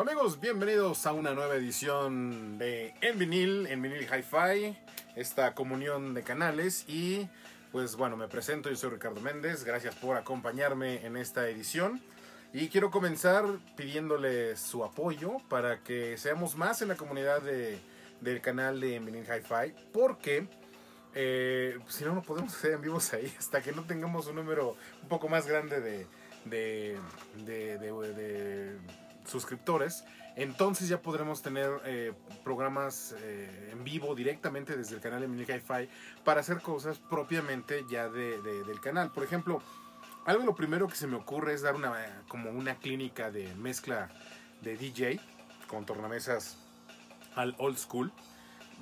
Amigos, bienvenidos a una nueva edición de Envinil, Vinil, En Vinil Hi-Fi, esta comunión de canales y pues bueno, me presento, yo soy Ricardo Méndez, gracias por acompañarme en esta edición y quiero comenzar pidiéndoles su apoyo para que seamos más en la comunidad del canal de Envinil Hi-Fi porque... Eh, si no, no podemos hacer en vivos ahí hasta que no tengamos un número un poco más grande de, de suscriptores, entonces ya podremos tener eh, programas eh, en vivo directamente desde el canal de Mini hi para hacer cosas propiamente ya de, del canal. Por ejemplo, algo lo primero que se me ocurre es dar una como una clínica de mezcla de DJ con tornamesas al old school.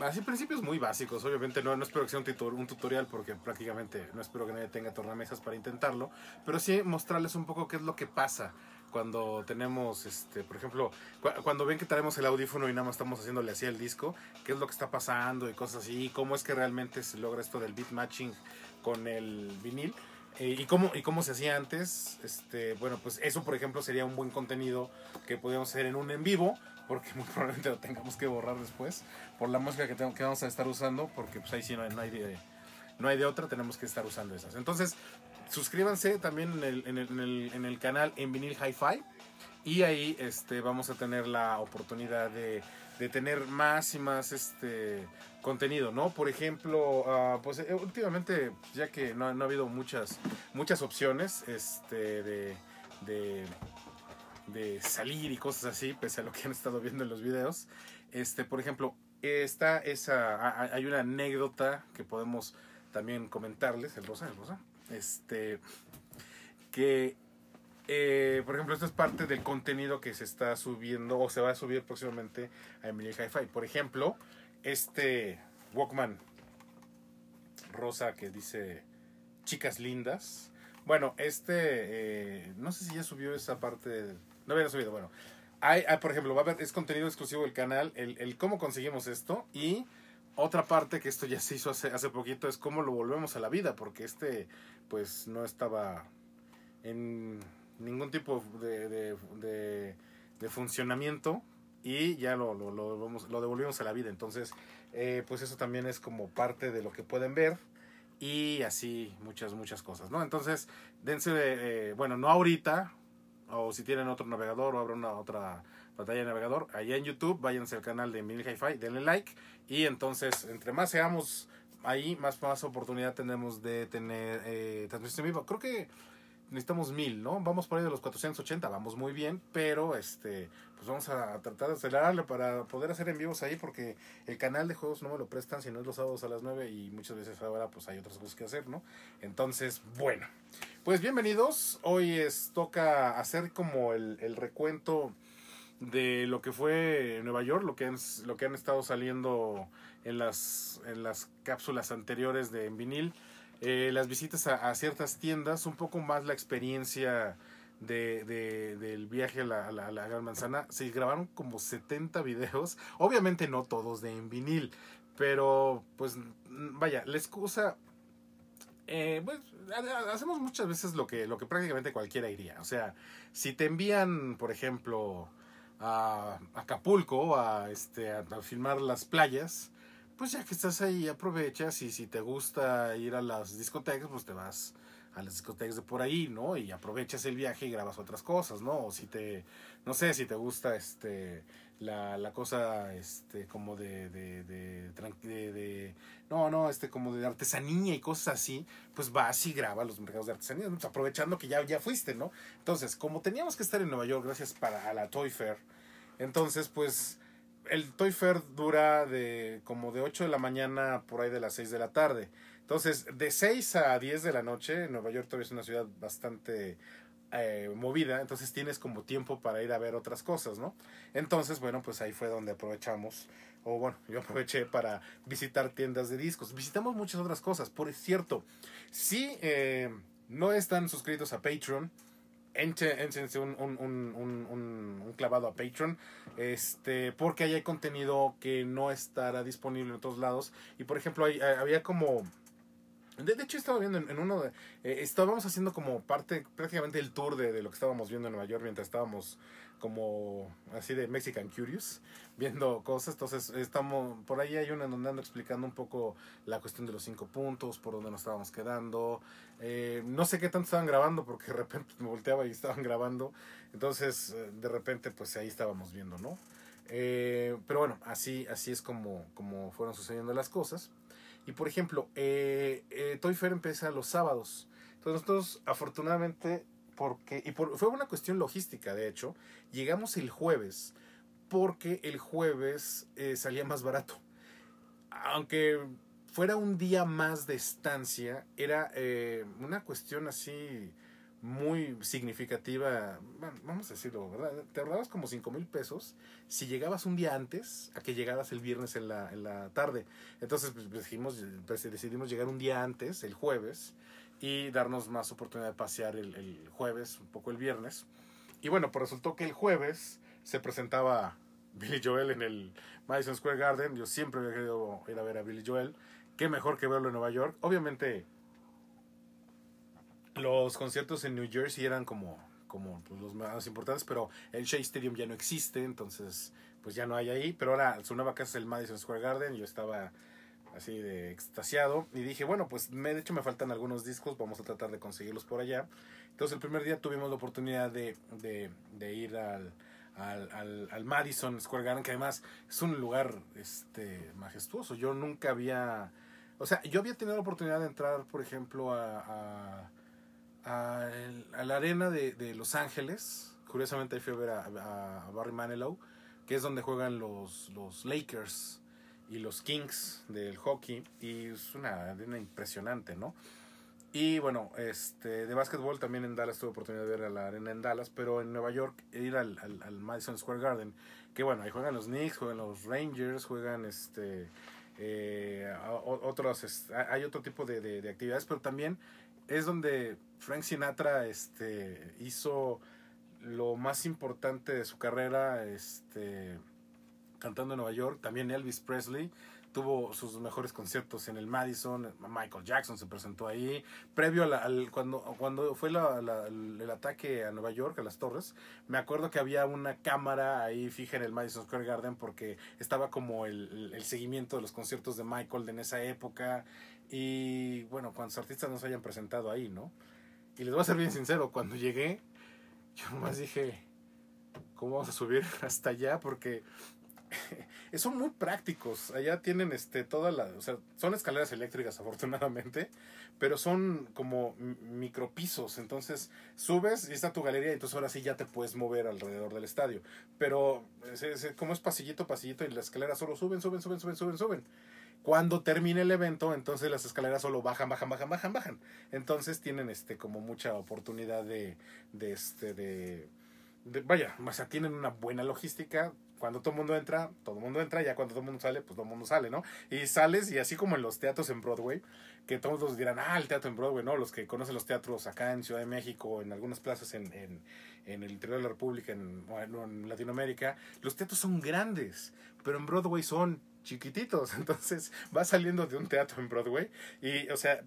Así principios muy básicos, obviamente no, no espero que sea un, tutor, un tutorial porque prácticamente no espero que nadie tenga tornamesas para intentarlo, pero sí mostrarles un poco qué es lo que pasa cuando tenemos, este, por ejemplo, cuando ven que traemos el audífono y nada más estamos haciéndole así el disco, qué es lo que está pasando y cosas así, cómo es que realmente se logra esto del beat matching con el vinil. Eh, y, cómo, y cómo se hacía antes, este, bueno, pues eso, por ejemplo, sería un buen contenido que podríamos hacer en un en vivo, porque muy probablemente lo tengamos que borrar después, por la música que, tengo, que vamos a estar usando, porque pues ahí sí no hay, no hay de, no hay de otra, tenemos que estar usando esas. Entonces, suscríbanse también en el, canal en vinil hi-fi y ahí este, vamos a tener la oportunidad de, tener más y más este contenido, ¿no? Por ejemplo, ah, pues eh, últimamente, ya que no, no, ha habido muchas, muchas opciones este, de, de, salir y cosas así, pese a lo que han estado viendo en los videos, este, por ejemplo, está esa, hay una anécdota que podemos también comentarles, el Rosa, el Rosa. Este, que, eh, por ejemplo, esto es parte del contenido que se está subiendo o se va a subir próximamente a Emily Hi-Fi. Por ejemplo, este Walkman rosa que dice chicas lindas. Bueno, este, eh, no sé si ya subió esa parte, no había subido, bueno. por ejemplo, es contenido exclusivo del canal, el cómo conseguimos esto y otra parte que esto ya se hizo hace, hace poquito es cómo lo volvemos a la vida, porque este pues no estaba en ningún tipo de, de, funcionamiento y ya lo, lo, devolvimos, lo, devolvimos a la vida. Entonces, eh, pues eso también es como parte de lo que pueden ver y así muchas, muchas cosas, ¿no? Entonces, dense, eh, eh, bueno, no ahorita, o si tienen otro navegador o abran una otra pantalla de navegador, allá en YouTube, váyanse al canal de Mil Hi-Fi, denle like y entonces, entre más seamos ahí, más, más oportunidad tenemos de tener eh, transmisión en vivo. Creo que necesitamos mil, ¿no? Vamos por ahí de los 480, vamos muy bien, pero este, pues vamos a tratar de acelerarle para poder hacer en vivos ahí porque el canal de juegos no me lo prestan si no es los sábados a las 9 y muchas veces ahora pues hay otras cosas que hacer, ¿no? Entonces, bueno, pues bienvenidos, hoy es, toca hacer como el, el recuento de lo que fue Nueva York, lo que han, lo que han estado saliendo en las, en las cápsulas anteriores de en vinil, eh, las visitas a, ciertas tiendas, un poco más la experiencia de, del viaje a la, Gran Manzana. Se grabaron como 70 videos, obviamente no todos de en vinil, pero pues vaya, la excusa... Eh, pues, hacemos muchas veces lo que, lo que prácticamente cualquiera iría. O sea, si te envían, por ejemplo, a Acapulco a, este, filmar las playas, pues ya que estás ahí aprovechas y si te gusta ir a las discotecas, pues te vas a las discotecas de por ahí, ¿no? Y aprovechas el viaje y grabas otras cosas, ¿no? O si te, no sé, si te gusta este la, la cosa este como de de, de, no no este como de artesanía y cosas así pues va así, graba los mercados de artesanía pues aprovechando que ya ya fuiste no entonces como teníamos que estar en Nueva York gracias para a la Toy Fair entonces pues el Toy Fair dura de como de 8 de la mañana por ahí de las 6 de la tarde entonces de 6 a 10 de la noche Nueva York todavía es una ciudad bastante eh, movida, entonces tienes como tiempo para ir a ver otras cosas, ¿no? Entonces, bueno, pues ahí fue donde aprovechamos, o bueno, yo aproveché para visitar tiendas de discos. Visitamos muchas otras cosas, por cierto, si eh, no están suscritos a Patreon, échense un, un, un, un, clavado a Patreon, este, porque ahí hay contenido que no estará disponible en otros lados. Y por ejemplo, hay, eh, había como de, hecho, estaba viendo en, uno de. Eh, estábamos haciendo como parte, prácticamente el tour de, de, lo que estábamos viendo en Nueva York mientras estábamos como así de Mexican Curious, viendo cosas. Entonces, estamos. Por ahí hay una en donde ando explicando un poco la cuestión de los cinco puntos, por dónde nos estábamos quedando. Eh, no sé qué tanto estaban grabando, porque de repente me volteaba y estaban grabando. Entonces, eh, de repente, pues ahí estábamos viendo, ¿no? pero bueno, así, así es como, como fueron sucediendo las cosas. Y por ejemplo, eh, eh, Toy Fair empieza los sábados. Entonces nosotros afortunadamente, porque, y fue una cuestión logística de hecho, llegamos el jueves porque el jueves eh, salía más barato. Aunque fuera un día más de estancia, era eh, una cuestión así muy significativa, vamos a decirlo, ¿verdad? Te ahorrabas como 5 mil pesos si llegabas un día antes a que llegaras el viernes en la, tarde. Entonces pues, pues, decidimos, llegar un día antes, el jueves, y darnos más oportunidad de pasear el, el jueves, un poco el viernes. Y bueno, pues resultó que el jueves se presentaba Billy Joel en el Madison Square Garden. Yo siempre había querido ir a ver a Billy Joel. Qué mejor que verlo en Nueva York. Obviamente los conciertos en New Jersey eran como, como pues, los más importantes, pero el Shea Stadium ya no existe, entonces pues ya no hay ahí. Pero ahora su nueva casa es el Madison Square Garden, yo estaba así de extasiado y dije, bueno, pues me, de hecho me faltan algunos discos, vamos a tratar de conseguirlos por allá. Entonces el primer día tuvimos la oportunidad de, de, ir al, al, al, Madison Square Garden, que además es un lugar este, majestuoso. Yo nunca había, o sea, yo había tenido la oportunidad de entrar, por ejemplo, a a, la arena de, Los Ángeles. Curiosamente ahí fui a ver a, Barry Manilow, que es donde juegan los, los Lakers y los Kings del hockey. Y es una arena impresionante, ¿no? Y bueno, este, de básquetbol también en Dallas tuve oportunidad de ver a la arena en Dallas, pero en Nueva York e ir al, al, Madison Square Garden, que bueno, ahí juegan los Knicks, juegan los Rangers, juegan este, eh, otros, hay otro tipo de, de, actividades, pero también es donde Frank Sinatra este, hizo lo más importante de su carrera este, cantando en Nueva York. También Elvis Presley tuvo sus mejores conciertos en el Madison. Michael Jackson se presentó ahí. Previo a al, cuando, cuando fue el ataque a Nueva York, a las torres, me acuerdo que había una cámara ahí fija en el Madison Square Garden porque estaba como el, seguimiento de los conciertos de Michael en esa época. Y bueno, los artistas nos hayan presentado ahí, ¿no? Y les voy a ser bien sincero, cuando llegué, yo nomás dije, ¿cómo vamos a subir hasta allá? Porque son muy prácticos. Allá tienen este, toda la. O sea, son escaleras eléctricas, afortunadamente, pero son como micropisos. Entonces, subes y está tu galería, y entonces ahora sí ya te puedes mover alrededor del estadio. Pero eh, como es pasillito, pasillito, y las escaleras solo suben, suben, suben, suben, suben, suben cuando termine el evento, entonces las escaleras solo bajan, bajan, bajan, bajan, bajan. Entonces tienen este como mucha oportunidad de, este, vaya, o sea, tienen una buena logística. Cuando todo el mundo entra, todo el mundo entra, ya cuando todo el mundo sale, pues todo el mundo sale, ¿no? Y sales y así como en los teatros en Broadway, que todos dirán, ah, el teatro en Broadway, ¿no? Los que conocen los teatros acá en Ciudad de México, en algunas plazas en, en, en el interior de la República, en Latinoamérica, los teatros son grandes, pero en Broadway son chiquititos. Entonces vas saliendo de un teatro en Broadway y, o sea,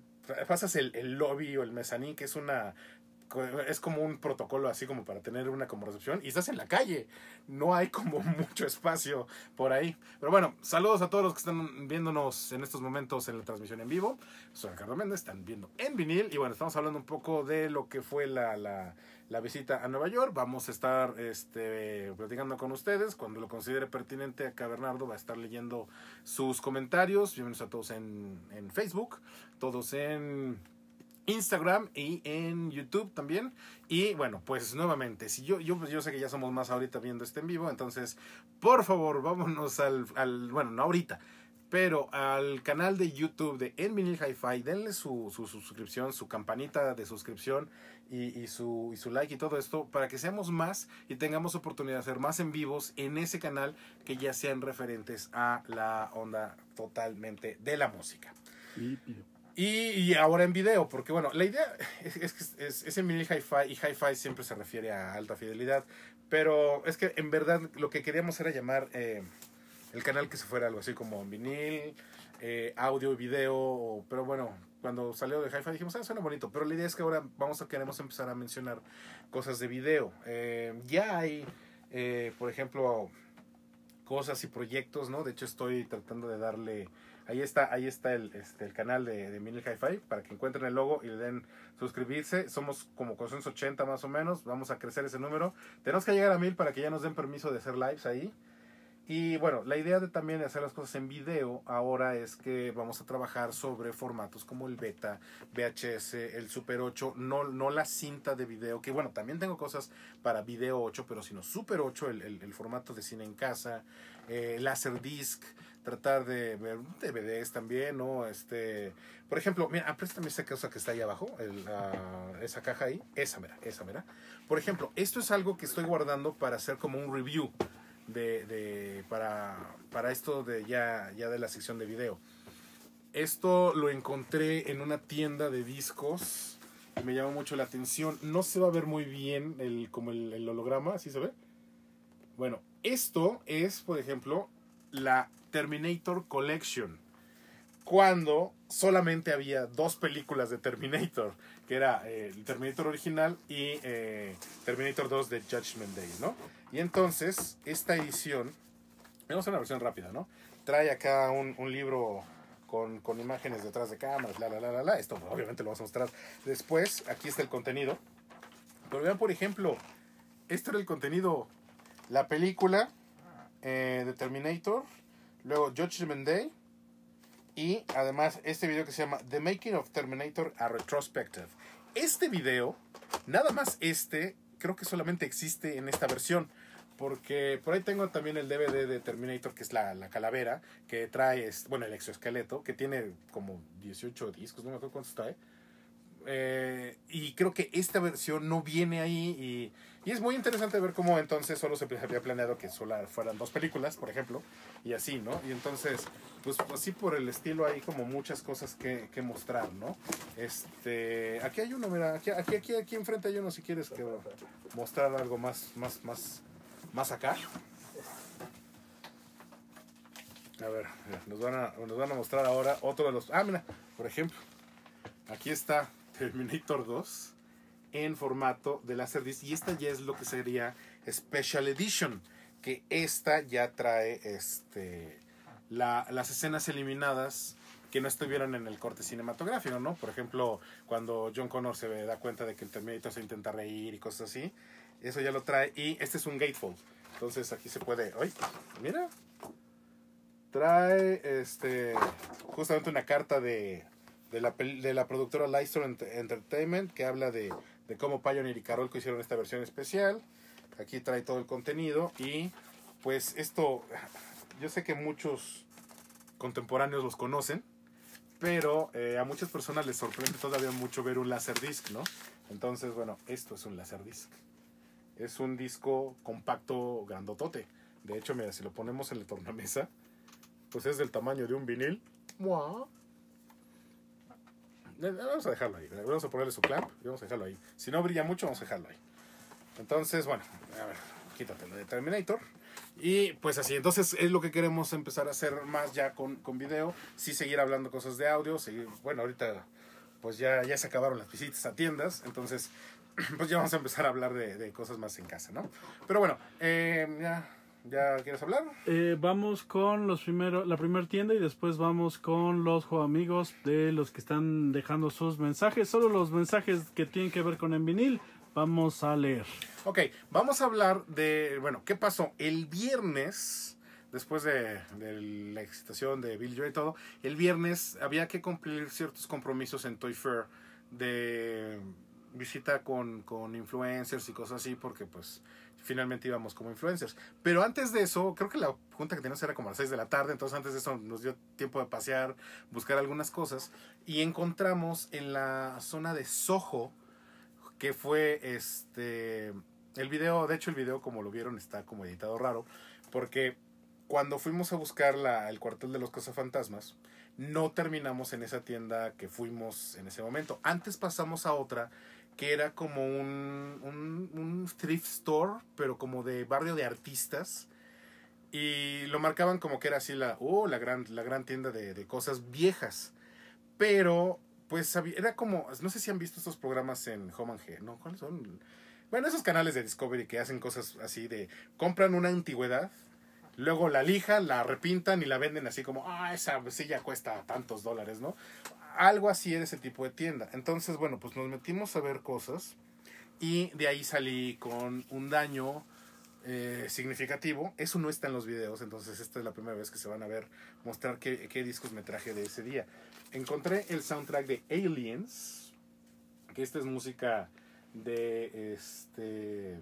pasas el, el lobby o el mezanín, que es una es como un protocolo así como para tener una como recepción y estás en la calle. No hay como mucho espacio por ahí. Pero bueno, saludos a todos los que están viéndonos en estos momentos en la transmisión en vivo. Soy Ricardo Méndez, están viendo en vinil y bueno, estamos hablando un poco de lo que fue la la visita a Nueva York. Vamos a estar este, platicando con ustedes. Cuando lo considere pertinente, acá Bernardo va a estar leyendo sus comentarios. Bienvenidos a todos en, Facebook, todos en Instagram y en YouTube también. Y bueno, pues nuevamente, si yo, yo, yo sé que ya somos más ahorita viendo este en vivo, entonces por favor, vámonos al, bueno, no ahorita. Pero al canal de YouTube de En Hi-Fi, denle su, su suscripción, su campanita de suscripción y, su, y su like y todo esto para que seamos más y tengamos oportunidad de hacer más en vivos en ese canal que ya sean referentes a la onda totalmente de la música. Y, ahora en video, porque bueno, la idea es que es, en vinil hi-fi y hi-fi siempre se refiere a alta fidelidad, pero es que en verdad lo que queríamos era llamar eh, el canal que se fuera algo así como vinil, eh, audio y video, pero bueno, cuando salió de hifi dijimos, ah, suena bonito, pero la idea es que ahora vamos a queremos empezar a mencionar cosas de video. Eh, ya hay, eh, por ejemplo, cosas y proyectos, ¿no? De hecho estoy tratando de darle, ahí está, ahí está el, este, canal de, de Minil hi para que encuentren el logo y le den suscribirse. Somos como 480 más o menos, vamos a crecer ese número. Tenemos que llegar a mil para que ya nos den permiso de hacer lives ahí. Y bueno, la idea de también hacer las cosas en video ahora es que vamos a trabajar sobre formatos como el beta, VHS, el Super 8, no, no la cinta de video, que bueno, también tengo cosas para video 8, pero sino Super 8, el, formato de cine en casa, eh, láser disc tratar de ver DVDs también, ¿no? Este, por ejemplo, mira, apréstame ah, esa cosa que está ahí abajo, esa caja ahí, esa mira, esa mira. Por ejemplo, esto es algo que estoy guardando para hacer como un review de, para, esto de ya, ya de la sección de video. Esto lo encontré en una tienda de discos. Y me llamó mucho la atención. No se va a ver muy bien el, como el, holograma, Así se ve? Bueno, esto es, por ejemplo, la Terminator Collection cuando solamente había dos películas de Terminator, que era eh, el Terminator original y eh, Terminator 2 de Judgment Day, ¿no? Y entonces, esta edición, vemos una versión rápida, ¿no? Trae acá un, libro con, con, imágenes detrás de cámaras, la, la, la, la, Esto obviamente lo vamos a mostrar después. Aquí está el contenido. Pero vean, por ejemplo, esto era el contenido, la película eh, de Terminator, luego Judgment Day, y además este video que se llama The Making of Terminator a Retrospective. Este video, nada más este, creo que solamente existe en esta versión. Porque por ahí tengo también el DVD de Terminator, que es la, calavera, que trae, bueno, el exoesqueleto, que tiene como 18 discos, no me acuerdo cuántos trae. Eh, y creo que esta versión no viene ahí y y es muy interesante ver cómo entonces solo se había planeado que solar fueran dos películas, por ejemplo, y así, ¿no? Y entonces, pues así por el estilo hay como muchas cosas que, mostrar, ¿no? Este, aquí hay uno, mira, aquí, aquí, aquí, aquí enfrente hay uno si quieres que mostrar algo más, más, más, más acá. A ver, nos, van a, nos van a mostrar ahora otro de los... Ah, mira, por ejemplo, aquí está Terminator 2 en formato de Laserdisc. Y esta ya es lo que sería Special Edition, que esta ya trae este, las escenas eliminadas que no estuvieron en el corte cinematográfico, ¿no? Por ejemplo, cuando John Connor se da cuenta de que el Terminator se intenta reír y cosas así, eso ya lo trae. Y este es un gatefold, entonces aquí se puede, ¡ay! Mira, trae este justamente una carta de, de, la, de la productora Lightstone Entertainment que habla de de cómo Pioneer y Carolco hicieron esta versión especial. Aquí trae todo el contenido y pues esto, yo sé que muchos contemporáneos los conocen, pero eh, a muchas personas les sorprende todavía mucho ver un disc, ¿no? Entonces, bueno, esto es un láser disc Es un disco compacto grandotote. De hecho, mira, si lo ponemos en la tornamesa, pues es del tamaño de un vinil. ¡Mua! Eh, vamos a dejarlo ahí. Vamos a ponerle su clamp y vamos a dejarlo ahí. Si no brilla mucho, vamos a dejarlo ahí. Entonces, bueno, a ver, quítatelo de Terminator. Y pues así, entonces es lo que queremos empezar a hacer más ya con, con video. Sí seguir hablando cosas de audio. Seguir, bueno, ahorita pues ya, ya se acabaron las visitas a tiendas. Entonces, pues ya vamos a empezar a hablar de, cosas más en casa, ¿no? Pero bueno, eh, ya ¿Ya quieres hablar? Eh, vamos con los primero, la primera tienda y después vamos con los amigos de los que están dejando sus mensajes. Solo los mensajes que tienen que ver con en vinil vamos a leer. Ok, vamos a hablar de, bueno, ¿qué pasó? El viernes, después de, la excitación de Bill Joy y todo, el viernes había que cumplir ciertos compromisos en Toy Fair de visita con influencers y cosas así, porque pues finalmente íbamos como influencers. Pero antes de eso, creo que la junta que teníamos era como a las 6 de la tarde, entonces antes de eso nos dio tiempo de pasear, buscar algunas cosas, y encontramos en la zona de Soho, que fue este... El video, de hecho el video como lo vieron está como editado raro, porque cuando fuimos a buscar la, el cuartel de los fantasmas... no terminamos en esa tienda que fuimos en ese momento. Antes pasamos a otra que era como un, thrift store, pero como de barrio de artistas. Y lo marcaban como que era así la, oh, la, gran, la gran tienda de, cosas viejas. Pero, pues, era como, no sé si han visto estos programas en Home ¿no? ¿Cuáles son? Bueno, esos canales de Discovery que hacen cosas así de, compran una antigüedad, luego la lijan, la repintan y la venden así como, ah, esa silla cuesta tantos dólares, ¿no? algo así era ese tipo de tienda. Entonces, bueno, pues nos metimos a ver cosas y de ahí salí con un daño eh, significativo. Eso no está en los videos, entonces esta es la primera vez que se van a ver mostrar qué, discos me traje de ese día. Encontré el soundtrack de Aliens, que esta es música de este...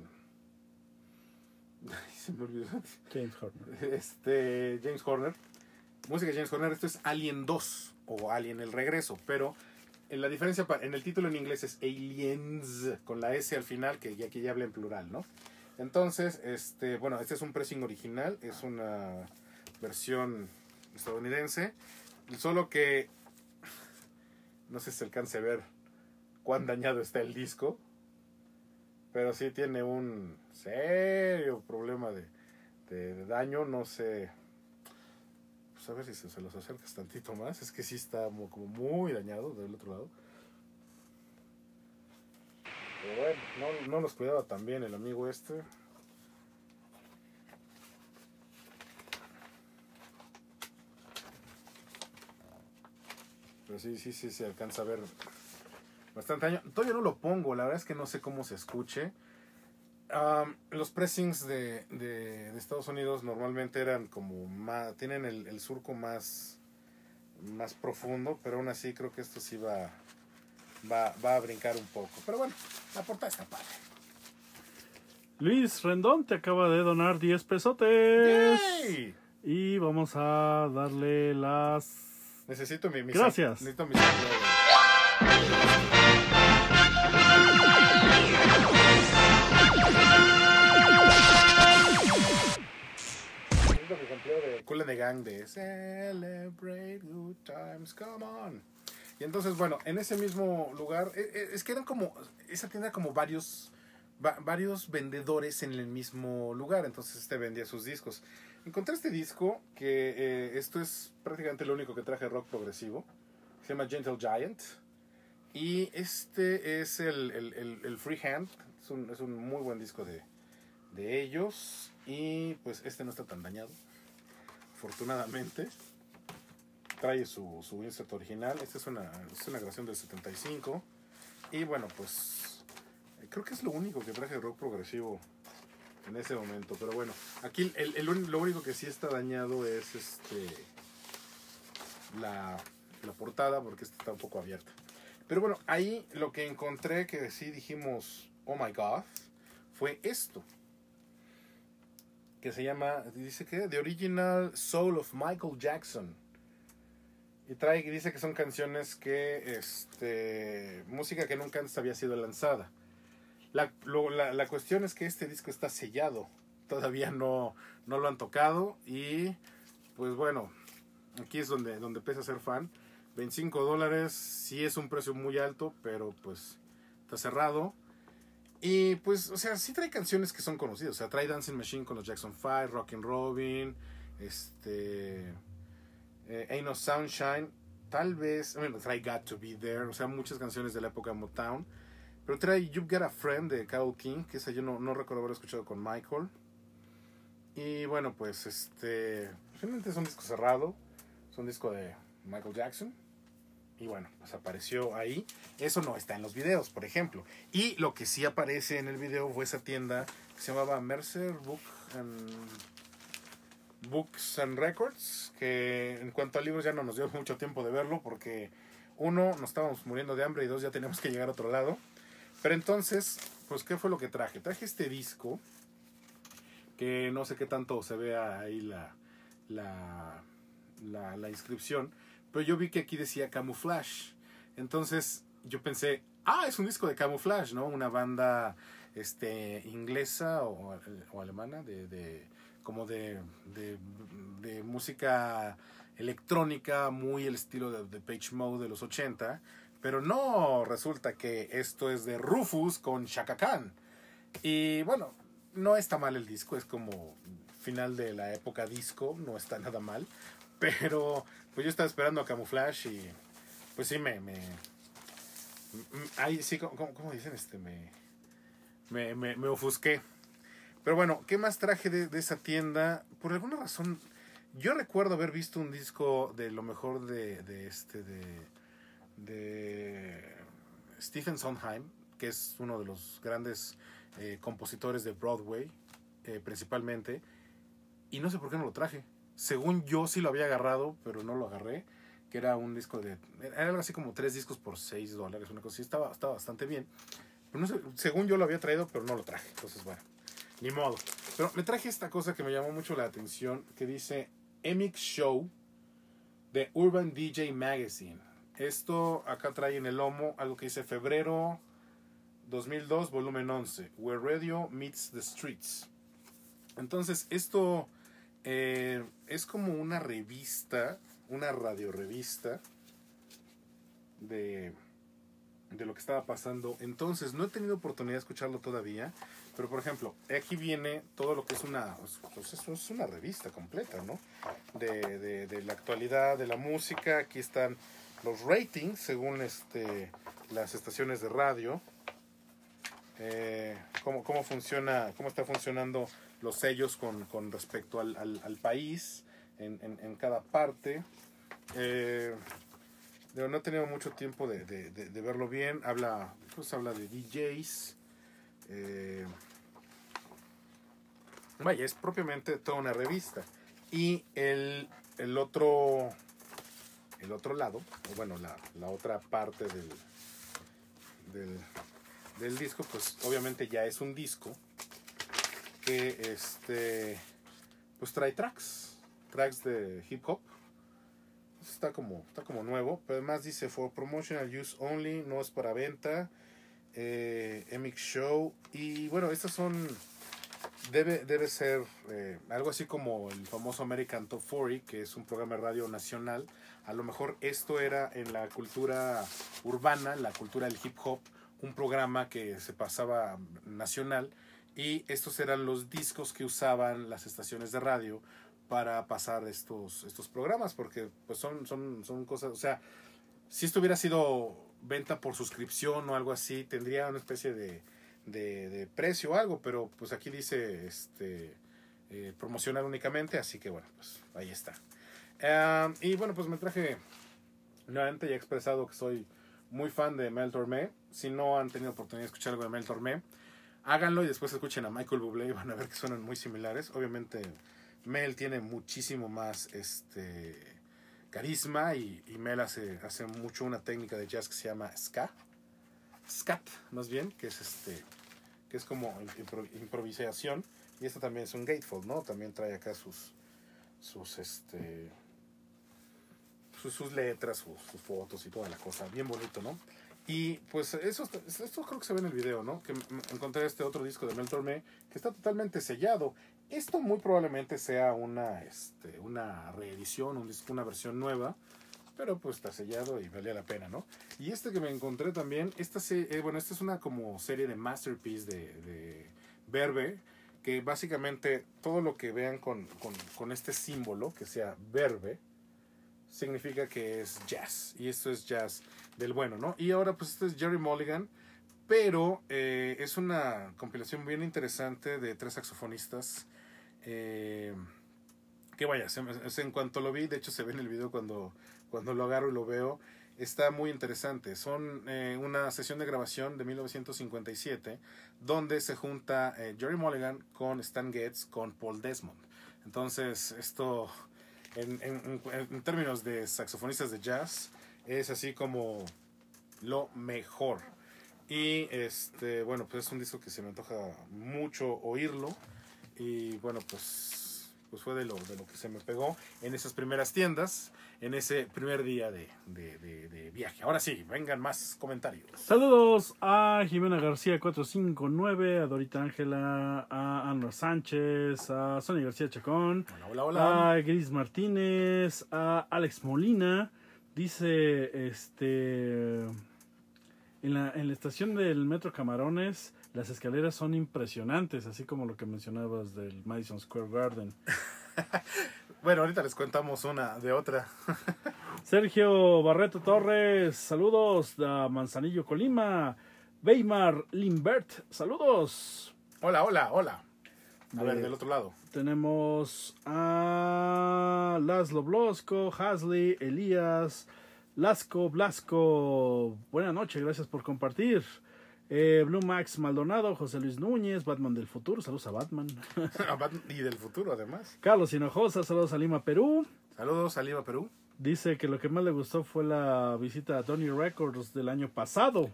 James Horner. Este, James Horner. Música de James Horner. Esto es Alien 2 o Alien el regreso, pero en la diferencia en el título en inglés es Aliens con la S al final, que aquí ya habla en plural, ¿no? Entonces, este, bueno, este es un pressing original, es una versión estadounidense, solo que no sé si se alcance a ver cuán dañado está el disco, pero sí tiene un serio problema de, de daño, no sé, a ver si se, los acercas tantito más. Es que sí está como, muy dañado del otro lado. Pero bueno, no, no nos cuidaba tan bien el amigo este. Pero sí, sí, sí, se alcanza a ver bastante daño. Todavía no lo pongo, la verdad es que no sé cómo se escuche. Ah, los pressings de, de, Estados Unidos normalmente eran como más, tienen el, surco más, más profundo, pero aún así creo que esto sí va, va, a brincar un poco. Pero bueno, la portada está padre. Luis Rendón te acaba de donar 10 pesotes. Y vamos a darle las... Necesito mi... mi Gracias. película de gang de Celebrate Good Times, come on. Y entonces, bueno, en ese mismo lugar, e, e, es que eran como, esa tienda como varios, varios vendedores en el mismo lugar, entonces este vendía sus discos. Encontré este disco, que eh, esto es prácticamente lo único que traje rock progresivo, se llama Gentle Giant, y este es el, el, el, Freehand, es un, es un muy buen disco de, de ellos, y pues este no está tan dañado afortunadamente. Trae su, su insert original. Esta es una, es una grabación del 75. Y bueno, pues eh, creo que es lo único que traje de rock progresivo en ese momento. Pero bueno, aquí el, lo único que sí está dañado es este la, la portada porque esta está un poco abierta. Pero bueno, ahí lo que encontré que sí dijimos, oh my god, fue esto que se llama, dice que, The Original Soul of Michael Jackson. Y trae, dice que son canciones que, este, música que nunca antes había sido lanzada. La, cuestión es que este disco está sellado, todavía no, no lo han tocado y pues bueno, aquí es donde, donde pesa ser fan. 25 dólares sí es un precio muy alto, pero pues está cerrado. Y pues, o sea, sí trae canciones que son conocidas. O sea, trae Dancing Machine con los Jackson 5, Rockin' Robin, este. Eh, Ain't No Sunshine. Tal vez, bueno, trae Got to Be There. O sea, muchas canciones de la época de Motown. Pero trae You've Got a Friend de Carol King, que esa yo no, no recuerdo haber escuchado con Michael. Y bueno, pues este. Realmente es un disco cerrado. Es un disco de Michael Jackson. Y bueno, pues apareció ahí. Eso no está en los videos, por ejemplo. Y lo que sí aparece en el video fue esa tienda que se llamaba Mercer Book Books and Records, que en cuanto a libros ya no nos dio mucho tiempo de verlo porque uno, nos estábamos muriendo de hambre y dos, ya teníamos que llegar a otro lado. Pero entonces, pues, ¿qué fue lo que traje? Traje este disco, que no sé qué tanto se vea ahí la, la, la inscripción, pero yo vi que aquí decía Camouflage. Entonces yo pensé, ah, es un disco de Camouflage, ¿no? Una banda este, inglesa o, alemana de, como de, de, música electrónica, muy el estilo de, de Page Mode de los 80. Pero no, resulta que esto es de Rufus con Shaka Khan. Y bueno, no está mal el disco, es como final de la época disco, no está nada mal. Pero pues yo estaba esperando a Camouflage y pues sí me... Mm, ahí sí, ¿cómo, dicen? Este, me, me, ofusqué. Pero bueno, ¿qué más traje de, esa tienda? Por alguna razón, yo recuerdo haber visto un disco de lo mejor de, este, Stephen Sondheim, que es uno de los grandes eh, compositores de Broadway, eh, principalmente. Y no sé por qué no lo traje según yo sí lo había agarrado, pero no lo agarré, que era un disco de, era algo así como tres discos por seis dólares, una cosa así, estaba, estaba bastante bien. según yo lo había traído, pero no lo traje, entonces bueno, ni modo. Pero me traje esta cosa que me llamó mucho la atención, que dice Emix Show de Urban DJ Magazine. Esto acá trae en el lomo algo que dice febrero 2002, volumen 11, Where Radio Meets the Streets. Entonces, esto eh, es como una revista, una radiorevista de, de lo que estaba pasando. Entonces, no he tenido oportunidad de escucharlo todavía, pero por ejemplo, aquí viene todo lo que es una, pues es una revista completa, ¿no? De, de, la actualidad, de la música, aquí están los ratings según este, las estaciones de radio. Eh, cómo, cómo funciona, cómo está funcionando los sellos con, con respecto al, al, país en, en, cada parte. Pero eh, no he tenido mucho tiempo de, verlo bien. Habla, pues habla de DJs. Eh, vaya, es propiamente toda una revista. Y el, el otro el otro lado, bueno, la, otra parte del, del, disco, pues obviamente ya es un disco, este pues trae tracks, tracks de hip hop. Está como, está como nuevo, pero además dice for promotional use only, no es para venta. Eh, Show y bueno, estas son debe, debe ser eh, algo así como el famoso American Top 40, que es un programa de radio nacional. A lo mejor esto era en la cultura urbana, la cultura del hip hop, un programa que se pasaba nacional y estos eran los discos que usaban las estaciones de radio para pasar estos, estos programas, porque pues son, son, son cosas, o sea, si esto hubiera sido venta por suscripción o algo así, tendría una especie de, precio o algo, pero pues aquí dice este, eh, promocionar únicamente, así que bueno, pues ahí está. y bueno, pues me traje, nuevamente ya he expresado que soy muy fan de Mel Tormé, si no han tenido oportunidad de escuchar algo de Mel Tormé, háganlo y después escuchen a Michael Bublé y van a ver que suenan muy similares. Obviamente Mel tiene muchísimo más este carisma y, Mel hace, mucho una técnica de jazz que se llama ska, scat más bien, que es este que es como improvisación y esta también es un gatefold, ¿no? También trae acá sus sus este sus, letras, sus fotos y toda la cosa, bien bonito, ¿no? Y pues eso, esto creo que se ve en el video, ¿no? Que encontré este otro disco de Mel Tormé que está totalmente sellado. Esto muy probablemente sea una, este, una reedición, un disco, una versión nueva, pero pues está sellado y valía la pena, ¿no? Y este que me encontré también, esta, eh, bueno, esta es una como serie de masterpiece de, de Verbe, que básicamente todo lo que vean con, con, con este símbolo, que sea Verbe, significa que es jazz, y esto es jazz del bueno, ¿no? Y ahora pues este es Jerry Mulligan, pero eh, es una compilación bien interesante de tres saxofonistas. Eh, que vaya, en cuanto lo vi, de hecho se ve en el video cuando, cuando lo agarro y lo veo, está muy interesante. Son eh, una sesión de grabación de 1957 donde se junta Jerry Mulligan con Stan Getz, con Paul Desmond. Entonces, esto en términos de saxofonistas de jazz, es así como lo mejor. Y este, bueno, pues es un disco que se me antoja mucho oírlo. Y bueno, pues, pues fue de lo, de lo que se me pegó en esas primeras tiendas, en ese primer día de, viaje. Ahora sí, vengan más comentarios. Saludos a Jimena García 459, a Dorita Ángela, a Ana Sánchez, a Sonia García Chacón, hola, hola. a Gris Martínez, a Alex Molina. Dice, este, en la, en la estación del Metro Camarones, las escaleras son impresionantes, así como lo que mencionabas del Madison Square Garden. bueno, ahorita les contamos una de otra. Sergio Barreto Torres, saludos da Manzanillo Colima. Weimar Limbert, saludos. Hola, hola, hola. A eh, del otro lado. Tenemos a Laszlo Blosco, Hasley, Elías, Lasco, Blasco. Buenas noches, gracias por compartir. Eh, Blue Max Maldonado, José Luis Núñez, Batman del futuro, saludos a Batman. a Batman. y del futuro, además. Carlos Hinojosa, saludos a Lima, Perú. Saludos a Lima, Perú. Dice que lo que más le gustó fue la visita a Tony Records del año pasado.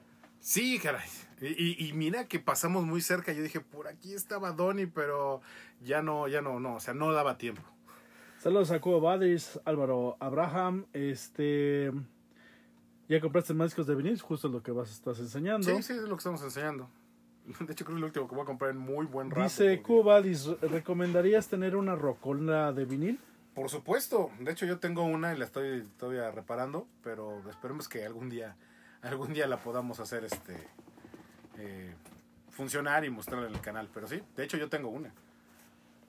Sí, caray. Y, y, mira que pasamos muy cerca. Yo dije, por aquí estaba Donny, pero ya no, ya no, no. O sea, no daba tiempo. Saludos a Cuba Badis, Álvaro Abraham. Este. Ya compraste más discos de vinil, justo lo que vas estás enseñando. Sí, sí, es lo que estamos enseñando. De hecho, creo que es lo último que voy a comprar en muy buen rato. Dice Cuba Badis, ¿recomendarías tener una rocola de vinil? Por supuesto. De hecho, yo tengo una y la estoy todavía reparando, pero esperemos que algún día algún día la podamos hacer este eh, funcionar y mostrar en el canal. Pero sí, de hecho yo tengo una.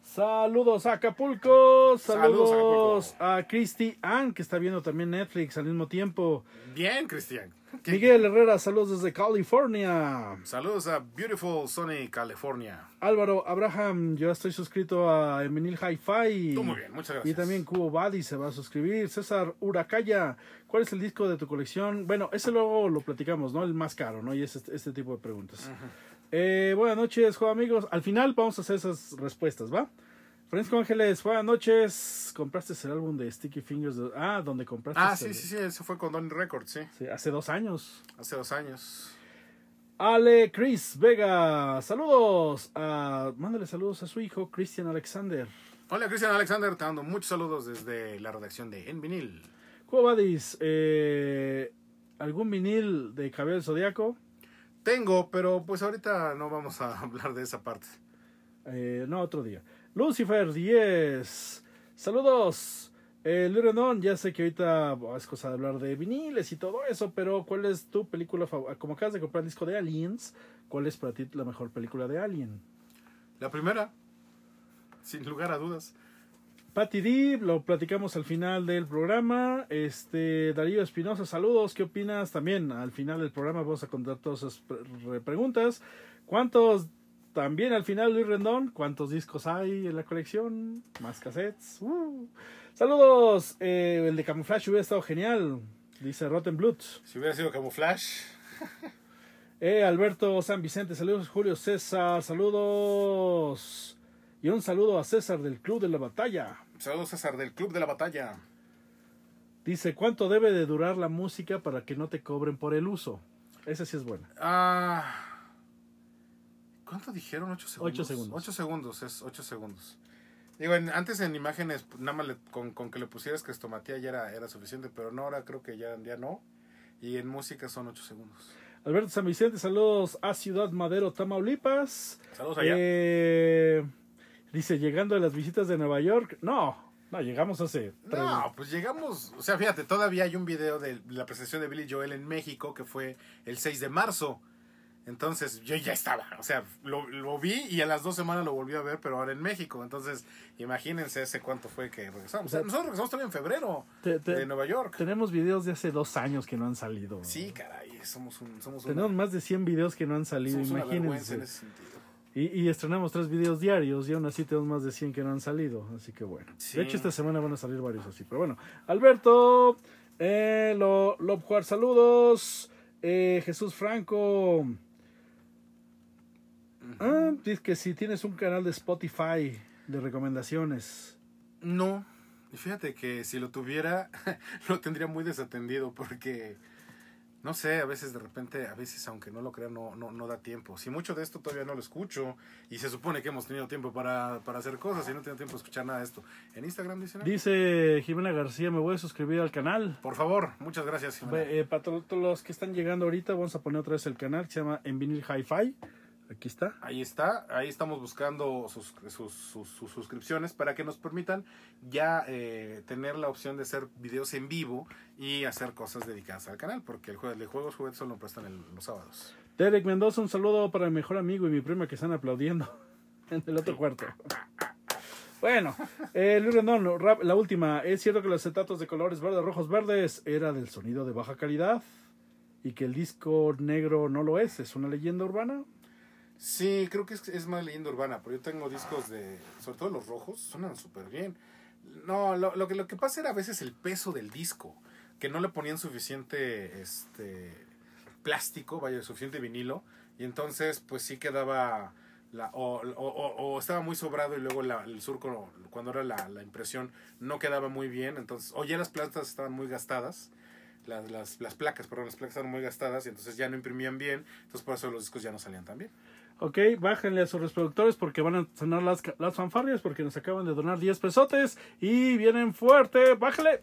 Saludos a Acapulco, saludos, a Christy que está viendo también Netflix al mismo tiempo. Bien, Cristian! Miguel Herrera, saludos desde California. Saludos a Beautiful Sunny California. Álvaro Abraham, yo estoy suscrito a Eminil Hi-Fi. muy bien, muchas gracias. Y también Cubo Buddy se va a suscribir. César Uracaya, ¿cuál es el disco de tu colección? Bueno, ese luego lo platicamos, ¿no? El más caro, ¿no? Y este, tipo de preguntas. Eh, buenas noches, amigos. Al final vamos a hacer esas respuestas, ¿va? Francisco Ángeles, buenas noches. Compraste el álbum de Sticky Fingers. Ah, ¿dónde compraste. Ah, sí, sí, sí, eso fue con Donny Records, sí. sí. Hace dos años. Hace dos años. Ale Chris Vega, saludos. mándale saludos a su hijo, Christian Alexander. Hola, Christian Alexander, te mando muchos saludos desde la redacción de En Vinil. Cobadis, eh, ¿algún vinil de Cabello Zodíaco? Tengo, pero pues ahorita no vamos a hablar de esa parte. Eh, no, otro día. Lucifer 10. Saludos. el eh, Lirenon, ya sé que ahorita es cosa de hablar de viniles y todo eso, pero ¿cuál es tu película favorita? Ah, como acabas de comprar el disco de Aliens, ¿cuál es para ti la mejor película de Alien? La primera, sin lugar a dudas. Patty D, lo platicamos al final del programa. Este, Darío Espinosa, saludos, ¿qué opinas? También al final del programa vamos a contar todas esas preguntas. ¿Cuántos también al final Luis Rendón, ¿cuántos discos hay en la colección? Más cassettes. Uh. Saludos, eh, el de Camouflage hubiera estado genial, dice Rotten Blood. Si hubiera sido Camouflage. eh, Alberto San Vicente, saludos Julio César, saludos. Y un saludo a César del Club de la Batalla. Saludos César del Club de la Batalla. Dice, ¿cuánto debe de durar la música para que no te cobren por el uso? Esa sí es buena. Ah ¿Cuánto dijeron? ¿8 segundos? 8 segundos. segundos, es 8 segundos. Digo, antes en imágenes, pues, nada más con, con, que le pusieras Que estomatía ya era, era suficiente, pero no, ahora creo que ya, ya no. Y en música son 8 segundos. Alberto San Vicente, saludos a Ciudad Madero, Tamaulipas. Saludos allá. Eh, dice, llegando a las visitas de Nueva York. No, no, llegamos hace. No, pues llegamos. O sea, fíjate, todavía hay un video de la presentación de Billy Joel en México que fue el 6 de marzo. Entonces yo ya estaba, o sea, lo, vi y a las dos semanas lo volví a ver, pero ahora en México. Entonces, imagínense ese cuánto fue que regresamos. O nosotros regresamos también en febrero de Nueva York. Tenemos videos de hace dos años que no han salido. Sí, caray, somos un... tenemos más de 100 videos que no han salido, imagínense. Y, y, estrenamos tres videos diarios y aún así tenemos más de 100 que no han salido. Así que bueno. De hecho, esta semana van a salir varios así. Pero bueno, Alberto, eh, lo, Juar, saludos. Eh, Jesús Franco. Ah, que si tienes un canal de Spotify de recomendaciones. No. y Fíjate que si lo tuviera, lo tendría muy desatendido porque, no sé, a veces de repente, a veces aunque no lo crea, no, no, no da tiempo. Si mucho de esto todavía no lo escucho y se supone que hemos tenido tiempo para, para hacer cosas y no tengo tiempo de escuchar nada de esto. En Instagram Dice Jimena García, me voy a suscribir al canal. Por favor, muchas gracias eh, para todos los que están llegando ahorita, vamos a poner otra vez el canal que se llama En Vinil Hi-Fi. Aquí está. Ahí está. Ahí estamos buscando sus, sus, suscripciones para que nos permitan ya eh, tener la opción de hacer videos en vivo y hacer cosas dedicadas al canal, porque el juego de juegos juguetes solo prestan los sábados. Derek Mendoza, un saludo para mi mejor amigo y mi prima que están aplaudiendo en el otro cuarto. Bueno, eh, Luis Rendón, rap, la última. ¿Es cierto que los acetatos de colores verdes, rojos, verdes era del sonido de baja calidad? ¿Y que el disco negro no lo es? ¿Es una leyenda urbana? Sí, creo que es, más leyenda urbana, pero yo tengo discos de, sobre todo los rojos, suenan súper bien. No, lo, lo, que, lo que pasa era a veces el peso del disco, que no le ponían suficiente este, plástico, vaya, suficiente vinilo, y entonces pues sí quedaba, la, o, o, o, estaba muy sobrado y luego la, el surco, cuando era la, impresión, no quedaba muy bien, entonces, o ya las plantas estaban muy gastadas, las, las, las placas, perdón, las placas estaban muy gastadas y entonces ya no imprimían bien, entonces por eso los discos ya no salían tan bien. Ok, bájenle a sus reproductores porque van a sonar las, las fanfarrias porque nos acaban de donar 10 pesotes y vienen fuerte. Bájale.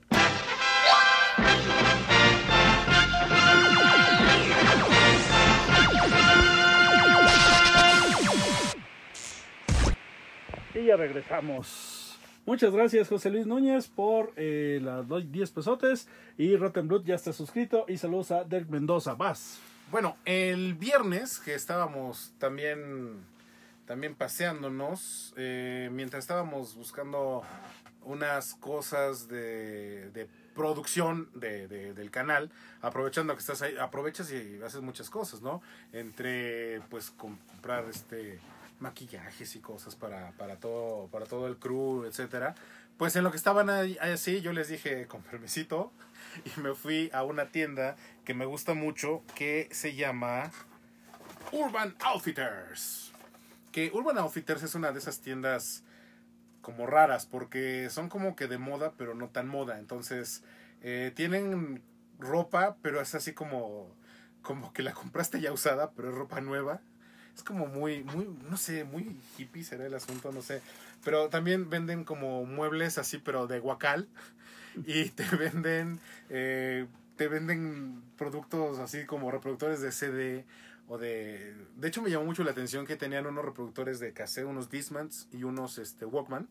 Y ya regresamos. Muchas gracias José Luis Núñez por eh, las 10 pesotes y Rotten Blood ya está suscrito y saludos a Dirk Mendoza. Vas. Bueno, el viernes que estábamos también, también paseándonos, eh, mientras estábamos buscando unas cosas de, producción de, del canal, aprovechando que estás ahí, aprovechas y haces muchas cosas, ¿no? Entre, pues, comprar este maquillajes y cosas para, para, todo, para todo el crew, etcétera. Pues en lo que estaban ahí, así, yo les dije, con permisito, y me fui a una tienda que me gusta mucho que se llama Urban Outfitters. Que Urban Outfitters es una de esas tiendas como raras porque son como que de moda pero no tan moda. Entonces eh, tienen ropa pero es así como como que la compraste ya usada pero es ropa nueva. Es como muy, muy, no sé, muy hippie será el asunto, no sé. Pero también venden como muebles así, pero de guacal y te venden, eh, te venden productos así como reproductores de CD o de... De hecho me llamó mucho la atención que tenían unos reproductores de cassette, unos Dismans y unos este, Walkman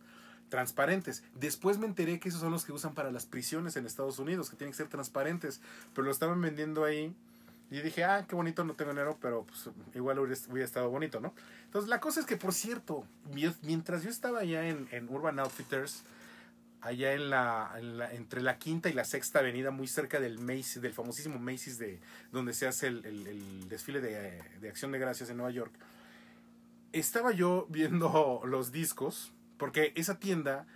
transparentes. Después me enteré que esos son los que usan para las prisiones en Estados Unidos, que tienen que ser transparentes, pero lo estaban vendiendo ahí. Y dije, ah, qué bonito, no tengo dinero, pero pues, igual hubiera estado bonito, ¿no? Entonces, la cosa es que, por cierto, mientras yo estaba allá en, en Urban Outfitters, allá en la, entre la quinta y la sexta avenida, muy cerca del Macy's, del famosísimo Macy's de donde se hace el, desfile de, Acción de Gracias en Nueva York. Estaba yo viendo los discos, porque esa tienda,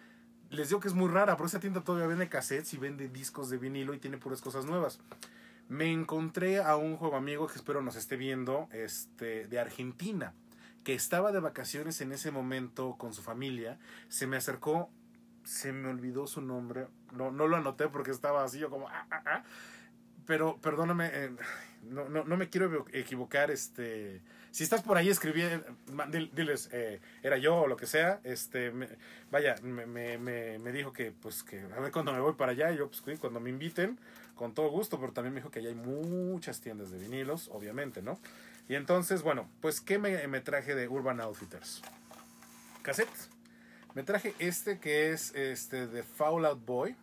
les digo que es muy rara, pero esa tienda todavía vende cassettes y vende discos de vinilo y tiene puras cosas nuevas. Me encontré a un joven amigo que espero nos esté viendo, este, de Argentina, que estaba de vacaciones en ese momento con su familia. Se me acercó se me olvidó su nombre, no, no lo anoté porque estaba así, yo como, ah, ah, ah. Pero perdóname, eh, no, me quiero equivocar, este, si estás por ahí escribiendo, diles, eh, era yo o lo que sea, este, vaya, me, dijo que, pues, que a ver cuando me voy para allá, yo, pues, cuando me inviten, con todo gusto, pero también me dijo que allá hay muchas tiendas de vinilos, obviamente, ¿no? Y entonces, bueno, pues, ¿qué me, traje de Urban Outfitters? cassette me traje este que es este de Fallout Boy,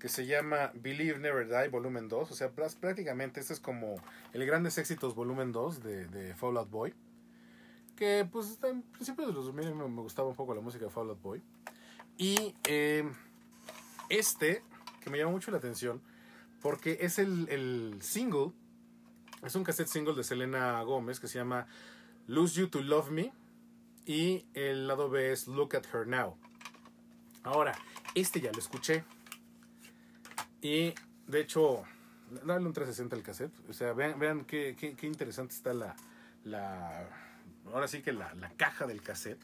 que se llama Believe Never Die Volumen 2. O sea, prácticamente este es como el Grandes Éxitos Volumen 2 de, de Fallout Boy. Que pues en principio de los 2000 me gustaba un poco la música de Fallout Boy. Y eh, este, que me llama mucho la atención, porque es el, el single, es un cassette single de Selena Gómez que se llama Lose You to Love Me y el lado B es Look at Her Now. Ahora, este ya lo escuché. Y de hecho, dale un 360 al cassette. O sea, vean, qué, interesante está la, la, Ahora sí que la, caja del cassette.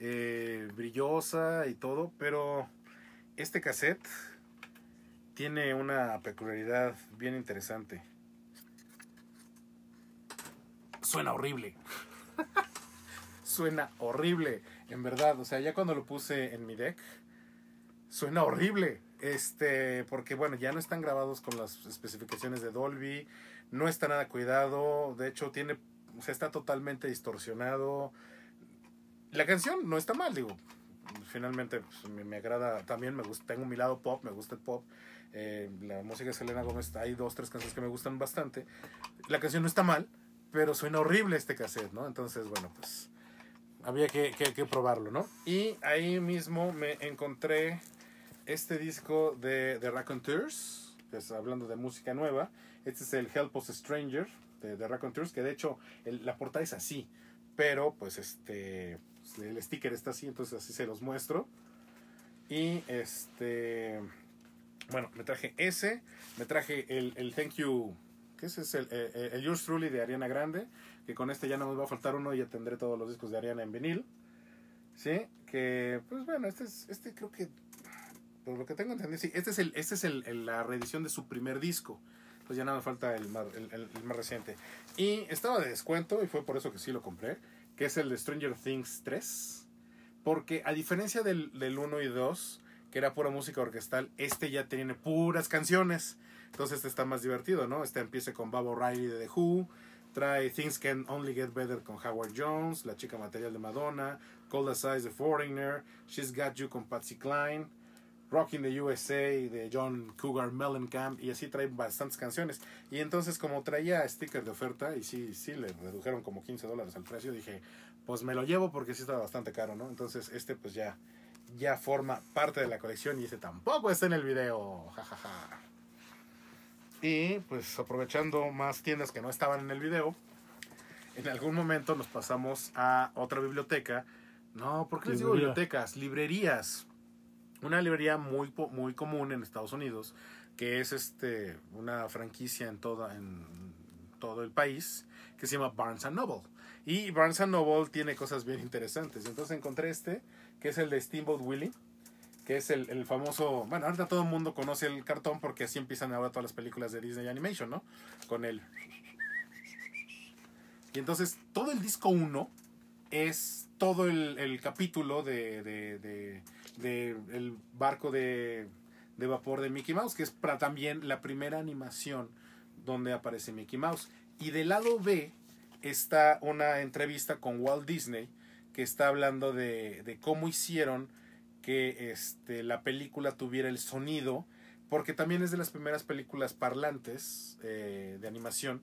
Eh, brillosa y todo, pero este cassette tiene una peculiaridad bien interesante. Suena horrible. suena horrible, en verdad. O sea, ya cuando lo puse en mi deck, suena horrible. Este, porque bueno, ya no están grabados con las especificaciones de Dolby, no está nada cuidado, de hecho tiene, o está totalmente distorsionado. La canción no está mal, digo, finalmente pues, me, agrada, también me gusta, tengo mi lado pop, me gusta el pop. Eh, la música de Selena Gómez, hay dos, tres canciones que me gustan bastante. La canción no está mal, pero suena horrible este cassette, ¿no? Entonces, bueno, pues había que, que, probarlo, ¿no? Y ahí mismo me encontré este disco de, de Raconteurs, que es hablando de música nueva. Este es el Help Us Stranger de, de Raconteurs, que de hecho la portada es así, pero pues este, pues, el sticker está así, entonces así se los muestro. Y este, bueno, me traje ese, me traje el, el Thank You, que ese es el, el, el Yours Truly de Ariana Grande que con este ya no me va a faltar uno y ya tendré todos los discos de Ariana en vinil. ¿Sí? Que, pues bueno, este es, este creo que, por lo que tengo entendido, sí, este es, el, este es el, la reedición de su primer disco. Pues ya nada me falta el más, el, más reciente. Y estaba de descuento, y fue por eso que sí lo compré, que es el de Stranger Things 3. Porque a diferencia del, del 1 y 2, que era pura música orquestal, este ya tiene puras canciones. Entonces este está más divertido, ¿no? Este empieza con Babo Riley de The Who, Trae Things Can Only Get Better con Howard Jones, La Chica Material de Madonna, Cold the Size the Foreigner, She's Got You con Patsy Cline, in the USA de John Cougar Mellencamp, y así trae bastantes canciones. Y entonces, como traía sticker de oferta, y sí, sí le redujeron como 15 dólares al precio, dije, pues me lo llevo porque sí estaba bastante caro, ¿no? Entonces, este pues ya, ya forma parte de la colección y ese tampoco está en el video, jajaja. Y pues aprovechando más tiendas que no estaban en el video, en algún momento nos pasamos a otra biblioteca. No, porque les digo bibliotecas, librerías. Una librería muy, muy común en Estados Unidos, que es este, una franquicia en, toda, en todo el país, que se llama Barnes Noble. Y Barnes Noble tiene cosas bien interesantes. Entonces encontré este, que es el de Steamboat Willie que es el, famoso, bueno, ahorita todo el mundo conoce el cartón porque así empiezan ahora todas las películas de Disney Animation, ¿no? Con él. Y entonces todo el disco 1 es todo el, el capítulo de, de, de, de, el barco de, de vapor de Mickey Mouse, que es para también la primera animación donde aparece Mickey Mouse. Y del lado B está una entrevista con Walt Disney que está hablando de, de cómo hicieron que este, la película tuviera el sonido, porque también es de las primeras películas parlantes eh, de animación.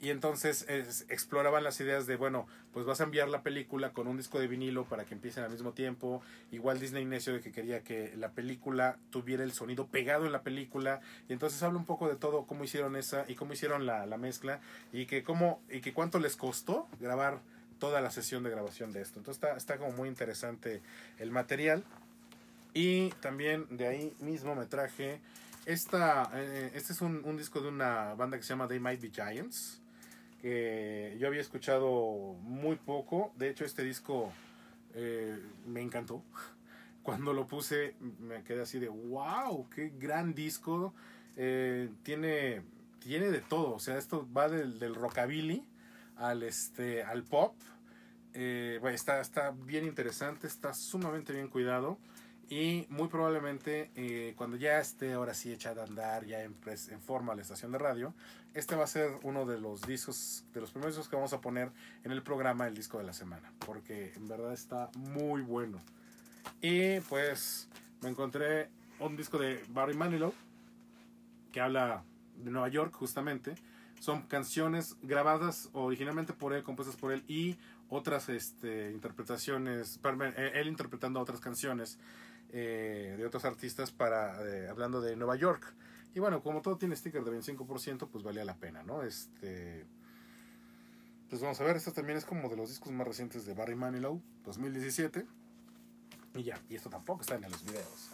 Y entonces exploraban las ideas de, bueno, pues vas a enviar la película con un disco de vinilo para que empiecen al mismo tiempo. Igual Disney necio de que quería que la película tuviera el sonido pegado en la película. Y entonces habla un poco de todo, cómo hicieron esa y cómo hicieron la, la mezcla y que, cómo, y que cuánto les costó grabar toda la sesión de grabación de esto. Entonces está, está como muy interesante el material. Y también de ahí mismo me traje esta, eh, este es un, disco de una banda que se llama They Might Be Giants, que yo había escuchado muy poco. De hecho, este disco eh, me encantó. Cuando lo puse me quedé así de, wow, qué gran disco. Eh, tiene, tiene de todo, o sea, esto va del, rockabilly al, este, al pop. está, está bien interesante, está sumamente bien cuidado. Y muy probablemente eh, cuando ya esté ahora sí echada de andar, ya en, forma la estación de radio, este va a ser uno de los discos, de los primeros discos que vamos a poner en el programa El Disco de la Semana, porque en verdad está muy bueno. Y pues me encontré un disco de Barry Manilow, que habla de Nueva York justamente. Son canciones grabadas originalmente por él, compuestas por él, y otras este, interpretaciones, eh, él interpretando otras canciones eh, de otros artistas para eh, hablando de Nueva York. Y bueno, como todo tiene sticker de 25%, pues valía la pena, ¿no? Este. Pues vamos a ver, esto también es como de los discos más recientes de Barry Manilow, 2017. Y ya, y esto tampoco está en los videos.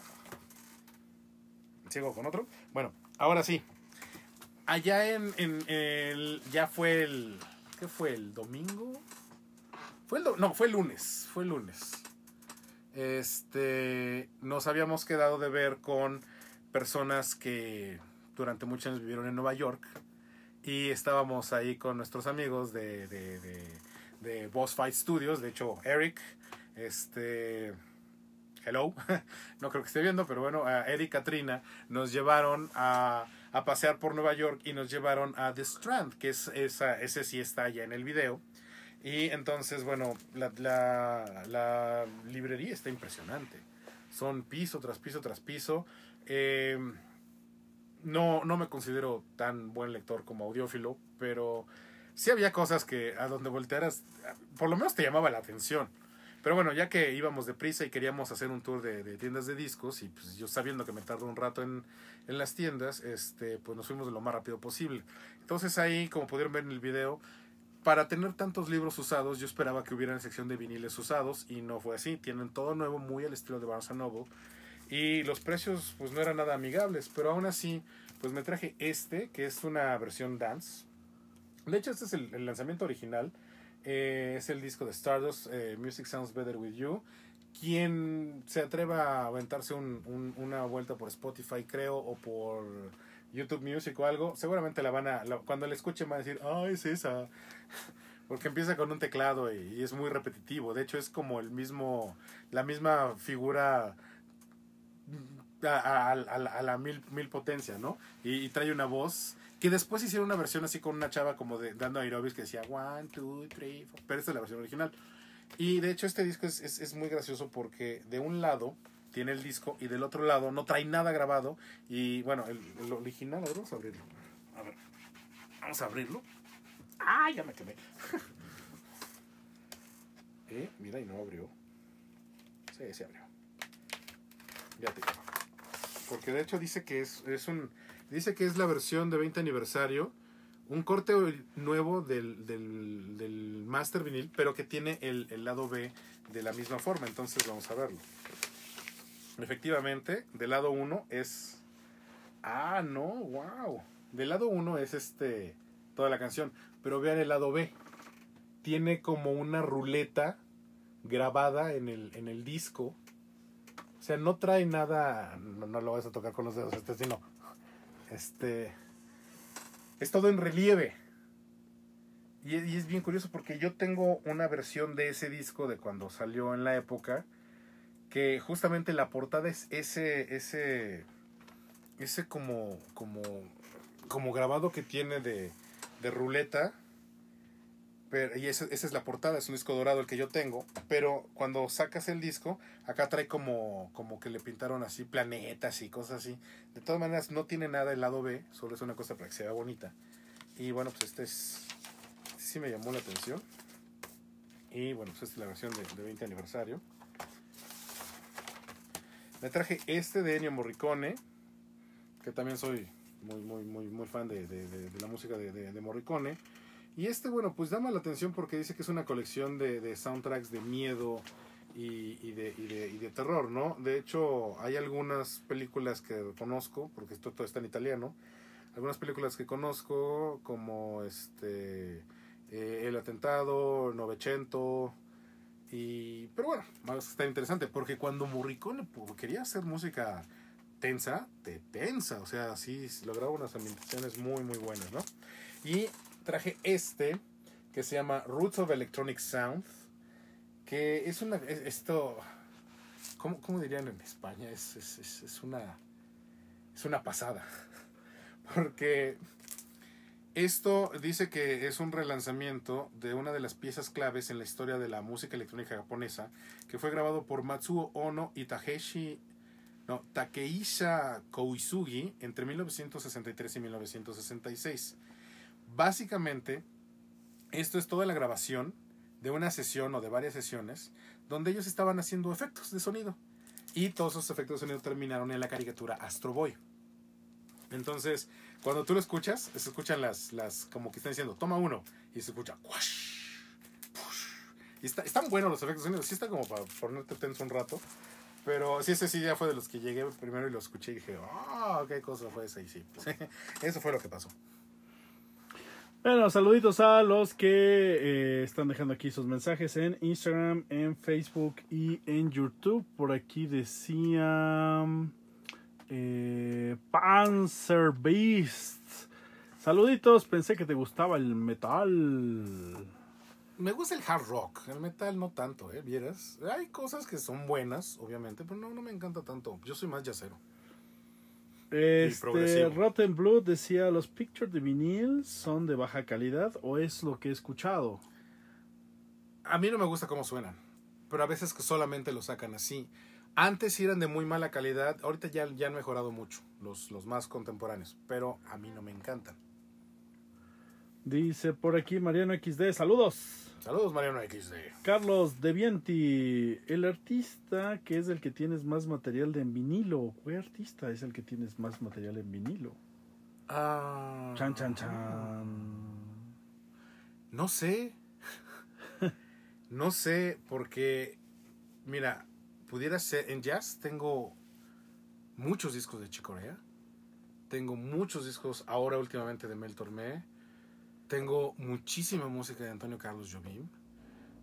Sigo con otro. Bueno, ahora sí. Allá en, el. Ya fue el. ¿Qué fue? ¿El domingo? Fue el no, fue el lunes. Fue el lunes. Este, nos habíamos quedado de ver con personas que durante muchos años vivieron en Nueva York y estábamos ahí con nuestros amigos de, de, Boss Fight Studios, de hecho Eric, este, hello, no creo que esté viendo, pero bueno, a Eric y Katrina nos llevaron a, a, pasear por Nueva York y nos llevaron a The Strand, que es esa, ese sí está allá en el video y entonces, bueno, la, librería está impresionante. Son piso tras piso tras piso. Eh, no, no me considero tan buen lector como audiófilo, pero sí había cosas que a donde voltearas, por lo menos te llamaba la atención. Pero bueno, ya que íbamos deprisa y queríamos hacer un tour de, tiendas de discos, y pues yo sabiendo que me tardó un rato en, las tiendas, este, pues nos fuimos lo más rápido posible. Entonces ahí, como pudieron ver en el video, para tener tantos libros usados, yo esperaba que hubiera una sección de viniles usados y no fue así. Tienen todo nuevo, muy al estilo de Barnes Noble. Y los precios pues no eran nada amigables, pero aún así pues me traje este, que es una versión dance. De hecho, este es el, lanzamiento original. Eh, es el disco de Stardust, eh, Music Sounds Better With You. Quien se atreva a aventarse una vuelta por Spotify, creo, o por YouTube Music o algo, seguramente la van a, cuando la escuchen van a decir, ¡Ay, ah, es esa. Porque empieza con un teclado y, es muy repetitivo. De hecho, es como el mismo, la misma figura mm, a, la mil, mil potencia, ¿no? Y, trae una voz que después hicieron una versión así con una chava como de, dando aerobics que decía, one, two, three, Pero esta es la versión original. Y de hecho, este disco es muy gracioso porque de un lado tiene el disco y del otro lado no trae nada grabado. Y bueno, el, original, vamos a abrirlo. A ver, vamos a abrirlo. ¡Ah! Ya me quemé. Eh, mira, y no abrió. Sí, se abrió. Ya te digo. Porque de hecho dice que es, es un. Dice que es la versión de 20 aniversario un corte nuevo del, del, master vinil, pero que tiene el, lado B de la misma forma. Entonces vamos a verlo. Efectivamente, del lado 1 es. Ah, no, wow. Del lado 1 es este. Toda la canción. Pero vean el lado B. Tiene como una ruleta grabada en el, en el disco. O sea, no trae nada. No, lo vas a tocar con los dedos, este, sino. Este. Es todo en relieve. Y es, bien curioso porque yo tengo una versión de ese disco de cuando salió en la época que justamente la portada es ese, ese, ese como, como, como grabado que tiene de, de ruleta. Pero, y esa, esa es la portada, es un disco dorado el que yo tengo. Pero cuando sacas el disco, acá trae como, como que le pintaron así planetas y cosas así. De todas maneras, no tiene nada el lado B, solo es una cosa para que bonita. Y bueno, pues este es. Este sí me llamó la atención. Y bueno, pues esta es la versión de, de 20 aniversario. Me traje este de Ennio Morricone, que también soy muy, muy, muy, muy fan de, la música de, Morricone. Y este, bueno, pues da la atención porque dice que es una colección de, soundtracks de miedo y, de, terror, ¿no? De hecho, hay algunas películas que conozco, porque esto todo está en italiano, algunas películas que conozco como este eh, El Atentado, Novecento, pero bueno, va a estar interesante porque cuando Morricone quería hacer música tensa, te tensa, o sea, sí lograba unas ambientaciones muy, muy buenas, ¿no? Y traje este que se llama Roots of Electronic Sound, que es una, esto, ¿cómo, ¿cómo, dirían en España? es, una, es una pasada, porque esto dice que es un relanzamiento de una de las piezas claves en la historia de la música electrónica japonesa, que fue grabado por Matsuo Ono y Takeshi, no, Takeisha Koizugi entre 1963 y 1966. Básicamente, esto es toda la grabación de una sesión o de varias sesiones donde ellos estaban haciendo efectos de sonido. Y todos esos efectos de sonido terminaron en la caricatura Astro Boy. Entonces, cuando tú lo escuchas, se escuchan las, las como que están diciendo, toma uno, y se escucha, ¡Wash! Y están buenos los efectos sonidos, sí está como para ponerte tenso un rato, pero sí, ese sí ya fue de los que llegué primero y lo escuché y dije, ¡ah! Oh, ¿Qué cosa fue esa. Y sí, pues, eso fue lo que pasó. Bueno, saluditos a los que eh, están dejando aquí sus mensajes en Instagram, en Facebook y en YouTube. Por aquí decían... Eh, Panzer Beast. Saluditos, pensé que te gustaba el metal. Me gusta el hard rock, el metal no tanto, ¿eh? Vieras. Hay cosas que son buenas, obviamente, pero no, no me encanta tanto. Yo soy más yacero. Este, Rotten Blood decía, los pictures de vinil son de baja calidad o es lo que he escuchado. A mí no me gusta cómo suenan, pero a veces que solamente lo sacan así. Antes eran de muy mala calidad, ahorita ya, ya han mejorado mucho los, los más contemporáneos, pero a mí no me encantan. Dice por aquí Mariano XD, saludos. Saludos Mariano XD. Carlos De Vienti, el artista que es el que tienes más material de vinilo. ¿Qué artista es el que tienes más material en vinilo? Ah. Chan, chan, chan. No sé. no sé, porque, mira, pudiera ser en jazz, tengo muchos discos de Chicorea. Tengo muchos discos ahora últimamente de Mel Tormé. Tengo muchísima música de Antonio Carlos Jobim.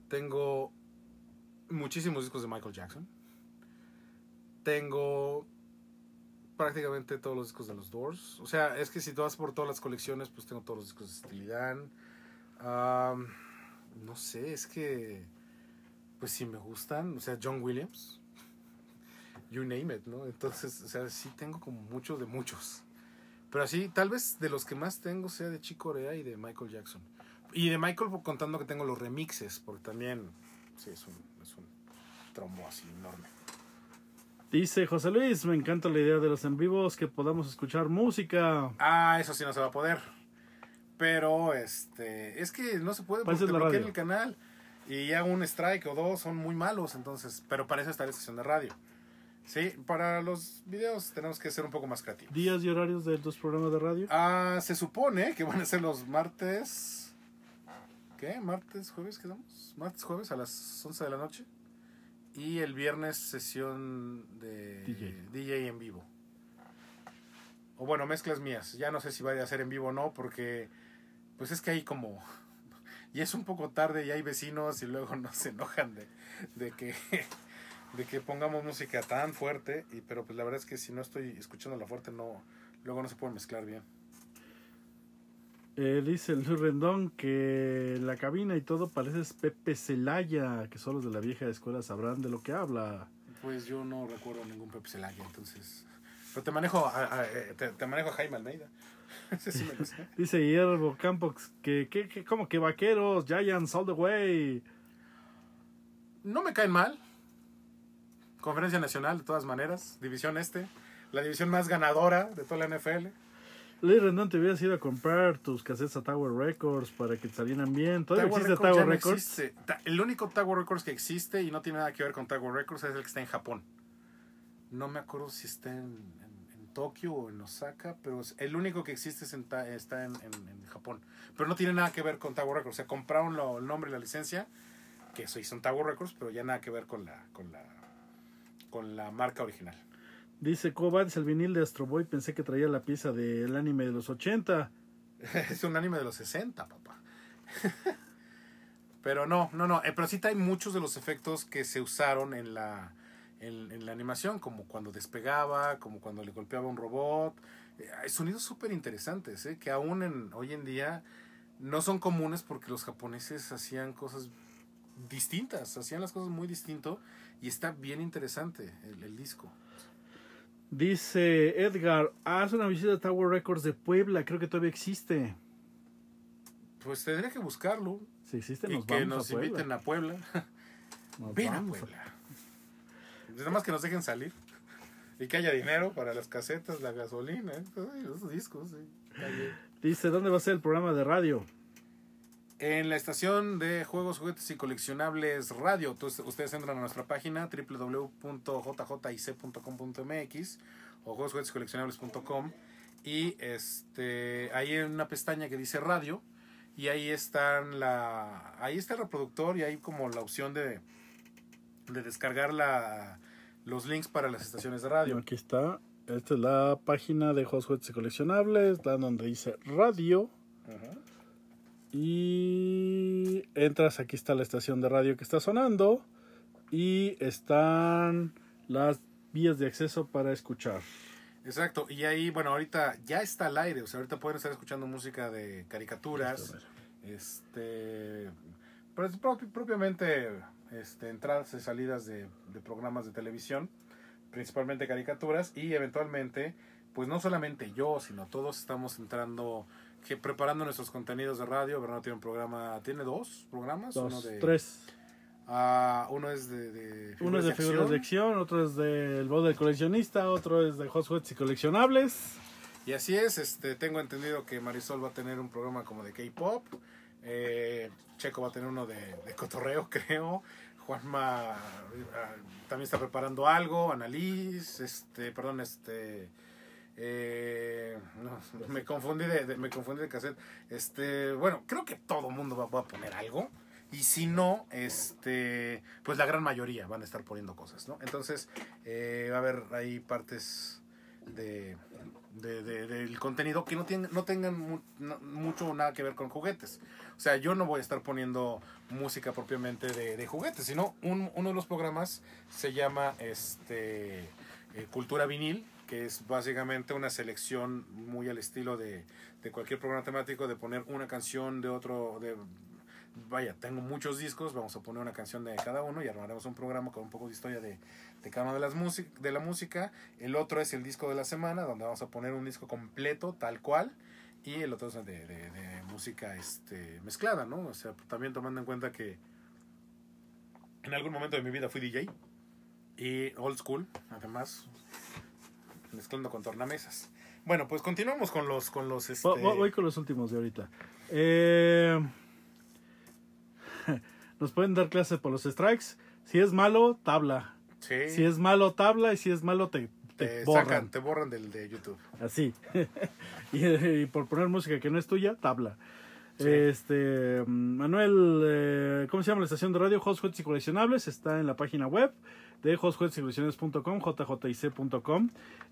Tengo muchísimos discos de Michael Jackson. Tengo prácticamente todos los discos de los Doors. O sea, es que si tú vas por todas las colecciones, pues tengo todos los discos de Stilidan. no sé, es que pues si me gustan, o sea, John Williams you name it, ¿no? Entonces, o sea, sí tengo como muchos de muchos. Pero así, tal vez de los que más tengo sea de Chico Orea y de Michael Jackson. Y de Michael contando que tengo los remixes, porque también, sí, es un, es así enorme. Dice José Luis, me encanta la idea de los en vivos, que podamos escuchar música. Ah, eso sí no se va a poder. Pero, este, es que no se puede pues porque te el canal. Y ya un strike o dos son muy malos, entonces, pero para eso está la estación de radio. Sí, para los videos tenemos que ser un poco más creativos. ¿Días y horarios de los programas de radio? Ah, se supone que van a ser los martes. ¿Qué? ¿Martes, jueves quedamos? ¿Martes, jueves a las 11 de la noche? Y el viernes sesión de DJ, en vivo. O bueno, mezclas mías. Ya no sé si vaya a ser en vivo o no, porque pues es que hay como y es un poco tarde y hay vecinos y luego no se enojan de que de que pongamos música tan fuerte, y, pero pues, la verdad es que si no estoy escuchando la fuerte, no, luego no se puede mezclar bien. Eh, dice el Rendón que la cabina y todo parece Pepe Celaya, que solo los de la vieja escuela sabrán de lo que habla. Pues yo no recuerdo ningún Pepe Celaya, entonces. Pero te manejo a, eh, te, manejo Jaime Almeida. dice Hierro Campos que, como que vaqueros, Giants all the way. No me caen mal, Conferencia Nacional, de todas maneras, División Este, la división más ganadora de toda la NFL. Lee Rendón, te hubieras ido a comprar tus cassettes a Tower Records para que te salieran bien. ¿Todavía existe Tower Records? El único Tower Records que existe y no tiene nada que ver con Tower Records es el que está en Japón. No me acuerdo si está en, Tokio o en Osaka, pero el único que existe está en, Japón. Pero no tiene nada que ver con Tower Records. O sea, compraron el nombre y la licencia, que eso hizo en Tower Records, pero ya nada que ver con la, con la con la marca original. Dice es el vinil de Astro Boy, pensé que traía la pieza del anime de los 80. es un anime de los 60, papá. pero no, no, no. Eh, pero sí hay muchos de los efectos que se usaron en la, en, la animación, como cuando despegaba, como cuando le golpeaba un robot. Eh, hay sonidos súper interesantes, eh, que aún en, hoy en día no son comunes porque los japoneses hacían cosas distintas, hacían las cosas muy distinto y está bien interesante el, disco. Dice Edgar, haz ah, una visita a Tower Records de Puebla, creo que todavía existe. Pues tendría que buscarlo. Si existe, nos y que nos inviten a Puebla. Ven a Puebla. Pues nada más que nos dejen salir. Y que haya dinero para las casetas, la gasolina, los discos. Dice, ¿dónde va a ser el programa de radio? En la estación de juegos, juguetes y coleccionables radio, ustedes entran a nuestra página www.jjic.com.mx o juguetes y este ahí hay una pestaña que dice radio y ahí están la ahí está el reproductor y hay como la opción de, de descargar la, los links para las estaciones de radio. Aquí está. Esta es la página de juegos, juguetes y coleccionables, la donde dice radio. Ajá. Y entras, aquí está la estación de radio que está sonando. Y están las vías de acceso para escuchar. Exacto, y ahí, bueno, ahorita ya está al aire, o sea, ahorita pueden estar escuchando música de caricaturas, este, pero pues, es propiamente este, entradas y salidas de, programas de televisión, principalmente caricaturas, y eventualmente, pues no solamente yo, sino todos estamos entrando que preparando nuestros contenidos de radio, Bernardo tiene un programa, tiene dos programas, uno de tres. Ah, uno es de, uno de, figuras de acción, otro es del de del coleccionista, otro es de Hot y coleccionables. Y así es, este tengo entendido que Marisol va a tener un programa como de K-pop. Eh, Checo va a tener uno de, cotorreo, creo. Juanma ah, también está preparando algo, Analiz este, perdón, este eh, me confundí de, me confundí de cassette. Este, bueno, creo que todo mundo va, a poner algo. Y si no, este, pues la gran mayoría van a estar poniendo cosas, ¿no? Entonces, va eh, a haber ahí partes de, del contenido que no, tienen, no tengan mucho o nada que ver con juguetes. O sea, yo no voy a estar poniendo música propiamente de, juguetes, sino uno de los programas se llama este, eh, Cultura Vinil que es básicamente una selección muy al estilo de, cualquier programa temático, de poner una canción de otro, de, vaya, tengo muchos discos, vamos a poner una canción de cada uno y armaremos un programa con un poco de historia de, cada una de, las de la música. El otro es el disco de la semana, donde vamos a poner un disco completo, tal cual, y el otro es de, de, música este, mezclada, ¿no? O sea, también tomando en cuenta que en algún momento de mi vida fui DJ y old school, además mezclando con tornamesas. Bueno, pues continuamos con los... Con los este... voy, con los últimos de ahorita. Eh, nos pueden dar clase por los strikes. Si es malo, tabla. Si es malo, tabla. Y si es malo, te, borran. Sacan, te borran del de YouTube. Así. y, por poner música que no es tuya, tabla. Este Manuel, eh, ¿cómo se llama la estación de radio? Hot y Coleccionables está en la página web de jjic.com,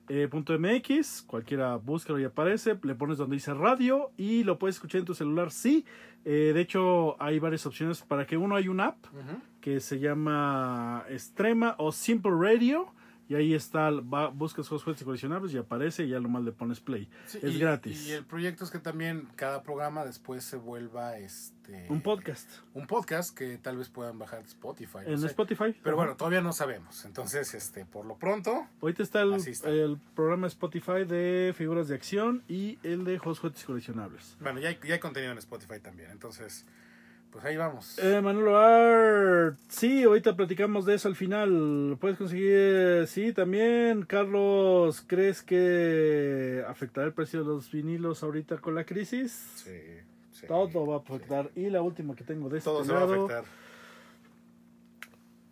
eh, .mx, cualquiera búsquelo y aparece, le pones donde dice radio y lo puedes escuchar en tu celular, sí. Eh, de hecho, hay varias opciones para que uno hay una app que se llama Extrema o Simple Radio y ahí está, va, buscas juegos y coleccionables y aparece y ya nomás le pones play. es gratis. Y el proyecto es que también cada programa después se vuelva este... Un podcast. Un podcast que tal vez puedan bajar Spotify. En Spotify. Pero bueno, todavía no sabemos. Entonces, este, por lo pronto... Ahorita está el, el programa Spotify de figuras de acción y el de juegos y coleccionables. Bueno, ya ya hay contenido en Spotify también. Entonces... Pues ahí vamos. Eh, Manolo Art. Sí, ahorita platicamos de eso al final. puedes conseguir. Eh, sí, también. Carlos, ¿crees que afectará el precio de los vinilos ahorita con la crisis? Sí. Todo va a afectar. Y la última que tengo de este Todo se va a afectar.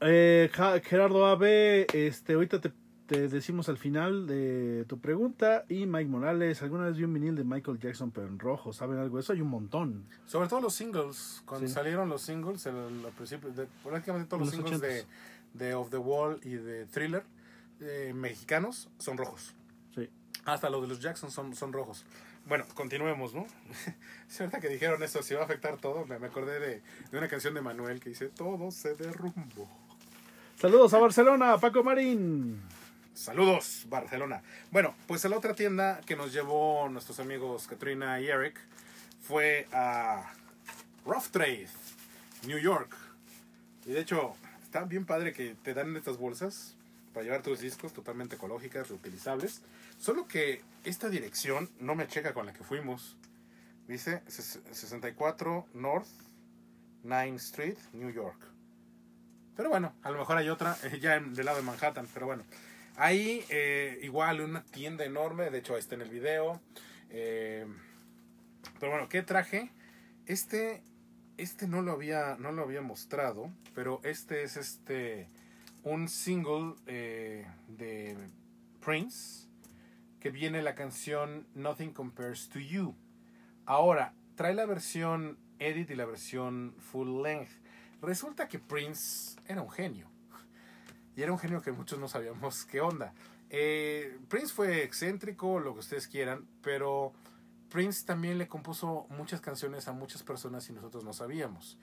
Eh, Gerardo AB, este, ahorita te te decimos al final de tu pregunta. Y Mike Morales, ¿alguna vez vi un vinil de Michael Jackson pero en rojo? ¿Saben algo eso? Hay un montón. Sobre todo los singles. Cuando salieron los singles, prácticamente todos los, singles de, de, Off the Wall y de Thriller eh, mexicanos son rojos. Sí. Hasta los de los Jackson son, son rojos. Bueno, continuemos, ¿no? Es verdad que dijeron eso, si va a afectar todo. Me, me acordé de, de una canción de Manuel que dice, todo se derrumbó. Saludos a Barcelona, Paco Marín. Saludos, Barcelona. Bueno, pues a la otra tienda que nos llevó nuestros amigos Katrina y Eric fue a Rough Trade, New York. Y de hecho, está bien padre que te dan estas bolsas para llevar tus discos totalmente ecológicas, reutilizables. Solo que esta dirección no me checa con la que fuimos. Dice 64 North 9th Street, New York. Pero bueno, a lo mejor hay otra eh, ya del lado de Manhattan, pero bueno. Ahí eh, igual una tienda enorme, de hecho ahí está en el video. Eh, pero bueno, ¿qué traje? Este, este no, lo había, no lo había mostrado, pero este es este, un single eh, de Prince que viene la canción Nothing Compares to You. Ahora, trae la versión edit y la versión full length. Resulta que Prince era un genio y era un genio que muchos no sabíamos qué onda. Eh, Prince fue excéntrico, lo que ustedes quieran, pero Prince también le compuso muchas canciones a muchas personas y nosotros no sabíamos.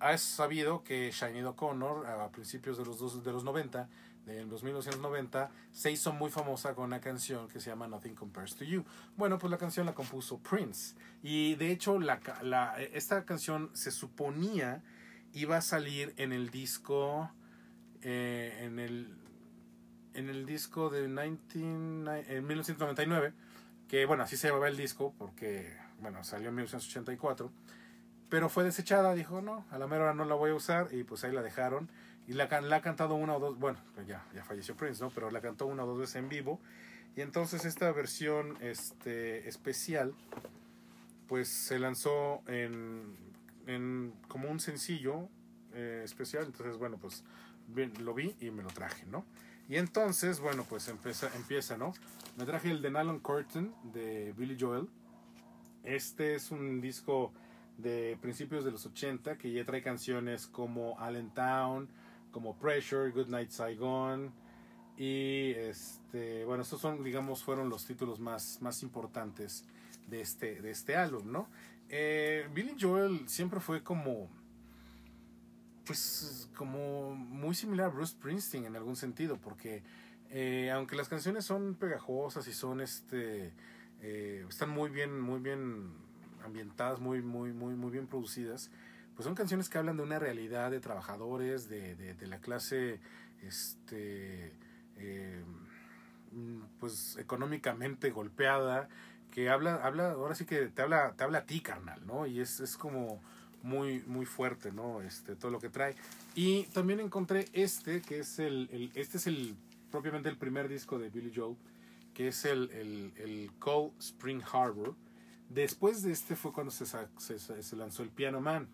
Has sabido que Shiny Connor a principios de los, de los 90, de los 1990, se hizo muy famosa con una canción que se llama Nothing Compares to You. Bueno, pues la canción la compuso Prince. Y de hecho, la, esta canción se suponía iba a salir en el disco eh, en, el, en el disco de en 1999, que bueno, así se llamaba el disco porque, bueno, salió en 1984, pero fue desechada, dijo, no, a la mera hora no la voy a usar y pues ahí la dejaron. Y la, ha cantado una o dos, bueno, pues, ya, ya falleció Prince, Pero la cantó una o dos veces en vivo. Y entonces esta versión este, especial, pues se lanzó en, en como un sencillo eh, especial. Entonces, bueno, pues lo vi y me lo traje, ¿no? Y entonces, bueno, pues empieza, ¿no? Me traje el de Nylon Curtain de Billy Joel. Este es un disco de principios de los 80 que ya trae canciones como Allentown, como Pressure, Good Night Saigon. Y este, bueno, estos son, digamos, fueron los títulos más, más importantes de este, de este álbum, ¿no? Eh, Billy Joel siempre fue como pues como muy similar a Bruce Springsteen en algún sentido, porque eh, aunque las canciones son pegajosas y son este eh, están muy bien muy bien ambientadas, muy muy muy muy bien producidas, pues son canciones que hablan de una realidad de trabajadores, de, de, de la clase este eh, pues económicamente golpeada, que habla habla ahora sí que te habla te habla a ti, carnal, ¿no? Y es es como muy, muy fuerte, ¿no? Este, todo lo que trae. Y también encontré este, que es el, este es el, propiamente el primer disco de Billy Joel que es el, el, Cold Spring Harbor. Después de este fue cuando se, se, lanzó el Piano Man.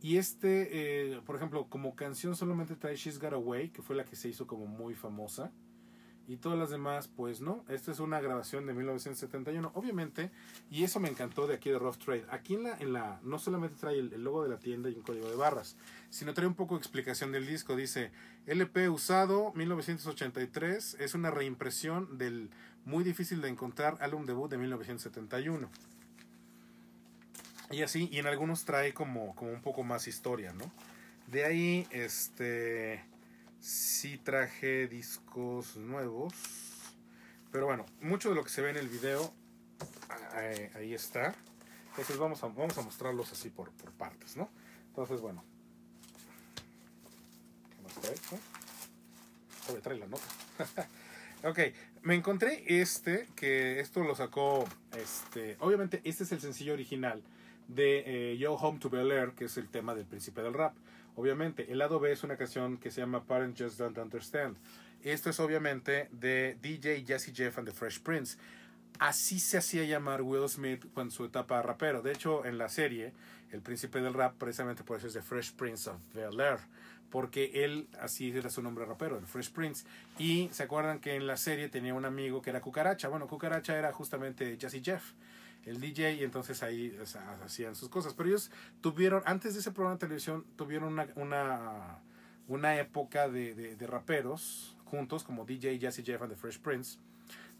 Y este, eh, por ejemplo, como canción solamente trae She's Got Away, que fue la que se hizo como muy famosa y todas las demás, pues no. Esta es una grabación de 1971, obviamente, y eso me encantó de aquí de Rough Trade. Aquí en la, en la no solamente trae el, logo de la tienda y un código de barras, sino trae un poco de explicación del disco. Dice LP usado 1983, es una reimpresión del muy difícil de encontrar álbum debut de 1971. Y así, y en algunos trae como, como un poco más historia, ¿no? De ahí, este sí traje discos nuevos. Pero bueno, mucho de lo que se ve en el video, ahí, está. Entonces vamos a, vamos a mostrarlos así por, partes, ¿no? Entonces, bueno. ¿Qué más trae? la nota. ok, me encontré este, que esto lo sacó, este, obviamente este es el sencillo original de eh, Yo Home to Bel Air, que es el tema del príncipe del rap. Obviamente, el lado B es una canción que se llama Parents Just Don't Understand. Esto es obviamente de DJ Jazzy Jeff and the Fresh Prince. Así se hacía llamar Will Smith cuando su etapa de rapero. De hecho, en la serie, El Príncipe del Rap, precisamente por eso es The Fresh Prince of Bel Air. Porque él, así era su nombre rapero, el Fresh Prince. Y se acuerdan que en la serie tenía un amigo que era Cucaracha. Bueno, Cucaracha era justamente Jazzy Jeff el DJ y entonces ahí hacían sus cosas. Pero ellos tuvieron, antes de ese programa de televisión, tuvieron una, una, época de, raperos juntos como DJ Jesse Jeff and the Fresh Prince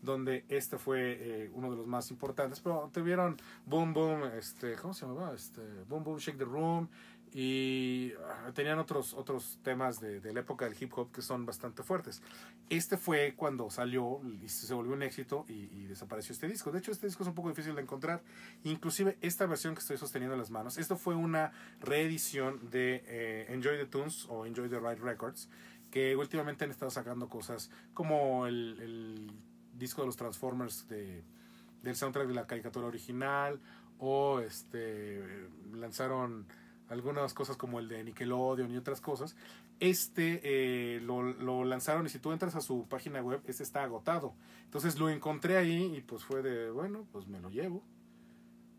donde este fue eh, uno de los más importantes, pero tuvieron Boom Boom, este, ¿cómo se llamaba? Este, boom Boom Shake the Room, y ah, tenían otros, otros temas de, la época del hip hop que son bastante fuertes. Este fue cuando salió y se volvió un éxito y, desapareció este disco. De hecho, este disco es un poco difícil de encontrar. Inclusive esta versión que estoy sosteniendo en las manos, esto fue una reedición de eh, Enjoy the Tunes o Enjoy the Right Records, que últimamente han estado sacando cosas como el, el disco de los Transformers de, del soundtrack de la caricatura original o este lanzaron algunas cosas como el de Nickelodeon y otras cosas, este eh, lo, lo, lanzaron y si tú entras a su página web, este está agotado. Entonces lo encontré ahí y pues fue de, bueno, pues me lo llevo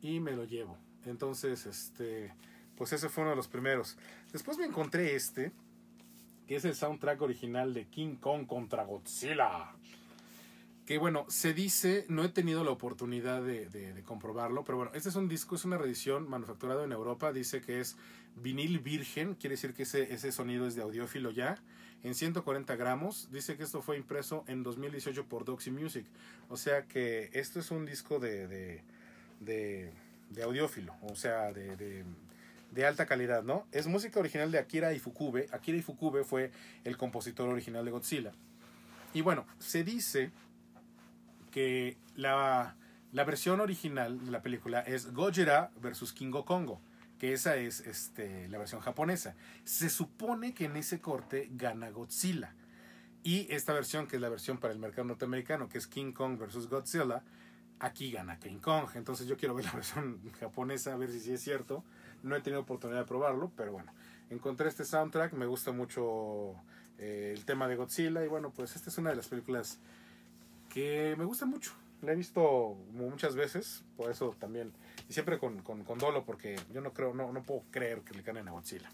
y me lo llevo. Entonces, este, pues ese fue uno de los primeros. Después me encontré este, que es el soundtrack original de King Kong contra Godzilla que bueno, se dice, no he tenido la oportunidad de, comprobarlo, pero bueno, este es un disco, es una reedición manufacturada en Europa, dice que es vinil virgen, quiere decir que ese, ese sonido es de audiófilo ya, en 140 gramos, dice que esto fue impreso en 2018 por Doxy Music, o sea que esto es un disco de, de, de audiófilo, o sea, de, de alta calidad, ¿no? Es música original de Akira Ifukube, Akira Ifukube fue el compositor original de Godzilla. Y bueno, se dice que la, versión original de la película es Gojira versus Kingo Kongo, que esa es este, la versión japonesa. Se supone que en ese corte gana Godzilla. Y esta versión, que es la versión para el mercado norteamericano, que es King Kong versus Godzilla, aquí gana King Kong. Entonces yo quiero ver la versión japonesa, a ver si sí es cierto. No he tenido oportunidad de probarlo, pero bueno. Encontré este soundtrack, me gusta mucho eh, el tema de Godzilla y bueno, pues esta es una de las películas que me gusta mucho. La he visto muchas veces, por eso también. Y siempre con, con, dolo, porque yo no creo, no, no puedo creer que le ganen a Godzilla.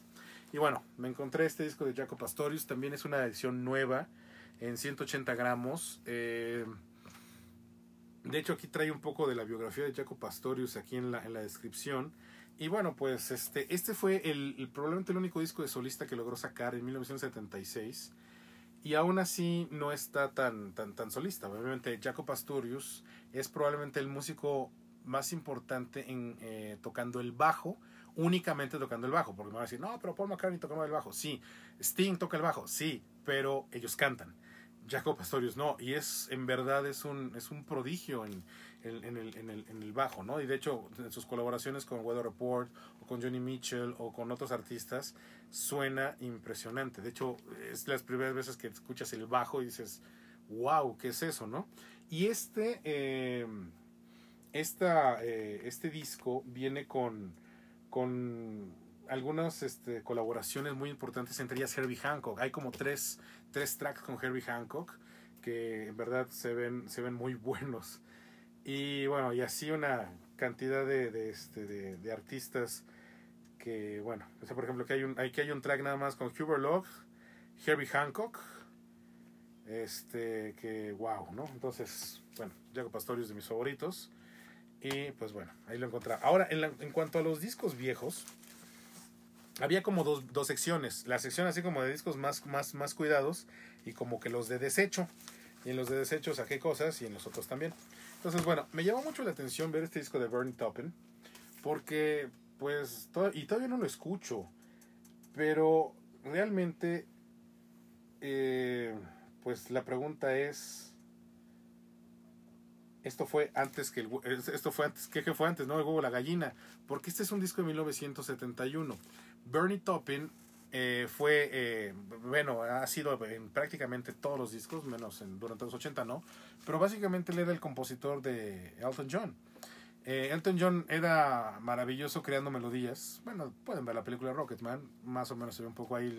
Y bueno, me encontré este disco de Jaco Pastorius, también es una edición nueva, en 180 gramos. Eh, de hecho, aquí trae un poco de la biografía de Jaco Pastorius aquí en la, en la descripción. Y bueno, pues este, este fue el, probablemente el único disco de solista que logró sacar en 1976 y aún así no está tan, tan, tan solista. Obviamente Jaco Pastorius es probablemente el músico más importante en eh, tocando el bajo, únicamente tocando el bajo, porque me van a decir, no, pero Paul McCartney toca el bajo, sí, Sting toca el bajo, sí, pero ellos cantan. Jaco Pastorius no, y es en verdad es un, es un prodigio en, en, el, bajo, ¿no? Y de hecho, en sus colaboraciones con Weather Report, o con Johnny Mitchell, o con otros artistas, suena impresionante. De hecho, es las primeras veces que escuchas el bajo y dices, wow, ¿qué es eso, no? Y este, eh, esta, eh, este disco viene con, con algunas este, colaboraciones muy importantes, entre ellas Herbie Hancock. Hay como tres, tres tracks con Herbie Hancock que en verdad se ven, se ven muy buenos. Y bueno, y así una cantidad este, de, artistas que, bueno, o sea, por ejemplo, que hay un, aquí hay un track nada más con Huber Love, Herbie Hancock, este, que wow, ¿no? Entonces, bueno, Jaco Pastorius de mis favoritos. Y pues bueno, ahí lo encontré. Ahora, en, cuanto a los discos viejos, había como dos, secciones. La sección así como de discos más, más, más cuidados y como que los de desecho. Y en los de desecho saqué cosas y en los otros también. Entonces, bueno, me llamó mucho la atención ver este disco de Bernie Taupin, porque, pues, y todavía no lo escucho, pero realmente, eh, pues la pregunta es, esto fue antes que esto fue antes, ¿qué fue antes, no? El huevo, la gallina, porque este es un disco de 1971. Bernie Taupin eh, fue, eh, bueno, ha sido en prácticamente todos los discos, menos en, durante los 80 no, pero básicamente él era el compositor de Elton John. Eh, Elton John era maravilloso creando melodías. Bueno, pueden ver la película Rocketman, más o menos se ve un poco ahí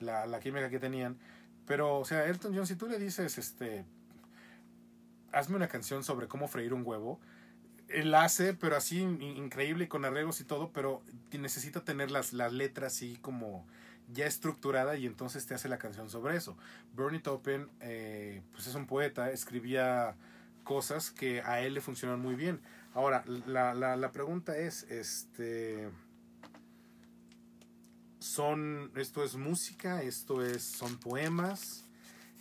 la, la, química que tenían. Pero, o sea, Elton John, si tú le dices, este, hazme una canción sobre cómo freír un huevo, él hace, pero así increíble con arreglos y todo, pero necesita tener las, las letras así como ya estructurada y entonces te hace la canción sobre eso. Bernie Taupin, eh, pues es un poeta, escribía cosas que a él le funcionan muy bien. Ahora, la, la, pregunta es, este... Son, esto es música, esto es, son poemas,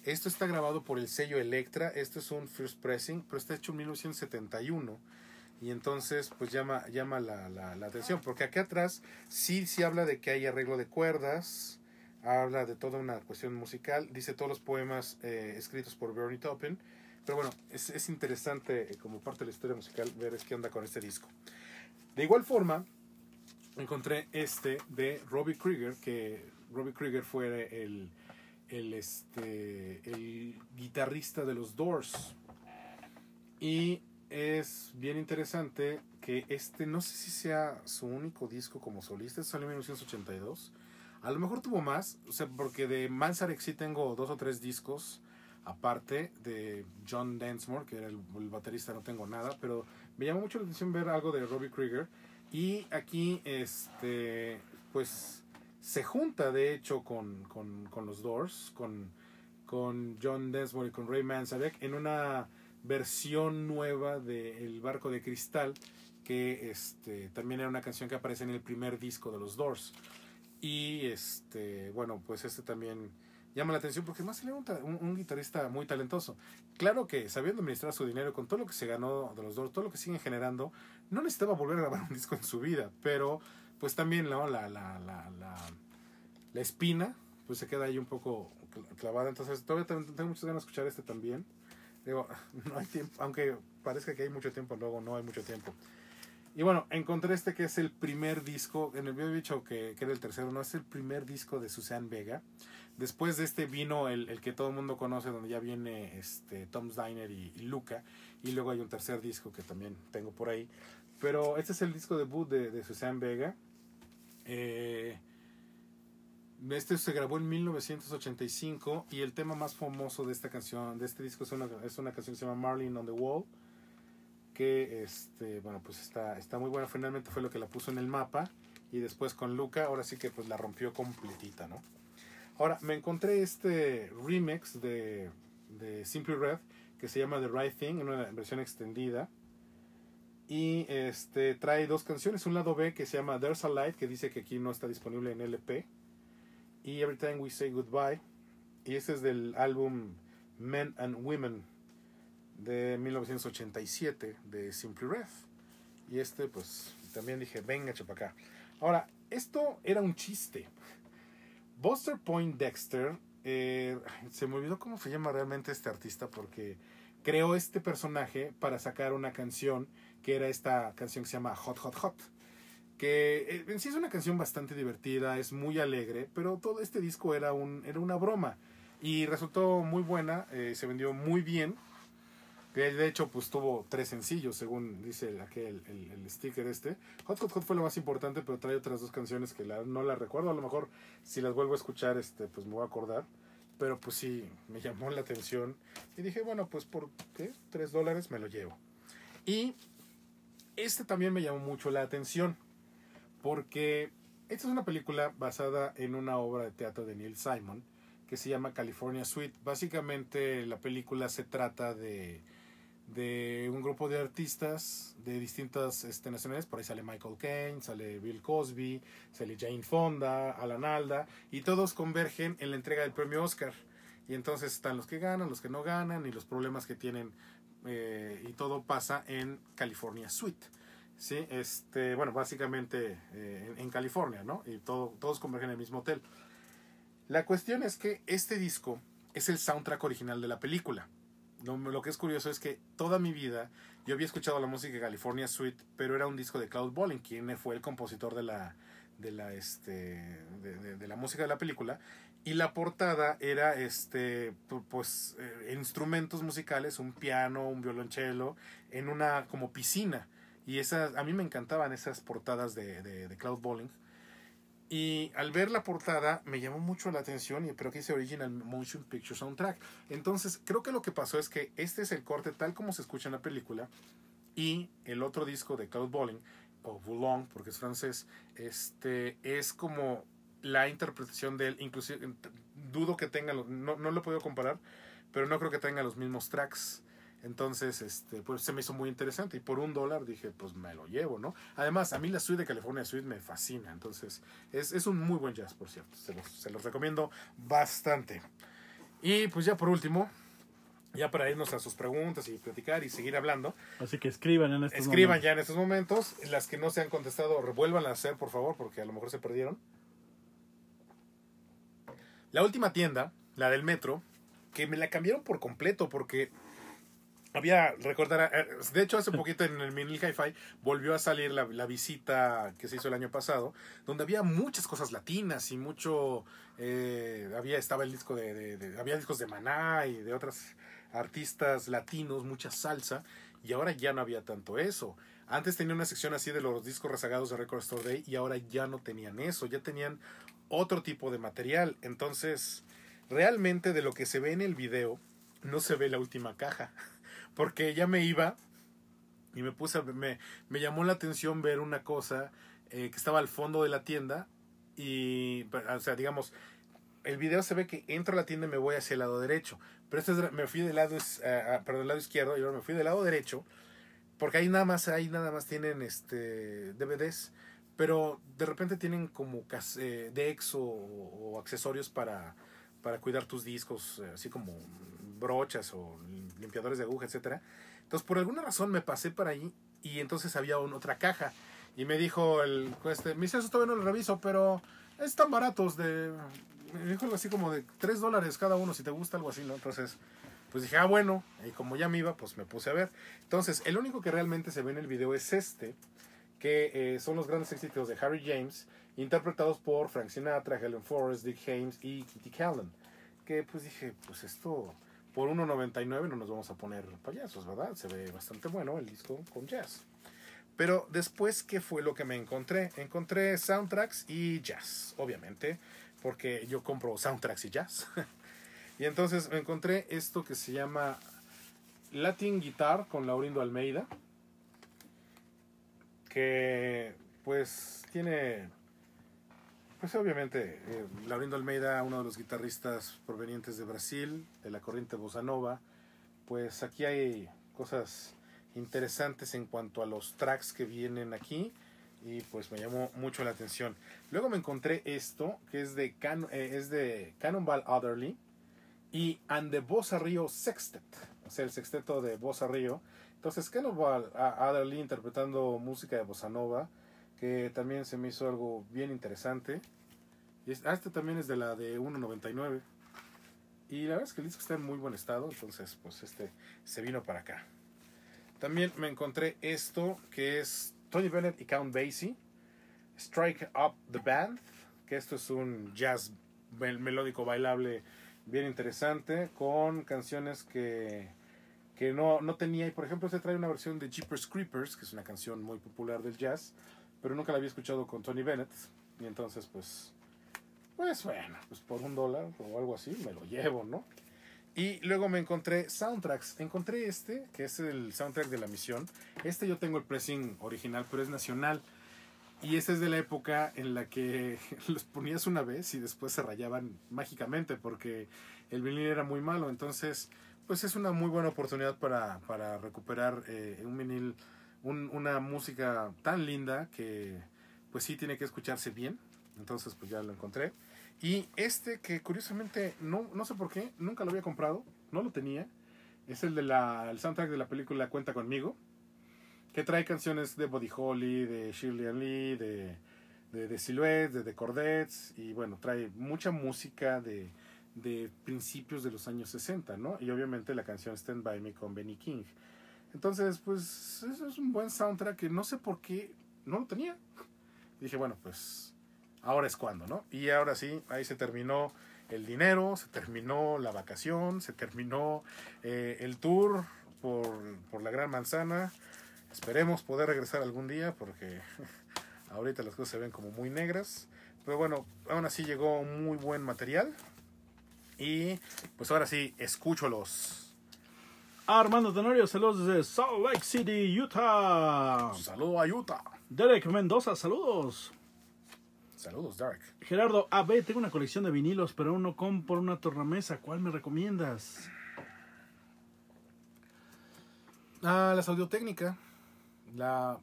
esto está grabado por el sello Electra, esto es un first pressing, pero está hecho en 1971 y entonces pues llama, llama la, la, atención, porque aquí atrás sí, sí habla de que hay arreglo de cuerdas, habla de toda una cuestión musical, dice todos los poemas eh, escritos por Bernie Taupin, pero bueno, es, interesante eh, como parte de la historia musical ver es qué onda con este disco. De igual forma, encontré este de Robbie Krieger, que Robbie Krieger fue el, este, el guitarrista de los Doors. Y es bien interesante que este, no sé si sea su único disco como solista, este salió en 1982. A lo mejor tuvo más, o sea, porque de Manzarek sí tengo dos o tres discos, aparte de John Densmore, que era el, baterista, no tengo nada, pero me llamó mucho la atención ver algo de Robbie Krieger. Y aquí, este, pues, se junta de hecho con, con, los Doors, con, con John Densmore y con Ray Manzarek en una versión nueva de El barco de cristal, que este, también era una canción que aparece en el primer disco de los Doors. Y este, bueno, pues este también llama la atención porque más le un, guitarrista muy talentoso. Claro que sabiendo administrar su dinero con todo lo que se ganó de los Doors, todo lo que siguen generando, no necesitaba volver a grabar un disco en su vida, pero pues también la, la, la, la, la espina pues se queda ahí un poco clavada. Entonces todavía tengo muchas ganas de escuchar este también. Digo, no hay tiempo, aunque parezca que hay mucho tiempo, luego no hay mucho tiempo. Y bueno, encontré este que es el primer disco, en el video he dicho que, era el tercero, no, es el primer disco de Suzanne Vega. Después de este vino el, que todo el mundo conoce, donde ya viene este, Tom's Diner y, Luca. Y luego hay un tercer disco que también tengo por ahí. Pero este es el disco debut de, de Suzanne Vega. Eh, este se grabó en 1985 y el tema más famoso de esta canción, de este disco, es una, es una canción que se llama Marlin on the Wall, que este, bueno, pues está, está muy buena, finalmente fue lo que la puso en el mapa y después con Luca, ahora sí que pues la rompió completita, ¿no? Ahora, me encontré este remix de, de Simply Red que se llama The Right Thing, en una versión extendida. Y este trae dos canciones, un lado B que se llama There's a Light, que dice que aquí no está disponible en LP y Every Time We Say Goodbye. Y este es del álbum Men and Women de 1987 de Simply Red. Y este, pues, también dije, venga, acá Ahora, esto era un chiste. Buster Point Dexter, eh, se me olvidó cómo se llama realmente este artista porque creó este personaje para sacar una canción que era esta canción que se llama Hot Hot Hot que eh, en sí es una canción bastante divertida, es muy alegre, pero todo este disco era, un, era una broma y resultó muy buena, eh, se vendió muy bien. De hecho, pues tuvo tres sencillos, según dice el, aquel, el, sticker este. Hot Hot Hot fue lo más importante, pero trae otras dos canciones que no las recuerdo. A lo mejor si las vuelvo a escuchar, este, pues me voy a acordar. Pero pues sí, me llamó la atención. Y dije, bueno, pues por qué? Tres dólares me lo llevo. Y este también me llamó mucho la atención porque esta es una película basada en una obra de teatro de Neil Simon que se llama California Suite. Básicamente la película se trata de, un grupo de artistas de distintas este, nacionalidades. Por ahí sale Michael Caine, sale Bill Cosby, sale Jane Fonda, Alan Alda, y todos convergen en la entrega del premio Oscar. Y entonces están los que ganan, los que no ganan y los problemas que tienen eh, y todo pasa en California Suite. Sí, este, bueno, básicamente eh, en, California, ¿no? Y todo, todos convergen en el mismo hotel. La cuestión es que este disco es el soundtrack original de la película. Lo, que es curioso es que toda mi vida yo había escuchado la música de California Suite, pero era un disco de Cloud Bowling quien fue el compositor de la, de la, este, de, de, la música de la película. Y la portada era este, pues, eh, instrumentos musicales, un piano, un violonchelo, en una como piscina. Y esas, a mí me encantaban esas portadas de, de, Cloud Bowling. Y al ver la portada me llamó mucho la atención y creo que dice Original Motion Picture Soundtrack. Entonces creo que lo que pasó es que este es el corte tal como se escucha en la película y el otro disco de Cloud Bowling, o Boulogne, porque es francés, este, es como la interpretación de él, inclusive dudo que tenga, no, no lo puedo comparar, pero no creo que tenga los mismos tracks. Entonces, este, pues se me hizo muy interesante y por un dólar dije, pues me lo llevo, ¿no? Además, a mí la suite de California Suite me fascina, entonces es, un muy buen jazz, por cierto, se los, recomiendo bastante. Y pues ya por último, ya para irnos a sus preguntas y platicar y seguir hablando. Así que escriban en estos momentos. Escriban ya en estos momentos, las que no se han contestado, revuélvanlas a hacer, por favor, porque a lo mejor se perdieron. La última tienda, la del metro, que me la cambiaron por completo porque había, recordar, eh, de hecho hace un poquito en el Minil Hi-Fi volvió a salir la, visita que se hizo el año pasado, donde había muchas cosas latinas y mucho, eh, había, estaba el disco de, había discos de Maná y de otros artistas latinos, mucha salsa, y ahora ya no había tanto eso. Antes tenía una sección así de los discos rezagados de Record Store Day y ahora ya no tenían eso, ya tenían otro tipo de material. Entonces, realmente de lo que se ve en el video, no se ve la última caja porque ya me iba y me puse, me, me llamó la atención ver una cosa eh, que estaba al fondo de la tienda y, o sea, digamos, el video se ve que entro a la tienda y me voy hacia el lado derecho, pero este me fui del lado, del lado izquierdo y ahora me fui del lado derecho porque ahí nada más, ahí nada más tienen este DVDs, pero de repente tienen como eh, decks o, o accesorios para, para cuidar tus discos, eh, así como brochas o limpiadores de aguja, etcétera. Entonces, por alguna razón me pasé para ahí y entonces había otra caja. Y me dijo el este, me dice, eso todavía no lo reviso, pero están baratos de... Me dijo algo así como de 3 dólares cada uno, si te gusta algo así, ¿no? Entonces, pues dije, ah, bueno, y como ya me iba, pues me puse a ver. Entonces, el único que realmente se ve en el video es este, que eh, son los grandes éxitos de Harry James, interpretados por Frank Sinatra, Helen Forrest, Dick James y Kitty Callan. Que pues dije, pues esto por 1.99 no nos vamos a poner payasos, ¿verdad? Se ve bastante bueno el disco con jazz. Pero después, ¿qué fue lo que me encontré? Encontré soundtracks y jazz, obviamente, porque yo compro soundtracks y jazz. y entonces me encontré esto que se llama Latin Guitar con Laurindo Almeida, que pues tiene pues obviamente, eh, Laurindo Almeida, uno de los guitarristas provenientes de Brasil, de la corriente bossa nova, pues aquí hay cosas interesantes en cuanto a los tracks que vienen aquí y pues me llamó mucho la atención. Luego me encontré esto que es de, eh, es de Cannonball Adderley y And the Bossa Rio Sextet, o sea, el sexteto de Bossa Rio. Entonces Cannonball Adderley interpretando música de bossa nova que también se me hizo algo bien interesante. Y ah, este también es de la de 1.99. Y la verdad es que el disco está en muy buen estado, entonces pues este se vino para acá. También me encontré esto que es Tony Bennett y Count Basie, Strike Up the Band, que esto es un jazz melódico bailable bien interesante con canciones que, que no, no tenía. Y por ejemplo, se este trae una versión de Jeepers Creepers, que es una canción muy popular del jazz, pero nunca la había escuchado con Tony Bennett. Y entonces, pues, pues bueno, pues por un dólar o algo así me lo llevo, ¿no? Y luego me encontré soundtracks. Encontré este, que es el soundtrack de la misión. Este yo tengo el pressing original, pero es nacional. Y este es de la época en la que los ponías una vez y después se rayaban mágicamente porque el vinil era muy malo. Entonces, pues es una muy buena oportunidad para, para recuperar eh, un vinil una música tan linda que pues sí tiene que escucharse bien. Entonces pues ya lo encontré. Y este que curiosamente, no, no sé por qué, nunca lo había comprado, no lo tenía. Es el de el soundtrack de la película Cuenta conmigo, que trae canciones de Body Holly, de Shirley and Lee, de, de, de Silhouette, de, The Cordettes, y bueno, trae mucha música de, de principios de los años 60, ¿no? Y obviamente la canción Stand By Me con Benny King. Entonces, pues, eso es un buen soundtrack que no sé por qué no lo tenía. dije, bueno, pues, ahora es cuando, ¿no? Y ahora sí, ahí se terminó el dinero, se terminó la vacación, se terminó eh, el tour por, por la Gran Manzana. Esperemos poder regresar algún día porque ahorita las cosas se ven como muy negras. Pero bueno, aún así llegó muy buen material. Y pues ahora sí, escucho los Armando Tenorio, saludos desde Salt Lake City, Utah. Saludos a Utah. Derek Mendoza, saludos. Saludos, Derek. Gerardo AB, tengo una colección de vinilos, pero uno no compro una tornamesa. ¿Cuál me recomiendas? Ah, las La, ah,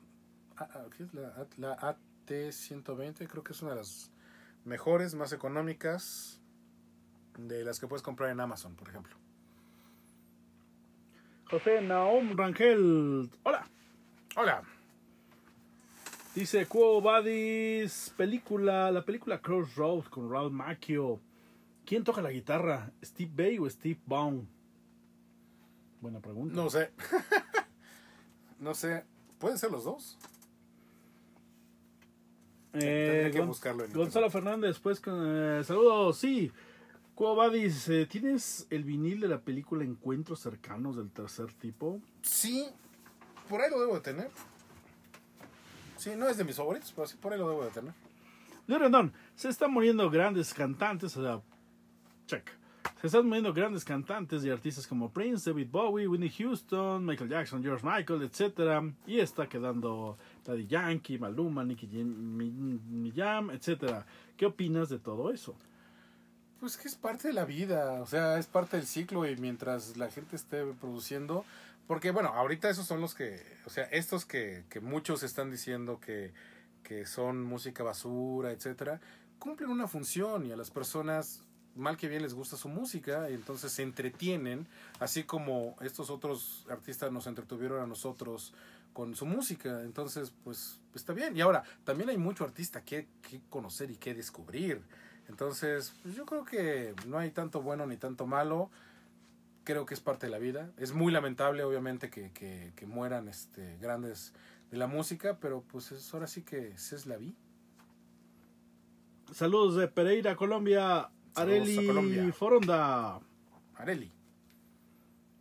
ah, ¿qué la, la AT120 creo que es una de las mejores, más económicas de las que puedes comprar en Amazon, por ejemplo. José Naom Rangel. Hola. Hola. Dice Quo Badis, película, la película Crossroads con Raul Macchio. ¿Quién toca la guitarra? ¿Steve Bay o Steve Baum? Buena pregunta. No sé. no sé. ¿Pueden ser los dos? Eh, que buscarlo Gonzalo Fernández, pues, eh, saludos, sí. Cuoba dice, ¿tienes el vinil de la película Encuentros cercanos del tercer tipo? Sí, por ahí lo debo de tener. Sí, no es de mis favoritos, pero sí, por ahí lo debo de tener. Rendón, se están muriendo grandes cantantes, o sea, check. Se están muriendo grandes cantantes y artistas como Prince, David Bowie, Winnie Houston, Michael Jackson, George Michael, etc. Y está quedando Daddy Yankee, Maluma, Nicky Jam, etc. ¿Qué opinas de todo eso? Pues que es parte de la vida, o sea, es parte del ciclo y mientras la gente esté produciendo, porque bueno, ahorita esos son los que, o sea, estos que, muchos están diciendo que, que son música basura, etcétera, cumplen una función y a las personas mal que bien les gusta su música y entonces se entretienen, así como estos otros artistas nos entretuvieron a nosotros con su música, entonces pues está bien. Y ahora, también hay mucho artista que, que conocer y que descubrir. Entonces, pues, yo creo que no hay tanto bueno ni tanto malo. Creo que es parte de la vida. Es muy lamentable, obviamente, que, mueran este, grandes de la música, pero pues es, ahora sí que se es la vi. Saludos de Pereira, Colombia. Areli Colombia. Foronda. Areli.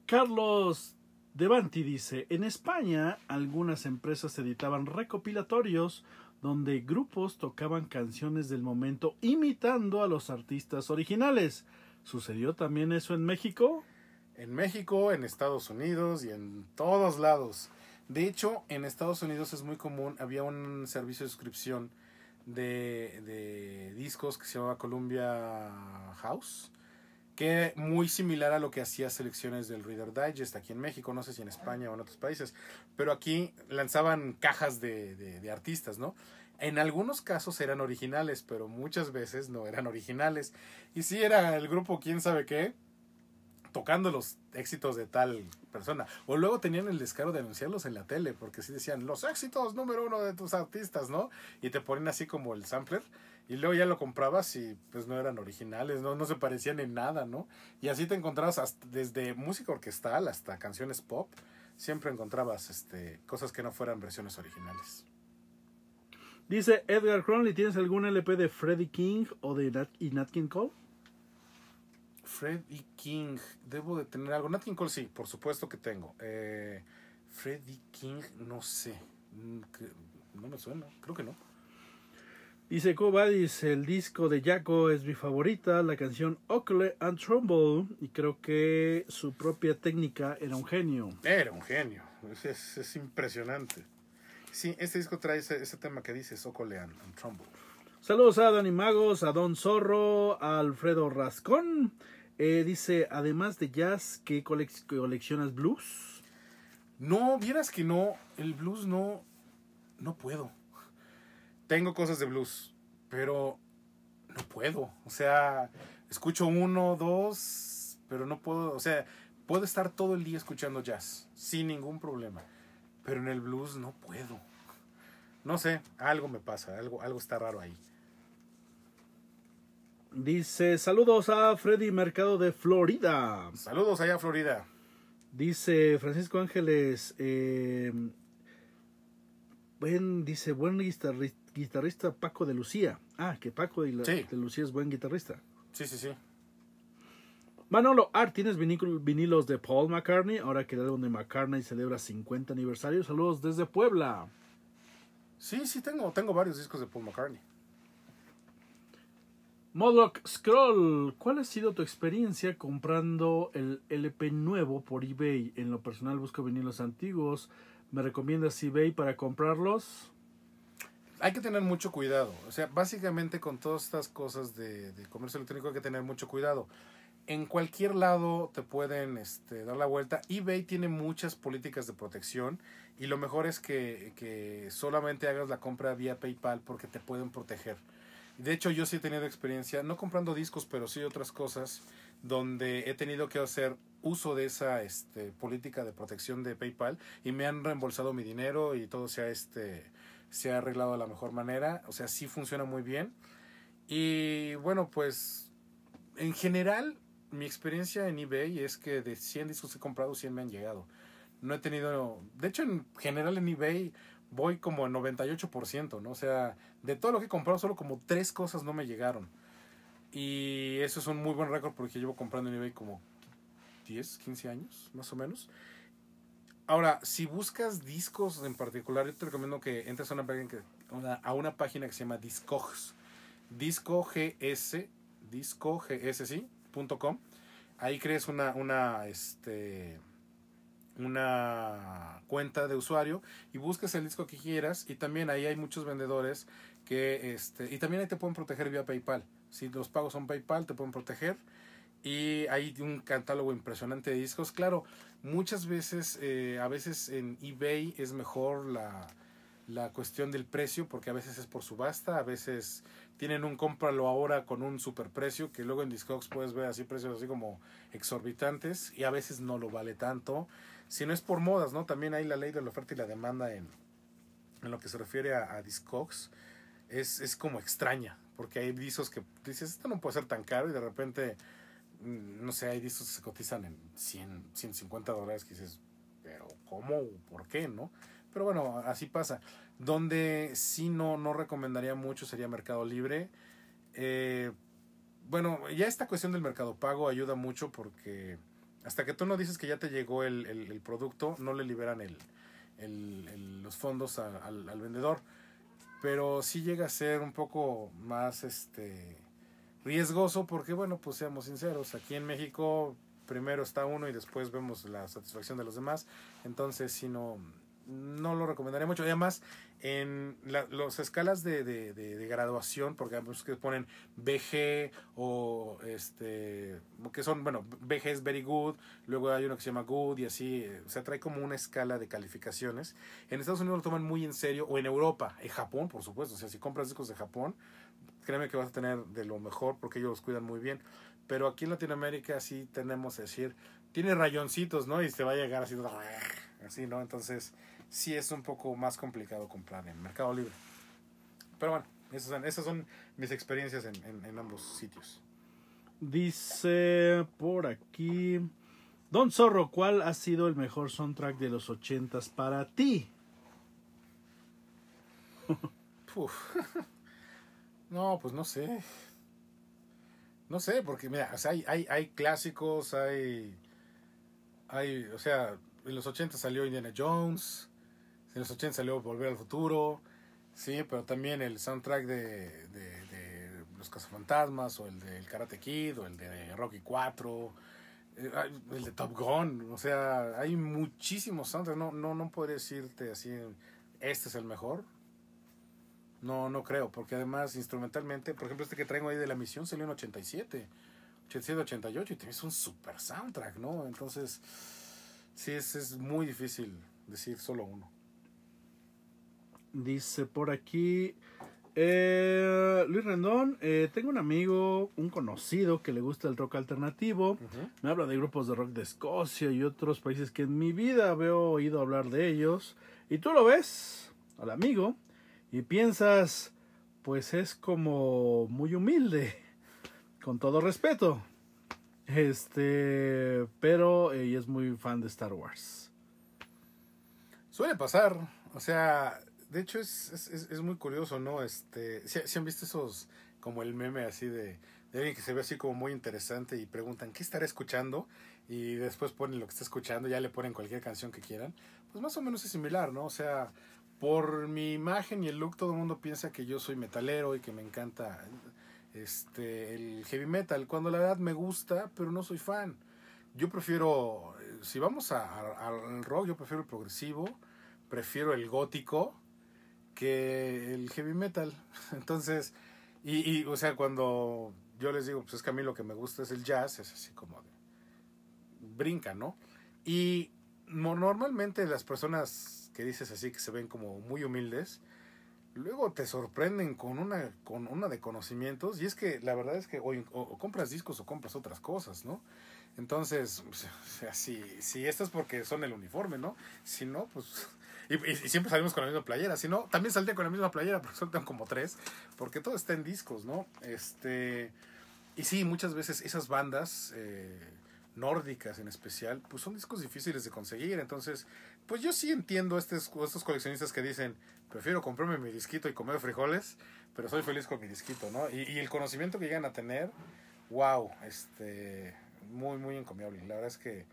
Carlos Devanti dice, en España algunas empresas editaban recopilatorios donde grupos tocaban canciones del momento imitando a los artistas originales. ¿Sucedió también eso en México? En México, en Estados Unidos y en todos lados. De hecho, en Estados Unidos es muy común, había un servicio de suscripción de, de discos que se llamaba Columbia House que muy similar a lo que hacía selecciones del Reader Digest aquí en México, no sé si en España o en otros países, pero aquí lanzaban cajas de, artistas, ¿no? En algunos casos eran originales, pero muchas veces no eran originales. Y sí era el grupo quién sabe qué, tocando los éxitos de tal persona. O luego tenían el descaro de anunciarlos en la tele, porque sí decían los éxitos número uno de tus artistas, ¿no? Y te ponen así como el sampler y luego ya lo comprabas y pues no eran originales, no, se parecían en nada, ¿no? Y así te encontrabas desde música orquestal hasta canciones pop, siempre encontrabas este, cosas que no fueran versiones originales. Dice Edgar Cronley, ¿tienes algún LP de Freddie King o de Nat, y Nat King Cole? Freddie King, debo de tener algo. Nat King Cole sí, por supuesto que tengo. Eh, Freddie King, no sé. Mm, no me suena, creo que no. Dice Cobadis, el disco de Jaco es mi favorita, la canción Oakley and Trumbull, y creo que su propia técnica era un genio. Era un genio, es, impresionante. Sí, este disco trae ese, tema que dice Oakley and, and, Saludos a Dani Magos, a Don Zorro, a Alfredo Rascón. Eh, dice, además de jazz, ¿qué coleccionas blues? No, vieras que no, el blues no, no puedo tengo cosas de blues, pero no puedo. O sea, escucho uno, dos, pero no puedo. O sea, puedo estar todo el día escuchando jazz, sin ningún problema. Pero en el blues no puedo. No sé, algo me pasa, algo, algo está raro ahí. Dice, saludos a Freddy Mercado de Florida. Saludos allá Florida. Dice Francisco Ángeles, eh, buen, dice, buen guitarrista Paco de Lucía. Ah, que Paco de, Lucía es buen guitarrista. Sí, sí, sí. Manolo Art, ah, tienes vinilos de Paul McCartney, ahora que el álbum de McCartney celebra 50 aniversario. Saludos desde Puebla. Sí, sí, tengo, tengo varios discos de Paul McCartney. Modlock Scroll, ¿cuál ha sido tu experiencia comprando el LP nuevo por eBay? En lo personal busco vinilos antiguos. ¿Me recomiendas eBay para comprarlos? hay que tener mucho cuidado. O sea, básicamente con todas estas cosas de, comercio electrónico hay que tener mucho cuidado. En cualquier lado te pueden este, dar la vuelta. eBay tiene muchas políticas de protección y lo mejor es que, solamente hagas la compra vía PayPal porque te pueden proteger. De hecho, yo sí he tenido experiencia, no comprando discos, pero sí otras cosas, donde he tenido que hacer uso de esa este, política de protección de PayPal y me han reembolsado mi dinero y todo sea este, se ha arreglado de la mejor manera, o sea, sí funciona muy bien. Y bueno, pues en general mi experiencia en eBay es que de 100 discos que he comprado, 100 me han llegado. No he tenido, de hecho en general en eBay voy como 98%, ¿no? O sea, de todo lo que he comprado, solo como tres cosas no me llegaron. Y eso es un muy buen récord porque llevo comprando en eBay como 10, 15 años, más o menos. Ahora, si buscas discos en particular, yo te recomiendo que entres a una, página que, a una página que se llama Discogs. Disco Ahí crees una, una, este, una cuenta de usuario y buscas el disco que quieras. Y también ahí hay muchos vendedores que, este, y también ahí te pueden proteger vía PayPal. Si los pagos son PayPal, te pueden proteger y hay un catálogo impresionante de discos. Claro, muchas veces, eh, a veces en eBay es mejor la, cuestión del precio, porque a veces es por subasta, a veces tienen un cómpralo ahora con un superprecio, que luego en Discogs puedes ver así precios así como exorbitantes, y a veces no lo vale tanto. Si no es por modas, ¿no? También hay la ley de la oferta y la demanda en, en lo que se refiere a, a Discogs. Es, es como extraña, porque hay discos que dices, esto no puede ser tan caro, y de repente Mm, no sé, hay discos que se cotizan en 100, 150 dólares, que dices, pero ¿cómo? ¿Por qué? ¿No? Pero bueno, así pasa. Donde sí no, no recomendaría mucho sería Mercado Libre. Eh, bueno, ya esta cuestión del mercado pago ayuda mucho porque hasta que tú no dices que ya te llegó el, producto, no le liberan el, los fondos al, al vendedor. Pero sí llega a ser un poco más este riesgoso porque, bueno, pues seamos sinceros, aquí en México primero está uno y después vemos la satisfacción de los demás. Entonces, si no, no lo recomendaré mucho. Además, en las escalas de, de, de, graduación, porque muchos que ponen BG o este, que son, bueno, BG es very good, luego hay uno que se llama good y así, eh, o sea, trae como una escala de calificaciones. En Estados Unidos lo toman muy en serio, o en Europa, en Japón, por supuesto, o sea, si compras discos de Japón, créeme que vas a tener de lo mejor porque ellos los cuidan muy bien. Pero aquí en Latinoamérica sí tenemos es decir, tiene rayoncitos, ¿no? Y se va a llegar así, así, ¿no? Entonces sí es un poco más complicado comprar en Mercado Libre. Pero bueno, esas son, esas son mis experiencias en, ambos sitios. Dice por aquí. Don Zorro, ¿cuál ha sido el mejor soundtrack de los ochentas para ti? No, pues no sé. No sé, porque mira, o sea, hay, hay, hay, clásicos, hay, hay, o sea, en los 80 salió Indiana Jones, en los 80 salió Volver al Futuro, sí, pero también el soundtrack de, Los Cazafantasmas, o el de El Karate Kid, o el de Rocky 4, eh, el de Top Gun, o sea, hay muchísimos soundtracks, no, no, no podría decirte así, este es el mejor, no, no creo, porque además instrumentalmente, por ejemplo, este que traigo ahí de la misión salió en 87, 87, 88 y tienes un super soundtrack, ¿no? Entonces, sí, es, muy difícil decir solo uno. Dice por aquí, eh, Luis Rendón, eh, tengo un amigo, un conocido que le gusta el rock alternativo. Me habla de grupos de rock de Escocia y otros países que en mi vida veo oído hablar de ellos. ¿Y tú lo ves? Al amigo y piensas, pues es como muy humilde, con todo respeto. Este, pero ella eh, es muy fan de Star Wars. Suele pasar, o sea, de hecho es, es, muy curioso, ¿no? Este, si han visto esos, como el meme así de, de alguien que se ve así como muy interesante y preguntan, ¿qué estará escuchando? Y después ponen lo que está escuchando, ya le ponen cualquier canción que quieran. Pues más o menos es similar, ¿no? O sea, por mi imagen y el look todo el mundo piensa que yo soy metalero y que me encanta este, el heavy metal, cuando la verdad me gusta, pero no soy fan. Yo prefiero, si vamos al rock, yo prefiero el progresivo, prefiero el gótico que el heavy metal. Entonces, y, o sea, cuando yo les digo, pues es que a mí lo que me gusta es el jazz, es así como de, brinca, ¿no? Y normalmente las personas que dices así que se ven como muy humildes, luego te sorprenden con una, con una de conocimientos y es que la verdad es que o, compras discos o compras otras cosas, ¿no? Entonces, o sea, si, si es porque son el uniforme, ¿no? Si no, pues... Y, siempre salimos con la misma playera, si no, también salte con la misma playera, pero saltan como tres, porque todo está en discos, ¿no? Este... Y sí, muchas veces esas bandas... Eh, nórdicas en especial, pues son discos difíciles de conseguir. Entonces, pues yo sí entiendo a estos, coleccionistas que dicen, prefiero comprarme mi disquito y comer frijoles, pero soy feliz con mi disquito, ¿no? Y, y el conocimiento que llegan a tener, wow, este, muy, muy encomiable. La verdad es que,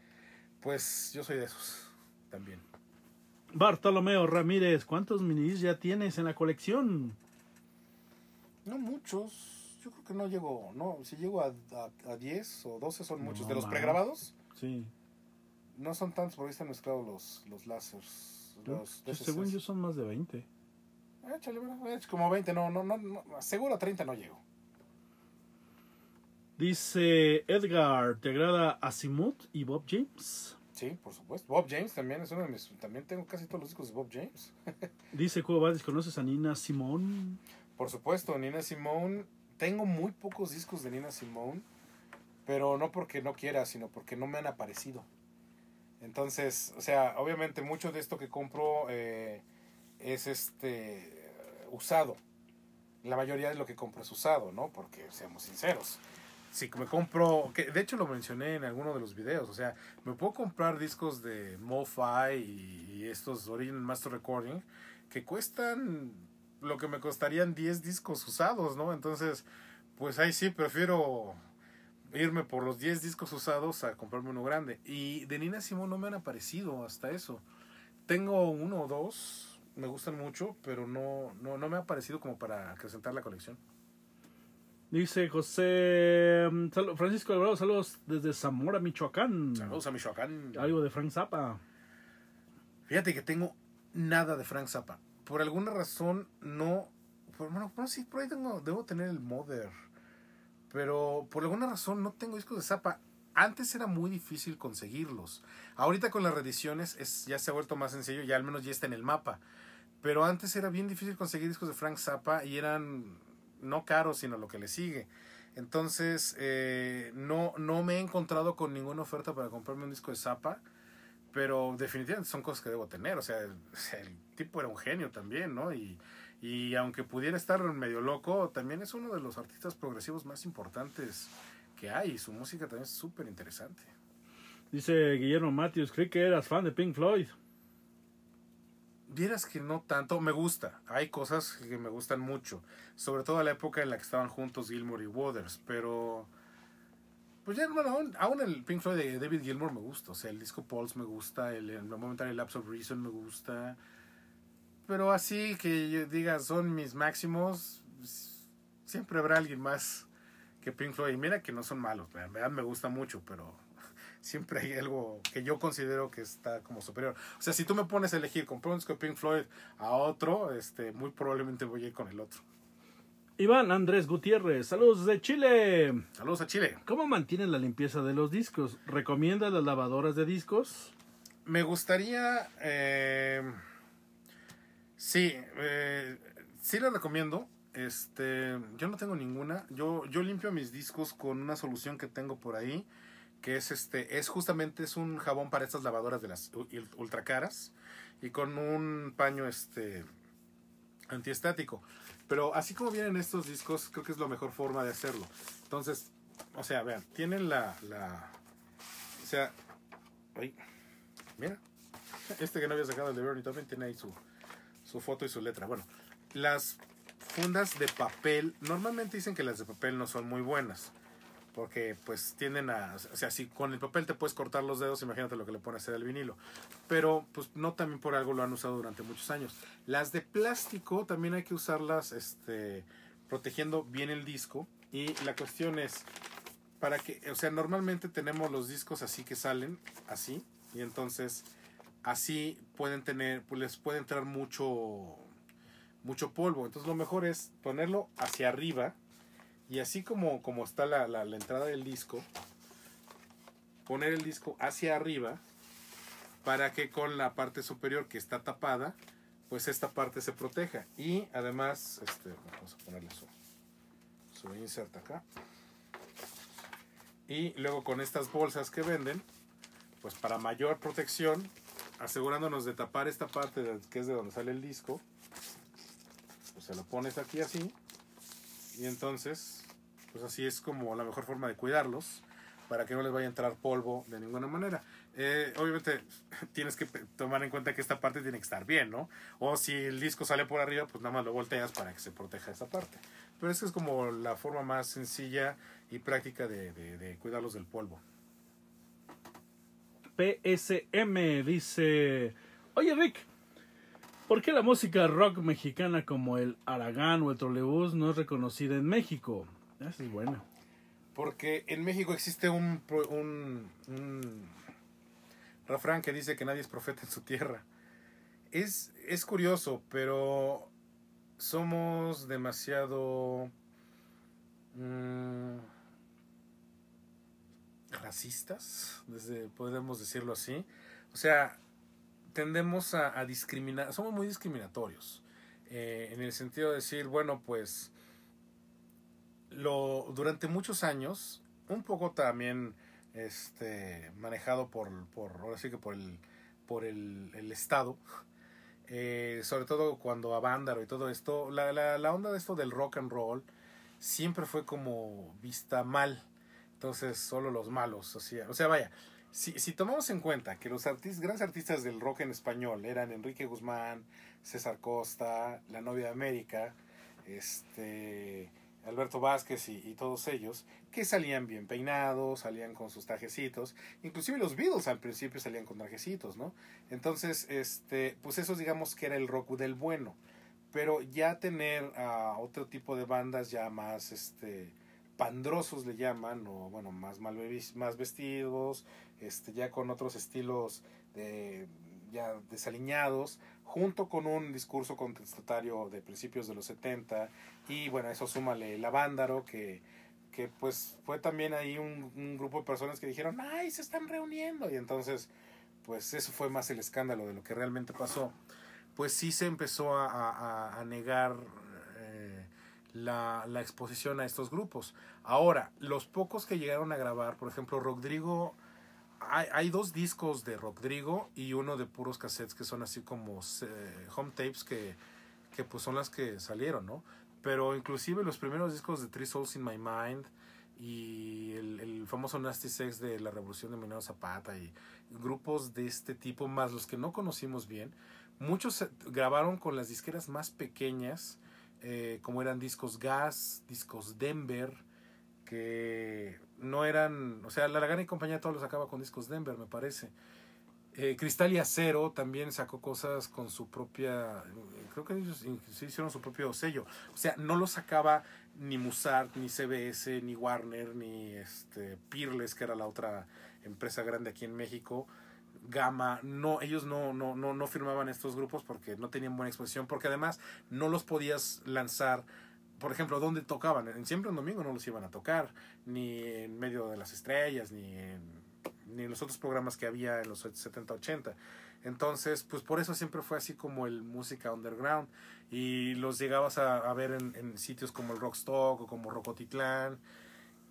pues yo soy de esos también. Bartolomeo Ramírez, ¿cuántos minis ya tienes en la colección? No muchos yo creo que no llego, no, si llego a, a, 10 o 12 son muchos. de los pregrabados, sí. no son tantos porque están mezclados los, los láseres. Los según yo son más de 20. Échale, como 20, no, no, no, seguro a 30 no llego. Dice Edgar, ¿te agrada Asimut y Bob James? Sí, por supuesto. Bob James también es uno de mis. También tengo casi todos los discos de Bob James. Dice Cuba ¿conoces a Nina Simón? Por supuesto, Nina Simón tengo muy pocos discos de Nina Simone, pero no porque no quiera, sino porque no me han aparecido. Entonces, o sea, obviamente mucho de esto que compro eh, es este usado. La mayoría de lo que compro es usado, ¿no? Porque seamos sinceros. Si me compro, que de hecho lo mencioné en alguno de los videos, o sea, me puedo comprar discos de MoFi y, y estos Origin Master Recording que cuestan lo que me costarían 10 discos usados, ¿no? Entonces, pues ahí sí, prefiero irme por los 10 discos usados a comprarme uno grande. Y de Nina Simón no me han aparecido hasta eso. Tengo uno o dos, me gustan mucho, pero no, no, me ha aparecido como para acrecentar la colección. Dice José mm, Francisco Alvarado, saludos desde Zamora, Michoacán. Saludos a Michoacán. Algo de Frank Zappa. Fíjate que tengo nada de Frank Zappa por alguna razón no. bueno, sí, por ahí tengo, debo tener el Mother. Pero por alguna razón no tengo discos de Zappa. Antes era muy difícil conseguirlos. Ahorita con las reediciones es, ya se ha vuelto más sencillo, ya al menos ya está en el mapa. Pero antes era bien difícil conseguir discos de Frank Zappa y eran no caros, sino lo que le sigue. Entonces, eh, no, no me he encontrado con ninguna oferta para comprarme un disco de Zappa. Pero definitivamente son cosas que debo tener. O sea, el, tipo era un genio también, ¿no? Y, y, aunque pudiera estar medio loco, también es uno de los artistas progresivos más importantes que hay. Y su música también es súper interesante. Dice Guillermo Matthews, ¿cree que eras fan de Pink Floyd. Vieras que no tanto, me gusta. Hay cosas que me gustan mucho. Sobre todo la época en la que estaban juntos Gilmore y Waters. Pero pues ya, bueno, aún, el Pink Floyd de David Gilmour me gusta. O sea, el disco Pulse me gusta, el, el Momentary Lapse of Reason me gusta. Pero así que yo diga, son mis máximos, pues, siempre habrá alguien más que Pink Floyd. Y mira que no son malos, en verdad me gusta mucho, pero siempre hay algo que yo considero que está como superior. O sea, si tú me pones a elegir comprar un disco Pink Floyd a otro, este, muy probablemente voy a ir con el otro. Iván Andrés Gutiérrez, saludos de Chile. Saludos a Chile. ¿Cómo mantienen la limpieza de los discos? ¿Recomienda las lavadoras de discos? Me gustaría... Eh, sí, eh, sí les recomiendo. Este, yo no tengo ninguna. Yo, yo limpio mis discos con una solución que tengo por ahí, que es este, es justamente es un jabón para estas lavadoras de las ultracaras y con un paño este antiestático. Pero así como vienen estos discos, creo que es la mejor forma de hacerlo. Entonces, o sea, vean, tienen la. o sea. mira. Este que no había sacado el de Bernie también tiene ahí su, su foto y su letra. Bueno, las fundas de papel. Normalmente dicen que las de papel no son muy buenas porque pues tienden a, o sea, si con el papel te puedes cortar los dedos, imagínate lo que le pone a hacer al vinilo. Pero pues no también por algo lo han usado durante muchos años. Las de plástico también hay que usarlas este, protegiendo bien el disco. Y la cuestión es, para que, o sea, normalmente tenemos los discos así que salen, así, y entonces así pueden tener, pues les puede entrar mucho, mucho polvo. Entonces lo mejor es ponerlo hacia arriba y así como, como está la, entrada del disco, poner el disco hacia arriba para que con la parte superior que está tapada, pues esta parte se proteja. Y además, este, vamos a ponerle su, insert acá. Y luego con estas bolsas que venden, pues para mayor protección, asegurándonos de tapar esta parte que es de donde sale el disco, pues se lo pones aquí así y entonces, pues así es como la mejor forma de cuidarlos para que no les vaya a entrar polvo de ninguna manera. Eh, obviamente tienes que tomar en cuenta que esta parte tiene que estar bien, ¿no? O si el disco sale por arriba, pues nada más lo volteas para que se proteja esa parte. Pero que es como la forma más sencilla y práctica de, de cuidarlos del polvo. PSM dice, oye Rick, ¿Por qué la música rock mexicana como el Aragán o el Trolebús no es reconocida en México? Esa es bueno. Porque en México existe un, un, un, refrán que dice que nadie es profeta en su tierra. Es, es curioso, pero somos demasiado mm, racistas, desde, podemos decirlo así. O sea, tendemos a, discriminar, somos muy discriminatorios, eh, en el sentido de decir, bueno, pues lo, durante muchos años, un poco también este, manejado por, por, ahora sí que por el, por el, el Estado, eh, sobre todo cuando a Avándaro y todo esto, la, la, la, onda de esto del rock and roll siempre fue como vista mal. Entonces, solo los malos O sea, vaya, si, si tomamos en cuenta que los grandes artistas del rock en español eran Enrique Guzmán, César Costa, La Novia de América, este, Alberto Vázquez y, todos ellos, que salían bien peinados, salían con sus trajecitos, inclusive los Beatles al principio salían con trajecitos, ¿no? Entonces, este, pues eso digamos que era el rock del bueno, pero ya tener a otro tipo de bandas ya más, este, pandrosos le llaman, o bueno, más mal más vestidos, este, ya con otros estilos de, ya desaliñados, junto con un discurso contestatario de principios de los 70, y bueno, eso súmale Lavándaro, que, que pues fue también ahí un, un grupo de personas que dijeron, ¡ay, se están reuniendo! Y entonces, pues eso fue más el escándalo de lo que realmente pasó. Pues sí se empezó a, a, a negar eh, la, la, exposición a estos grupos. Ahora, los pocos que llegaron a grabar, por ejemplo, Rodrigo hay, dos discos de Rodrigo y uno de puros cassettes que son así como home tapes que, pues son las que salieron, ¿no? Pero inclusive los primeros discos de Three Souls in My Mind y el, famoso Nasty Sex de la Revolución de Minero Zapata y grupos de este tipo, más los que no conocimos bien, muchos grabaron con las disqueras más pequeñas, eh, como eran discos Gas, discos Denver, que no eran, o sea, La Lagana y compañía todos los sacaba con discos Denver, me parece. Eh, Cristal y Acero también sacó cosas con su propia, creo que ellos sí hicieron su propio sello. O sea, no los sacaba ni Musart, ni CBS, ni Warner, ni este Pirles, que era la otra empresa grande aquí en México. Gama, no, ellos no, no, no, no firmaban estos grupos porque no tenían buena exposición, porque además no los podías lanzar por ejemplo, ¿dónde tocaban? Siempre un domingo no los iban a tocar, ni en medio de las estrellas, ni en, ni los otros programas que había en los 70, 80. Entonces, pues por eso siempre fue así como el música underground. Y los llegabas a, ver en, sitios como el Rockstock o como Rocotitlán,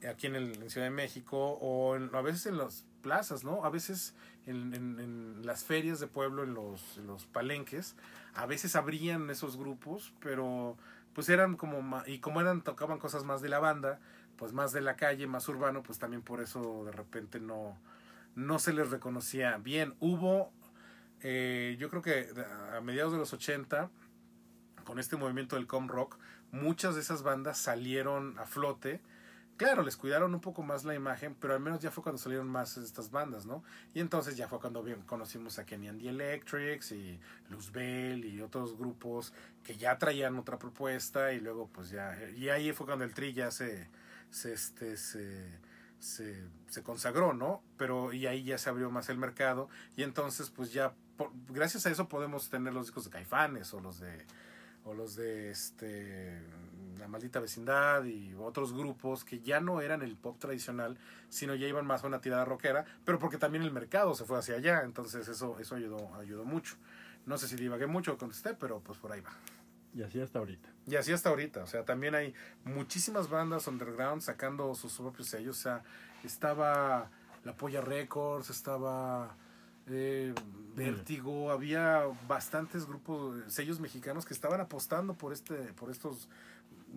aquí en, Ciudad de México, o a veces en las plazas, ¿no? A veces en, en las ferias de pueblo, en los, los palenques, a veces abrían esos grupos, pero pues eran como, y como eran, tocaban cosas más de la banda, pues más de la calle, más urbano, pues también por eso de repente no, no se les reconocía bien. Hubo, eh, yo creo que a mediados de los 80, con este movimiento del com rock, muchas de esas bandas salieron a flote Claro, les cuidaron un poco más la imagen, pero al menos ya fue cuando salieron más estas bandas, ¿no? Y entonces ya fue cuando bien conocimos a Kenny and the Electrics y Luzbel y otros grupos que ya traían otra propuesta y luego pues ya... Y ahí fue cuando el Tri ya se... se, este, se se, consagró, ¿no? Pero y ahí ya se abrió más el mercado y entonces pues ya gracias a eso podemos tener los discos de Caifanes o los de o los de este la Maldita Vecindad y otros grupos que ya no eran el pop tradicional, sino ya iban más a una tirada rockera, pero porque también el mercado se fue hacia allá, entonces eso, eso ayudó, ayudó mucho. No sé si divagué mucho, contesté, pero pues por ahí va. Y así hasta ahorita. Y así hasta ahorita. O sea, también hay muchísimas bandas underground sacando sus propios sellos. O sea, estaba La Polla Records, estaba eh, Vertigo Vértigo, había bastantes grupos, eh, sellos mexicanos que estaban apostando por este, por estos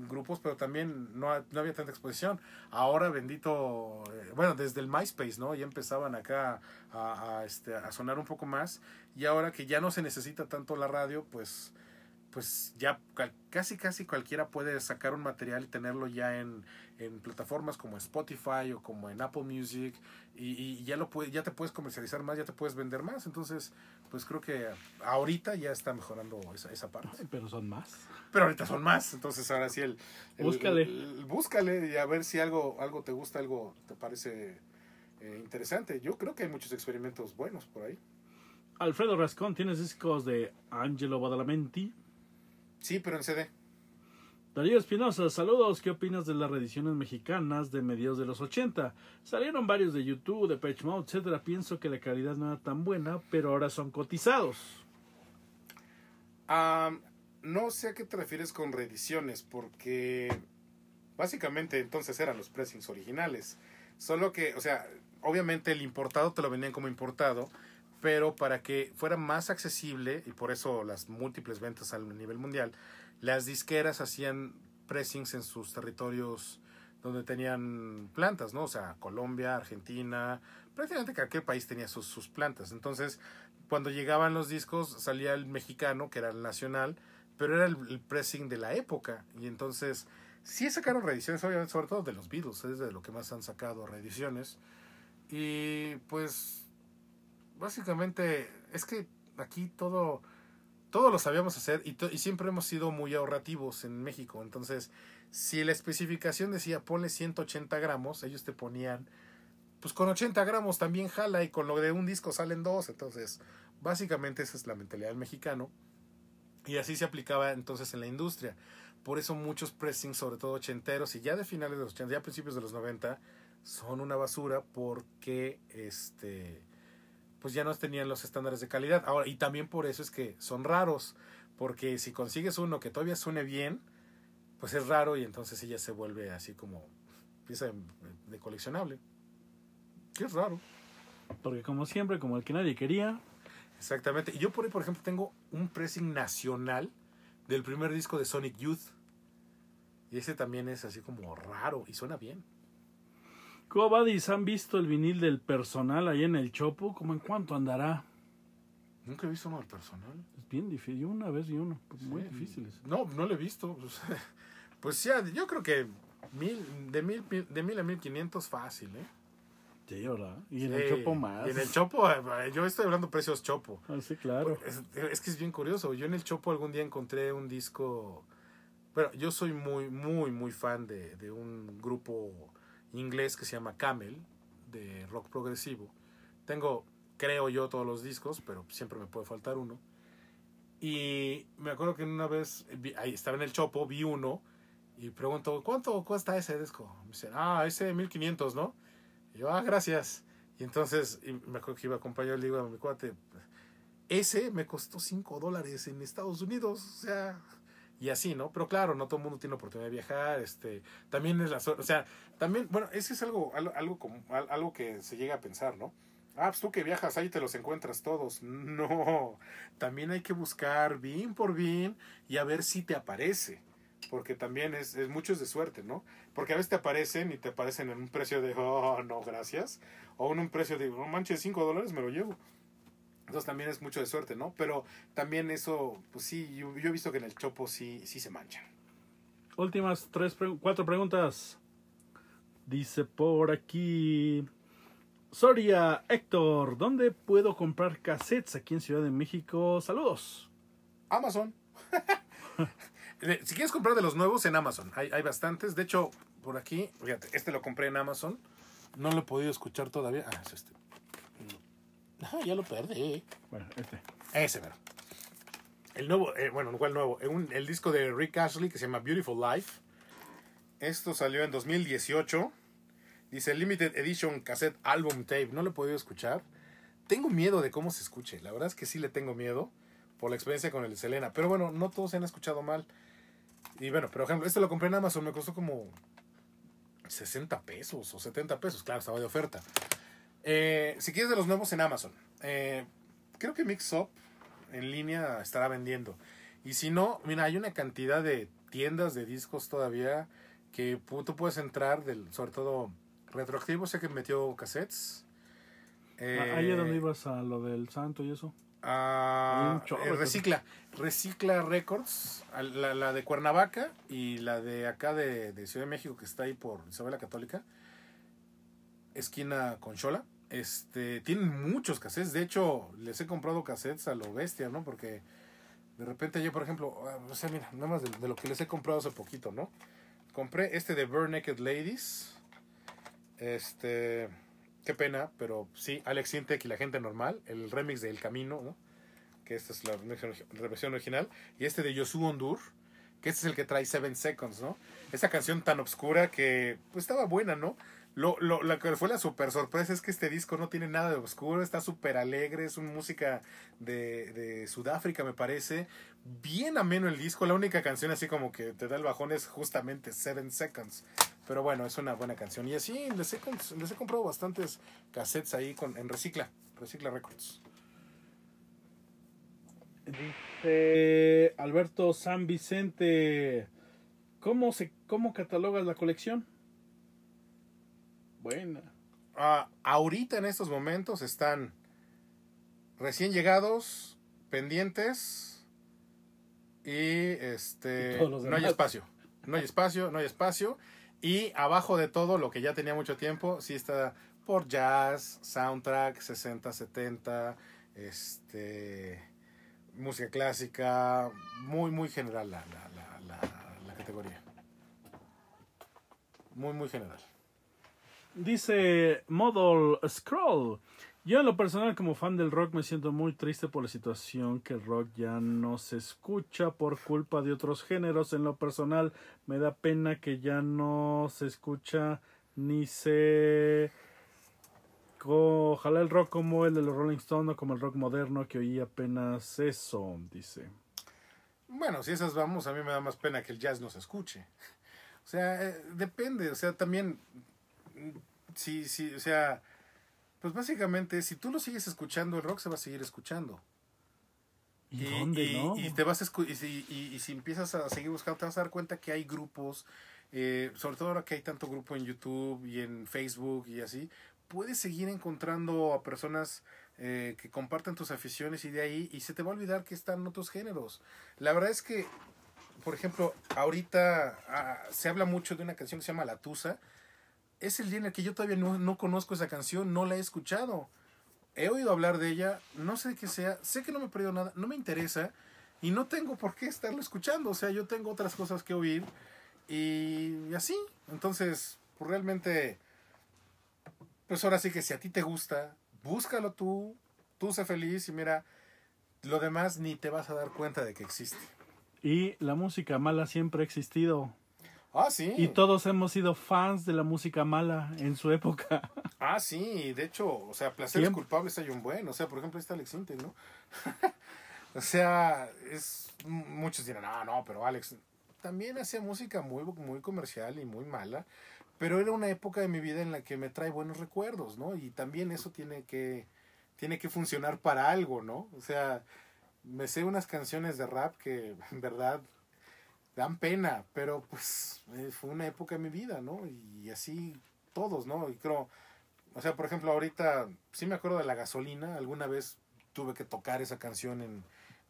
grupos, pero también no, no había tanta exposición. Ahora, bendito, eh, bueno, desde el MySpace, ¿no? Ya empezaban acá a, este, a sonar un poco más. Y ahora que ya no se necesita tanto la radio, pues pues ya casi casi cualquiera puede sacar un material y tenerlo ya en, en plataformas como Spotify o como en Apple Music y, ya lo puede, ya te puedes comercializar más, ya te puedes vender más, entonces pues creo que ahorita ya está mejorando esa, esa parte. pero son más. Pero ahorita son más, entonces ahora sí el, búscale, búscale y a ver si algo algo te gusta, algo te parece eh, interesante. Yo creo que hay muchos experimentos buenos por ahí. Alfredo Rascón, tienes discos de Angelo Badalamenti, Sí, pero en CD. Darío Espinosa, saludos. ¿Qué opinas de las reediciones mexicanas de mediados de los 80? Salieron varios de YouTube, de Patch etcétera. Pienso que la calidad no era tan buena, pero ahora son cotizados. no sé a qué te refieres con reediciones, porque básicamente entonces eran los pressings originales. Solo que, o sea, obviamente el importado te lo vendían como importado pero para que fuera más accesible, y por eso las múltiples ventas a nivel mundial, las disqueras hacían pressings en sus territorios donde tenían plantas, ¿no? O sea, Colombia, Argentina, prácticamente cualquier país tenía sus, sus plantas. Entonces, cuando llegaban los discos, salía el mexicano, que era el nacional, pero era el, pressing de la época. Y entonces, sí sacaron reediciones, obviamente, sobre todo de los Beatles, es de lo que más han sacado reediciones. Y pues básicamente es que aquí todo, todo lo sabíamos hacer y, y, siempre hemos sido muy ahorrativos en México. Entonces, si la especificación decía ponle 180 gramos, ellos te ponían, pues con 80 gramos también jala y con lo de un disco salen dos. Entonces, básicamente esa es la mentalidad del mexicano. Y así se aplicaba entonces en la industria. Por eso muchos pressings, sobre todo ochenteros y ya de finales de los 80, ya principios de los 90, son una basura porque este pues ya no tenían los estándares de calidad. Ahora, y también por eso es que son raros, porque si consigues uno que todavía suene bien, pues es raro y entonces ella se vuelve así como pieza de, coleccionable. Que es raro. Porque como siempre, como el que nadie quería. Exactamente. Y yo por ahí, por ejemplo, tengo un pressing nacional del primer disco de Sonic Youth. Y ese también es así como raro y suena bien. ¿Cómo han visto el vinil del personal ahí en el Chopo? ¿Cómo en cuánto andará? Nunca he visto uno del personal. Es bien difícil. Yo una vez y uno. Pues, muy difíciles. No, no lo he visto. Pues, ya, pues yo creo que mil, de, mil, de mil a mil quinientos fácil, ¿eh? Sí, ¿verdad? Y en el Chopo más. en el Chopo, eh, yo estoy hablando precios Chopo. Ah, sí, claro. Pues, es, que es bien curioso. Yo en el Chopo algún día encontré un disco. Bueno, yo soy muy, muy, muy fan de, de un grupo inglés que se llama Camel, de rock progresivo. Tengo, creo yo, todos los discos, pero siempre me puede faltar uno. Y me acuerdo que una vez, ahí estaba en el Chopo, vi uno y pregunto, ¿cuánto cuesta ese disco? Me dicen, ah, ese 1500, ¿no? Y yo, ah, gracias. Y entonces, me acuerdo que iba a acompañar el libro a mi cuate. Ese me costó 5 dólares en Estados Unidos, o sea, y así, ¿no? Pero claro, no todo el mundo tiene la oportunidad de viajar, este, también es la o sea, también, bueno, ese es algo, algo, como, algo que se llega a pensar, ¿no? Ah, pues tú que viajas ahí te los encuentras todos. No, también hay que buscar bien por bien y a ver si te aparece. Porque también es, es mucho de suerte, ¿no? Porque a veces te aparecen y te aparecen en un precio de, oh, no, gracias. O en un precio de, no oh, manches, cinco dólares me lo llevo. Entonces también es mucho de suerte, ¿no? Pero también eso, pues sí, yo, he visto que en el Chopo sí, sí se manchan. Últimas tres, cuatro preguntas. Dice por aquí. Soria, Héctor, ¿dónde puedo comprar cassettes aquí en Ciudad de México? Saludos. Amazon. si quieres comprar de los nuevos, en Amazon. Hay, hay, bastantes. De hecho, por aquí, fíjate, este lo compré en Amazon. No lo he podido escuchar todavía. Ah, es este. Ah, ya lo perdí. Bueno, este. Ese, ¿verdad? El nuevo, no eh, bueno, ¿cuál nuevo? Eh, el disco de Rick Ashley que se llama Beautiful Life. Esto salió en 2018. Dice Limited Edition Cassette Album Tape. No lo he podido escuchar. Tengo miedo de cómo se escuche. La verdad es que sí le tengo miedo por la experiencia con el Selena. Pero bueno, no todos se han escuchado mal. Y bueno, por ejemplo, este lo compré en Amazon. Me costó como 60 pesos o 70 pesos. Claro, estaba de oferta. Eh, si quieres de los nuevos en Amazon, eh, creo que up en línea estará vendiendo. Y si no, mira, hay una cantidad de tiendas de discos todavía que tú puedes entrar, del, sobre todo retroactivo, sé que metió cassettes. Eh, Ahí donde ibas a lo del santo y eso. Ah, recicla, recicla Records, la, la, de Cuernavaca y la de acá de, de, Ciudad de México que está ahí por Isabela Católica esquina con Chola. Este, tienen muchos cassettes. De hecho, les he comprado cassettes a lo bestia, ¿no? Porque de repente yo, por ejemplo, ah, o sea, mira, nada más de, lo que les he comprado hace poquito, ¿no? Compré este de Burn Naked Ladies. Este, qué pena, pero sí, Alex Sintek y la gente normal. El remix de El Camino, ¿no? Que esta es la versión original. Y este de Yosu Hondur que este es el que trae Seven Seconds, ¿no? Esa canción tan obscura que pues, estaba buena, ¿no? Lo, que fue la super sorpresa es que este disco no tiene nada de oscuro, está súper alegre, es una música de, Sudáfrica, me parece. Bien ameno el disco, la única canción así como que te da el bajón es justamente Seven Seconds. Pero bueno, es una buena canción. Y así les he, he comprado bastantes cassettes ahí con, en Recicla, Recicla Records. Dice Alberto San Vicente, ¿cómo, se, cómo catalogas la colección? Buena. Ah, ahorita en estos momentos están recién llegados, pendientes y este no hay espacio. No hay espacio, no hay espacio. Y abajo de todo lo que ya tenía mucho tiempo, sí está por jazz, soundtrack 60, 70, este música clásica, muy muy general la, la, la, la categoría. Muy muy general. Dice Model Scroll. Yo en lo personal como fan del rock me siento muy triste por la situación que el rock ya no se escucha por culpa de otros géneros. En lo personal me da pena que ya no se escucha ni se... Ojalá el rock como el de los Rolling Stones o como el rock moderno que oí apenas eso, dice. Bueno, si esas vamos, a mí me da más pena que el jazz no se escuche. O sea, eh, depende, o sea, también sí, sí, o sea, pues básicamente, si tú lo sigues escuchando, el rock se va a seguir escuchando. ¿Y, dónde, no? te vas y, y, si empiezas a seguir buscando, te vas a dar cuenta que hay grupos, eh, sobre todo ahora que hay tanto grupo en YouTube y en Facebook y así, puedes seguir encontrando a personas eh, que compartan tus aficiones y de ahí, y se te va a olvidar que están otros géneros. La verdad es que, por ejemplo, ahorita ah, se habla mucho de una canción que se llama La Tusa, es el día en el que yo todavía no, conozco esa canción, no la he escuchado. He oído hablar de ella, no sé de qué sea, sé que no me he perdido nada, no me interesa y no tengo por qué estarlo escuchando. O sea, yo tengo otras cosas que oír y, así. Entonces, pues, realmente, pues ahora sí que si a ti te gusta, búscalo tú, tú sé feliz y mira, lo demás ni te vas a dar cuenta de que existe. Y la música mala siempre ha existido. Ah, sí. Y todos hemos sido fans de la música mala en su época. Ah, sí, de hecho, o sea, placeres culpable culpables hay un buen. O sea, por ejemplo, está Alex Sintek, ¿no? o sea, es. Muchos dirán, ah, no, pero Alex también hacía música muy, muy comercial y muy mala. Pero era una época de mi vida en la que me trae buenos recuerdos, ¿no? Y también eso tiene que, tiene que funcionar para algo, ¿no? O sea, me sé unas canciones de rap que, en verdad, dan pena, pero pues eh, fue una época de mi vida, ¿no? Y así todos, ¿no? Y creo, o sea, por ejemplo, ahorita sí me acuerdo de la gasolina, alguna vez tuve que tocar esa canción en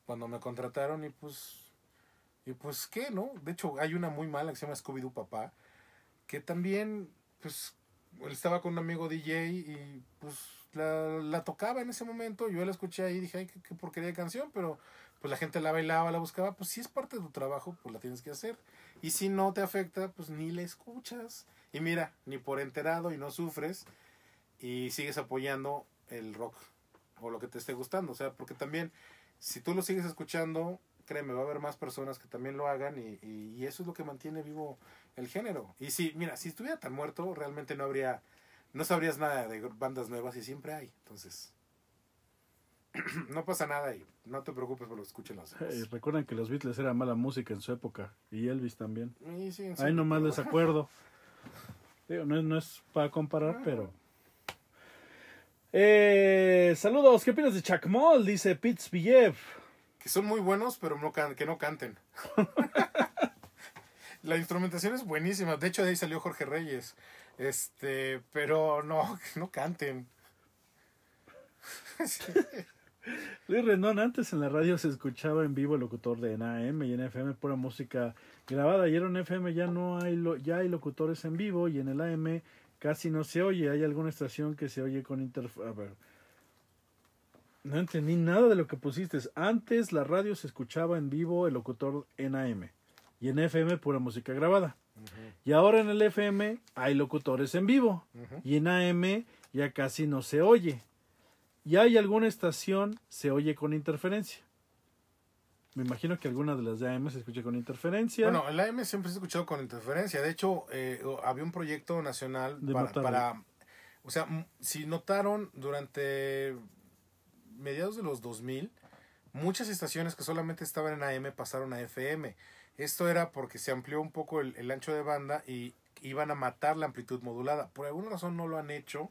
cuando me contrataron y pues y pues qué, ¿no? De hecho, hay una muy mala que se llama Scooby Doo Papá, que también pues él estaba con un amigo DJ y pues la, la tocaba en ese momento, yo la escuché ahí y dije, ay, qué porquería de canción, pero pues la gente la bailaba, la buscaba, pues si es parte de tu trabajo, pues la tienes que hacer. Y si no te afecta, pues ni la escuchas. Y mira, ni por enterado y no sufres y sigues apoyando el rock o lo que te esté gustando. O sea, porque también, si tú lo sigues escuchando, créeme, va a haber más personas que también lo hagan y, y eso es lo que mantiene vivo el género. Y si, mira, si estuviera tan muerto, realmente no habría, no sabrías nada de bandas nuevas y siempre hay. Entonces... no pasa nada y no te preocupes por lo que escuchen los eh, recuerden que los Beatles Era mala música en su época y Elvis también. Ahí nomás les acuerdo. no, es, para comparar, ah. pero... Eh, saludos, ¿qué opinas de Chacmol? Dice Pitts Villev. Que son muy buenos, pero que no canten. La instrumentación es buenísima. De hecho, de ahí salió Jorge Reyes. Este, pero no, no canten. Luis Rendón, antes en la radio se escuchaba en vivo el locutor de NAM y en FM pura música grabada. y en FM ya no hay ya hay locutores en vivo y en el AM casi no se oye. Hay alguna estación que se oye con interfaz. A ver. No entendí nada de lo que pusiste. Antes la radio se escuchaba en vivo el locutor en AM y en FM pura música grabada. Y ahora en el FM hay locutores en vivo y en AM ya casi no se oye y hay alguna estación, se oye con interferencia. Me imagino que alguna de las de AM se escucha con interferencia. Bueno, el AM siempre se ha escuchado con interferencia. De hecho, eh, había un proyecto nacional para, O sea, si notaron, durante mediados de los 2000, muchas estaciones que solamente estaban en AM pasaron a FM. Esto era porque se amplió un poco el ancho de banda y iban a matar la amplitud modulada. Por alguna razón no lo han hecho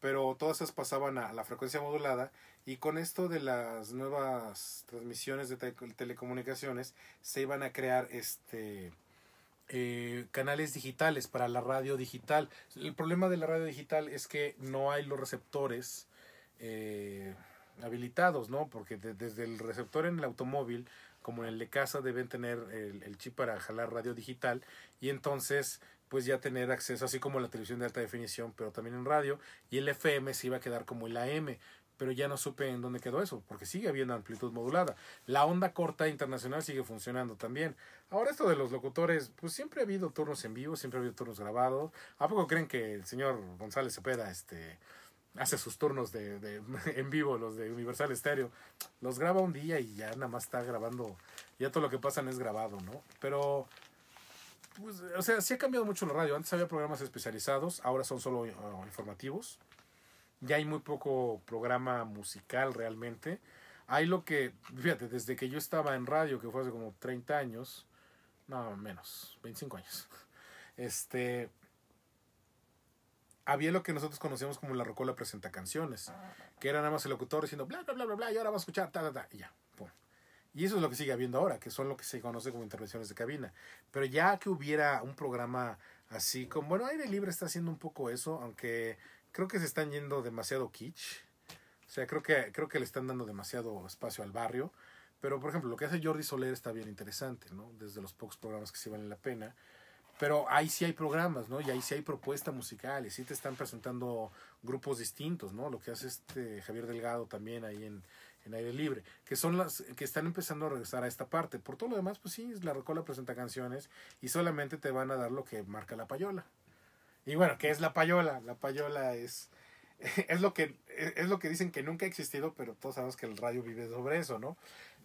pero todas esas pasaban a la frecuencia modulada y con esto de las nuevas transmisiones de telecomunicaciones se iban a crear este eh, canales digitales para la radio digital. El problema de la radio digital es que no hay los receptores eh, habilitados, ¿no? Porque desde el receptor en el automóvil como en el de casa deben tener el chip para jalar radio digital y entonces pues ya tener acceso, así como la televisión de alta definición, pero también en radio, y el FM se iba a quedar como el AM, pero ya no supe en dónde quedó eso, porque sigue habiendo amplitud modulada. La onda corta internacional sigue funcionando también. Ahora esto de los locutores, pues siempre ha habido turnos en vivo, siempre ha habido turnos grabados. ¿A poco creen que el señor González Cepeda, este hace sus turnos de, de, en vivo, los de Universal Stereo. Los graba un día y ya nada más está grabando. Ya todo lo que pasan es grabado, ¿no? Pero pues, o sea, sí ha cambiado mucho la radio. Antes había programas especializados, ahora son solo eh, informativos. Ya hay muy poco programa musical realmente. Hay lo que, fíjate, desde que yo estaba en radio, que fue hace como 30 años, no, menos, 25 años, este, había lo que nosotros conocíamos como la rocola presenta canciones, que era nada más el locutor diciendo bla, bla, bla, bla, y ahora vamos a escuchar, ta, ta, ta, y ya. Y eso es lo que sigue habiendo ahora, que son lo que se conoce como intervenciones de cabina. Pero ya que hubiera un programa así como, bueno, Aire Libre está haciendo un poco eso, aunque creo que se están yendo demasiado kitsch. O sea, creo que, creo que le están dando demasiado espacio al barrio. Pero, por ejemplo, lo que hace Jordi Soler está bien interesante, ¿no? Desde los pocos programas que sí valen la pena. Pero ahí sí hay programas, ¿no? Y ahí sí hay propuestas musicales, y sí te están presentando grupos distintos, ¿no? Lo que hace este Javier Delgado también ahí en, en aire libre, que son las que están empezando a regresar a esta parte. Por todo lo demás, pues sí, la Recola presenta canciones y solamente te van a dar lo que marca la payola. Y bueno, ¿qué es la payola? La payola es, es, lo que, es lo que dicen que nunca ha existido, pero todos sabemos que el radio vive sobre eso, ¿no?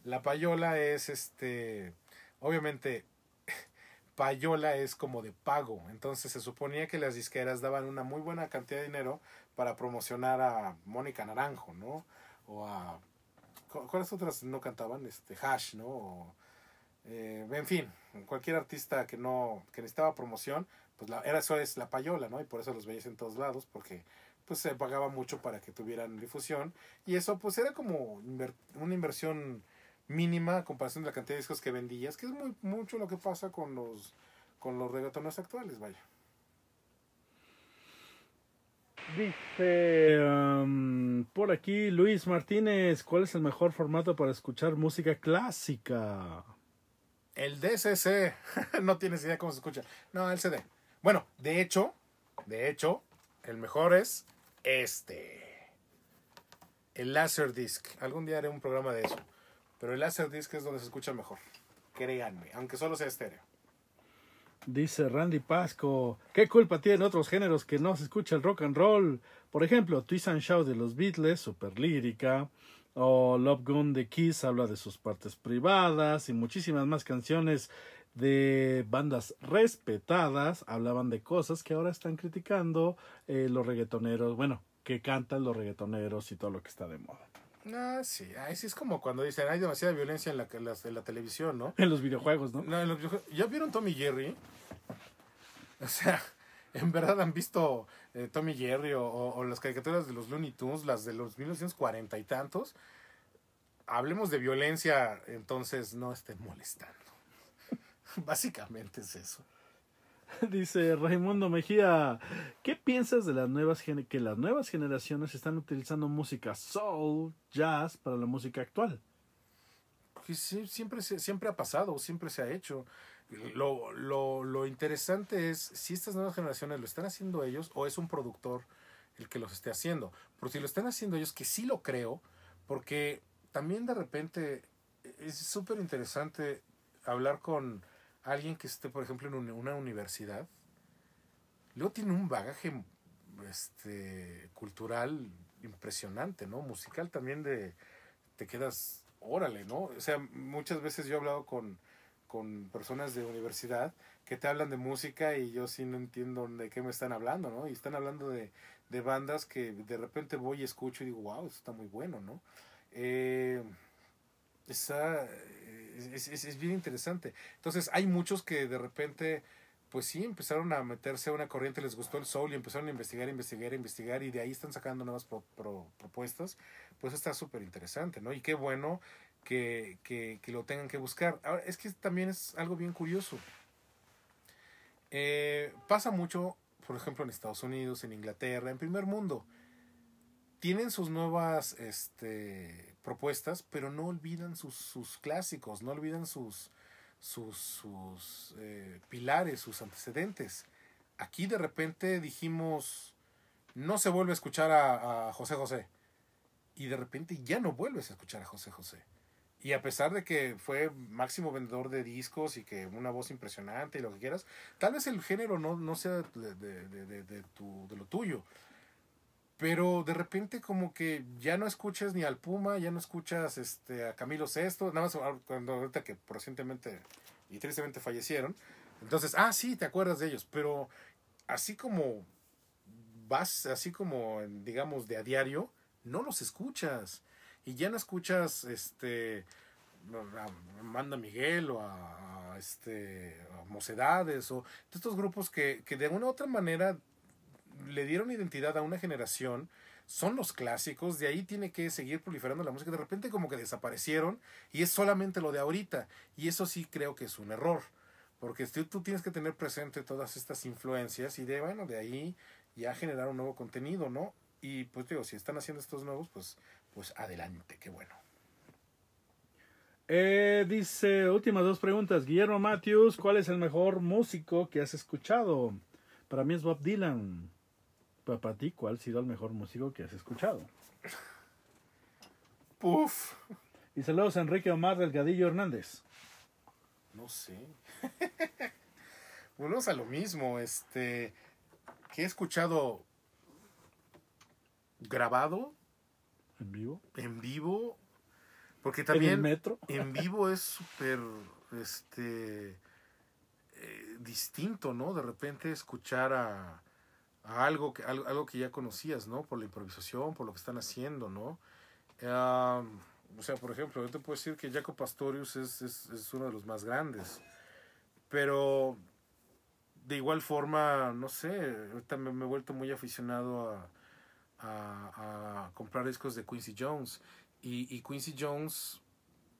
La payola es este, obviamente, payola es como de pago. Entonces se suponía que las disqueras daban una muy buena cantidad de dinero para promocionar a Mónica Naranjo, ¿no? O a ¿Cuáles otras no cantaban? Este, Hash, ¿no? Eh, en fin, cualquier artista que no que necesitaba promoción, pues la, era, eso es la payola, ¿no? Y por eso los veías en todos lados, porque pues se pagaba mucho para que tuvieran difusión. Y eso pues era como una inversión mínima a comparación de la cantidad de discos que vendías, que es muy mucho lo que pasa con los, con los reggaetoneros actuales, vaya. Dice um, por aquí Luis Martínez, ¿cuál es el mejor formato para escuchar música clásica? El DCC. no tienes idea cómo se escucha. No, el CD. Bueno, de hecho, de hecho, el mejor es este. El Disc. Algún día haré un programa de eso. Pero el Disc es donde se escucha mejor. Créanme, aunque solo sea estéreo. Dice Randy Pasco, ¿qué culpa tienen otros géneros que no se escucha el rock and roll? Por ejemplo, Twist and Shout de los Beatles, super lírica, o Love Gun de Kiss habla de sus partes privadas y muchísimas más canciones de bandas respetadas hablaban de cosas que ahora están criticando eh, los reggaetoneros, bueno, que cantan los reggaetoneros y todo lo que está de moda. Ah, sí, ahí sí es como cuando dicen, hay demasiada violencia en la, la televisión, ¿no? En los videojuegos, ¿no? no en los videojuegos. ¿Ya vieron Tommy Jerry? O sea, en verdad han visto eh, Tommy Jerry o, o, las caricaturas de los Looney Tunes, las de los 1940 y tantos. Hablemos de violencia, entonces no estén molestando. Básicamente es eso. Dice Raimundo Mejía, ¿qué piensas de las nuevas que las nuevas generaciones están utilizando música soul, jazz para la música actual? siempre, siempre ha pasado, siempre se ha hecho. Lo, lo, interesante es si estas nuevas generaciones lo están haciendo ellos o es un productor el que los esté haciendo. Por si lo están haciendo ellos, que sí lo creo, porque también de repente es súper interesante hablar con alguien que esté, por ejemplo, en una universidad, luego tiene un bagaje este, cultural impresionante, ¿no? Musical también de, te quedas, órale, ¿no? O sea, muchas veces yo he hablado con, con personas de universidad que te hablan de música y yo sí no entiendo de qué me están hablando, ¿no? Y están hablando de, de bandas que de repente voy y escucho y digo, wow, esto está muy bueno, ¿no? Eh, es, bien interesante. Entonces hay muchos que de repente, pues sí, empezaron a meterse a una corriente, les gustó el sol y empezaron a investigar, investigar, investigar y de ahí están sacando nuevas propuestas. Pues está súper interesante, ¿no? Y qué bueno que, lo tengan que buscar. Ahora, es que también es algo bien curioso. Eh, pasa mucho, por ejemplo, en Estados Unidos, en Inglaterra, en primer mundo. Tienen sus nuevas este, propuestas, pero no olvidan sus, clásicos, no olvidan sus, sus, sus eh, pilares, sus antecedentes. Aquí de repente dijimos, no se vuelve a escuchar a, José José. Y de repente ya no vuelves a escuchar a José José. Y a pesar de que fue máximo vendedor de discos y que una voz impresionante y lo que quieras, tal vez el género no, sea de, lo tuyo, pero de repente como que ya no escuchas ni al Puma, ya no escuchas este, a Camilo Sesto, nada más cuando ahorita que recientemente y tristemente fallecieron. Entonces, ah, sí, te acuerdas de ellos, pero así como vas, así como digamos de a diario, no los escuchas. Y ya no escuchas este a Manda Miguel o a, este a Mocedades o estos grupos que, que de una u otra manera le dieron identidad a una generación, son los clásicos, de ahí tiene que seguir proliferando la música, de repente como que desaparecieron y es solamente lo de ahorita, y eso sí creo que es un error, porque tú, tienes que tener presente todas estas influencias y de, bueno, de ahí ya generar un nuevo contenido, ¿no? Y pues digo, si están haciendo estos nuevos, pues, pues adelante, qué bueno. Eh, dice, últimas dos preguntas. Guillermo Matthews, ¿cuál es el mejor músico que has escuchado? Para mí es Bob Dylan para ti, ¿cuál ha sido el mejor músico que has escuchado? Puf. Y saludos a Enrique Omar Delgadillo Hernández. No sé. Volvemos a lo mismo, este, que he escuchado grabado. ¿En vivo? En vivo. Porque también... ¿En, metro? en vivo es súper, este, eh, distinto, ¿no? De repente escuchar a algo que, algo, que ya conocías, ¿no? Por la improvisación, por lo que están haciendo, ¿no? o sea, por ejemplo, yo te puedo decir que Jaco Pastorius es, es, es, uno de los más grandes. Pero de igual forma, no sé, ahorita me, he vuelto muy aficionado a, a, a, comprar discos de Quincy Jones. Y, y Quincy Jones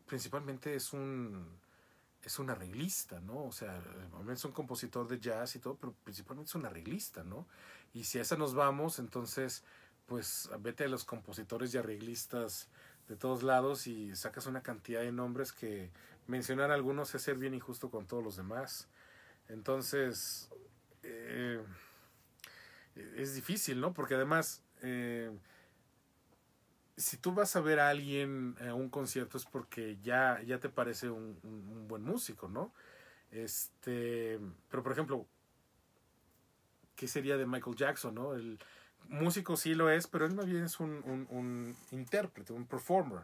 principalmente es un es un arreglista, ¿no? O sea, es un compositor de jazz y todo, pero principalmente es un arreglista, ¿no? Y si a esa nos vamos, entonces, pues vete a los compositores y arreglistas de todos lados y sacas una cantidad de nombres que mencionar algunos es ser bien injusto con todos los demás. Entonces, eh, es difícil, ¿no? Porque además... Eh, si tú vas a ver a alguien a eh, un concierto es porque ya, ya te parece un, buen músico, ¿no? Este, pero por ejemplo, ¿qué sería de Michael Jackson, no? El músico sí lo es, pero él más bien es un, intérprete, un performer.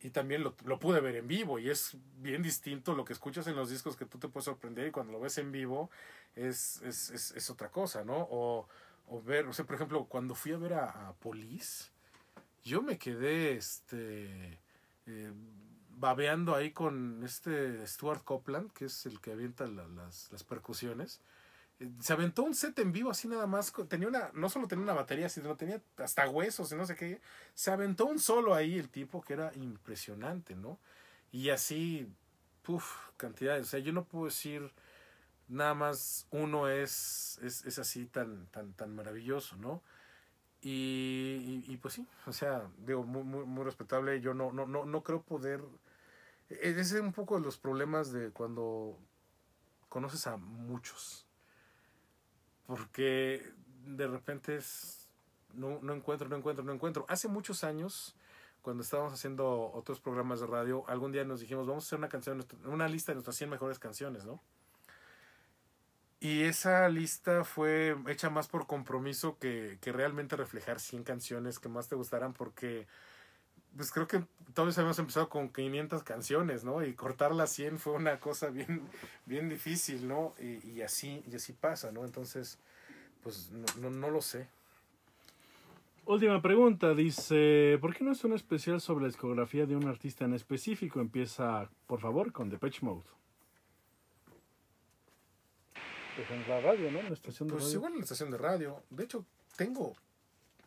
Y también lo, pude ver en vivo y es bien distinto lo que escuchas en los discos que tú te puedes sorprender y cuando lo ves en vivo es, es, otra cosa, ¿no? O, ver, o sea, por ejemplo, cuando fui a ver a, a yo me quedé este, eh, babeando ahí con este Stuart Copeland, que es el que avienta las, percusiones. Eh, se aventó un set en vivo así nada más. Tenía una, no solo tenía una batería, sino tenía hasta huesos y no sé qué. Se aventó un solo ahí el tipo que era impresionante, ¿no? Y así, puff, cantidades. O sea, yo no puedo decir nada más uno es, es, es así tan, tan, tan maravilloso, ¿no? Y, pues sí, o sea, digo, muy, respetable. Yo no, no, no, creo poder. Ese es un poco de los problemas de cuando conoces a muchos. Porque de repente es. No, no encuentro, no encuentro, no encuentro. Hace muchos años, cuando estábamos haciendo otros programas de radio, algún día nos dijimos, vamos a hacer una canción, una lista de nuestras 100 mejores canciones, ¿no? Y esa lista fue hecha más por compromiso que, realmente reflejar 100 canciones que más te gustaran porque pues creo que todos habíamos empezado con 500 canciones, ¿no? Y cortar las 100 fue una cosa bien, bien difícil, ¿no? Y, así, y así pasa, ¿no? Entonces, pues no, lo sé. Última pregunta, dice, ¿por qué no es un especial sobre la discografía de un artista en específico? Empieza, por favor, con The Depeche Mode pues en la radio, ¿no? En la estación de pues radio. Pues igual en la estación de radio. De hecho, tengo.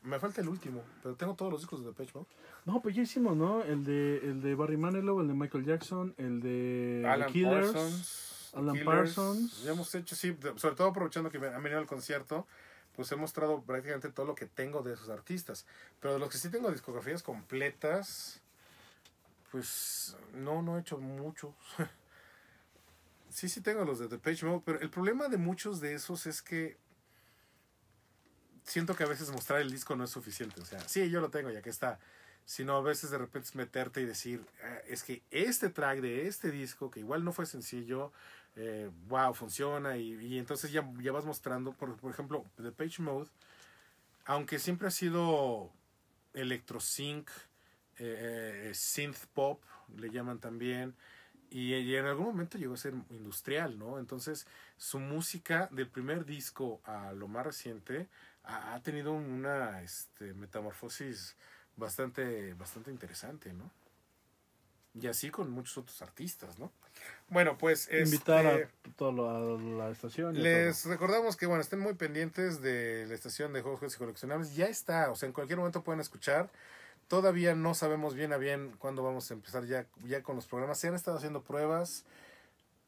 Me falta el último, pero tengo todos los discos de Depeche Mode. No, pues ya hicimos, ¿no? El de, el de Barry Manilow, el de Michael Jackson, el de Alan Killers, Parsons. Alan Parsons. Ya hemos hecho, sí, sobre todo aprovechando que han venido al concierto, pues he mostrado prácticamente todo lo que tengo de esos artistas. Pero de los que sí tengo discografías completas, pues no, no he hecho muchos. Sí, sí tengo los de The Page Mode, pero el problema de muchos de esos es que siento que a veces mostrar el disco no es suficiente. O sea, sí, yo lo tengo, ya que está. Sino a veces de repente es meterte y decir, ah, es que este track de este disco, que igual no fue sencillo, wow, eh, funciona. Y, entonces ya, ya, vas mostrando, por, ejemplo, The Page Mode, aunque siempre ha sido electrosync, eh, eh synth pop, le llaman también. Y, en algún momento llegó a ser industrial, ¿no? Entonces, su música del primer disco a lo más reciente ha, tenido una este, metamorfosis bastante, bastante interesante, ¿no? Y así con muchos otros artistas, ¿no? Bueno, pues. Este, Invitar a toda la, estación. les recordamos que, bueno, estén muy pendientes de la estación de juegos y coleccionables. Ya está, o sea, en cualquier momento pueden escuchar Todavía no sabemos bien a bien cuándo vamos a empezar ya, ya con los programas. Se han estado haciendo pruebas.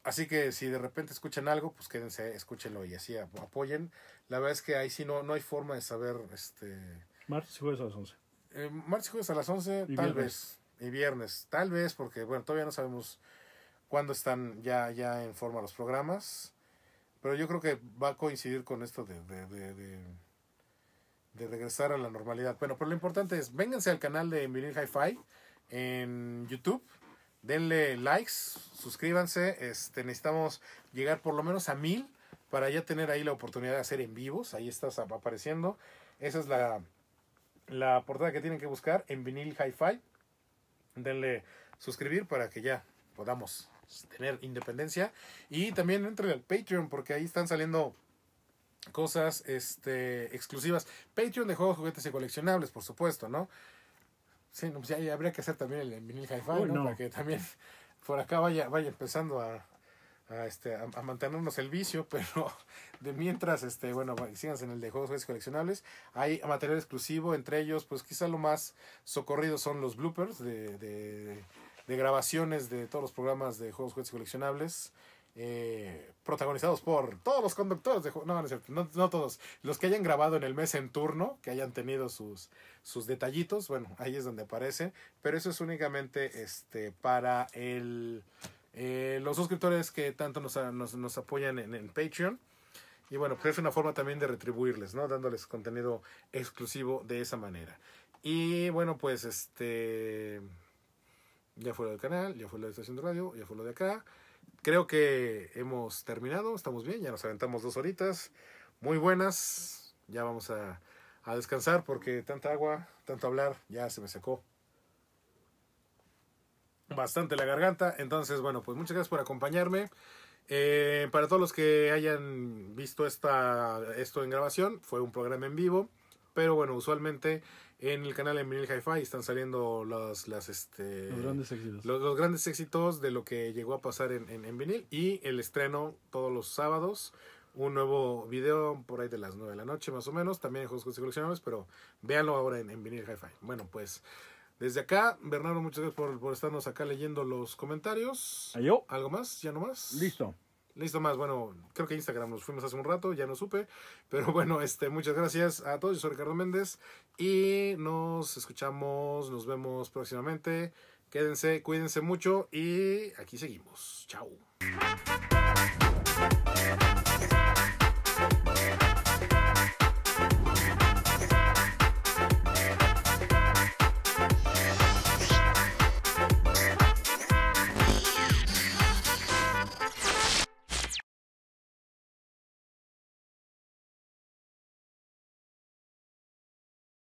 Así que si de repente escuchan algo, pues quédense, escúchenlo y así apoyen. La verdad es que ahí sí no, no hay forma de saber. este Martes y jueves a las 11. Eh, martes y jueves a las 11, tal vez. Y viernes, tal vez, porque bueno, todavía no sabemos cuándo están ya, ya en forma los programas. Pero yo creo que va a coincidir con esto de, de de regresar a la normalidad. Bueno, pero lo importante es, vénganse al canal de Vinil Hi-Fi en YouTube. Denle likes, suscríbanse. Este, necesitamos llegar por lo menos a mil para ya tener ahí la oportunidad de hacer en vivos. Ahí estás apareciendo. Esa es la, la portada que tienen que buscar en vinil hi-fi. Denle suscribir para que ya podamos tener independencia. Y también entren al Patreon porque ahí están saliendo cosas este, exclusivas. Patreon de juegos, juguetes y coleccionables, por supuesto, ¿no? Sí, no, pues habría que hacer también el, mini vinil hi Para que también por acá vaya, vaya empezando a, este, a, mantenernos el vicio, pero de mientras, este, bueno, síganse en el de juegos, y coleccionables. Hay material exclusivo, entre ellos, pues quizá lo más socorrido son los bloopers de, de, de grabaciones de todos los programas de juegos, juegos coleccionables. Eh, protagonizados por todos los conductores no, no, todos, los que hayan grabado en el mes en turno, que hayan tenido sus, sus detallitos, bueno, ahí es donde aparece, pero eso es únicamente este, para el, eh, los suscriptores que tanto nos, nos, apoyan en, Patreon. Y bueno, pues es una forma también de retribuirles, ¿no? Dándoles contenido exclusivo de esa manera. Y bueno, pues este... Ya fue lo del canal, ya fue lo de la estación de radio, ya fue lo de acá creo que hemos terminado, estamos bien, ya nos aventamos dos horitas, muy buenas, ya vamos a, descansar porque tanta agua, tanto hablar, ya se me secó bastante la garganta. Entonces, bueno, pues muchas gracias por acompañarme. Eh, para todos los que hayan visto esta, esto en grabación, fue un programa en vivo, pero bueno, usualmente en el canal de Vinil Hi-Fi están saliendo los, las, este, los grandes éxitos. de lo que llegó a pasar en, en, vinil y el estreno todos los sábados. Un nuevo video por ahí de las 9 de la noche, más o menos. También en juegos coleccionables, pero véanlo ahora en, en vinil Hi-Fi. Bueno, pues desde acá, Bernardo, muchas gracias por, estarnos acá leyendo los comentarios. ¿Algo más? ¿Ya no más? Listo. Listo más, bueno, creo que Instagram nos fuimos hace un rato, ya no supe, pero bueno, este, muchas gracias a todos, yo soy Ricardo Méndez y nos escuchamos, nos vemos próximamente. Quédense, cuídense mucho y aquí seguimos. Chao.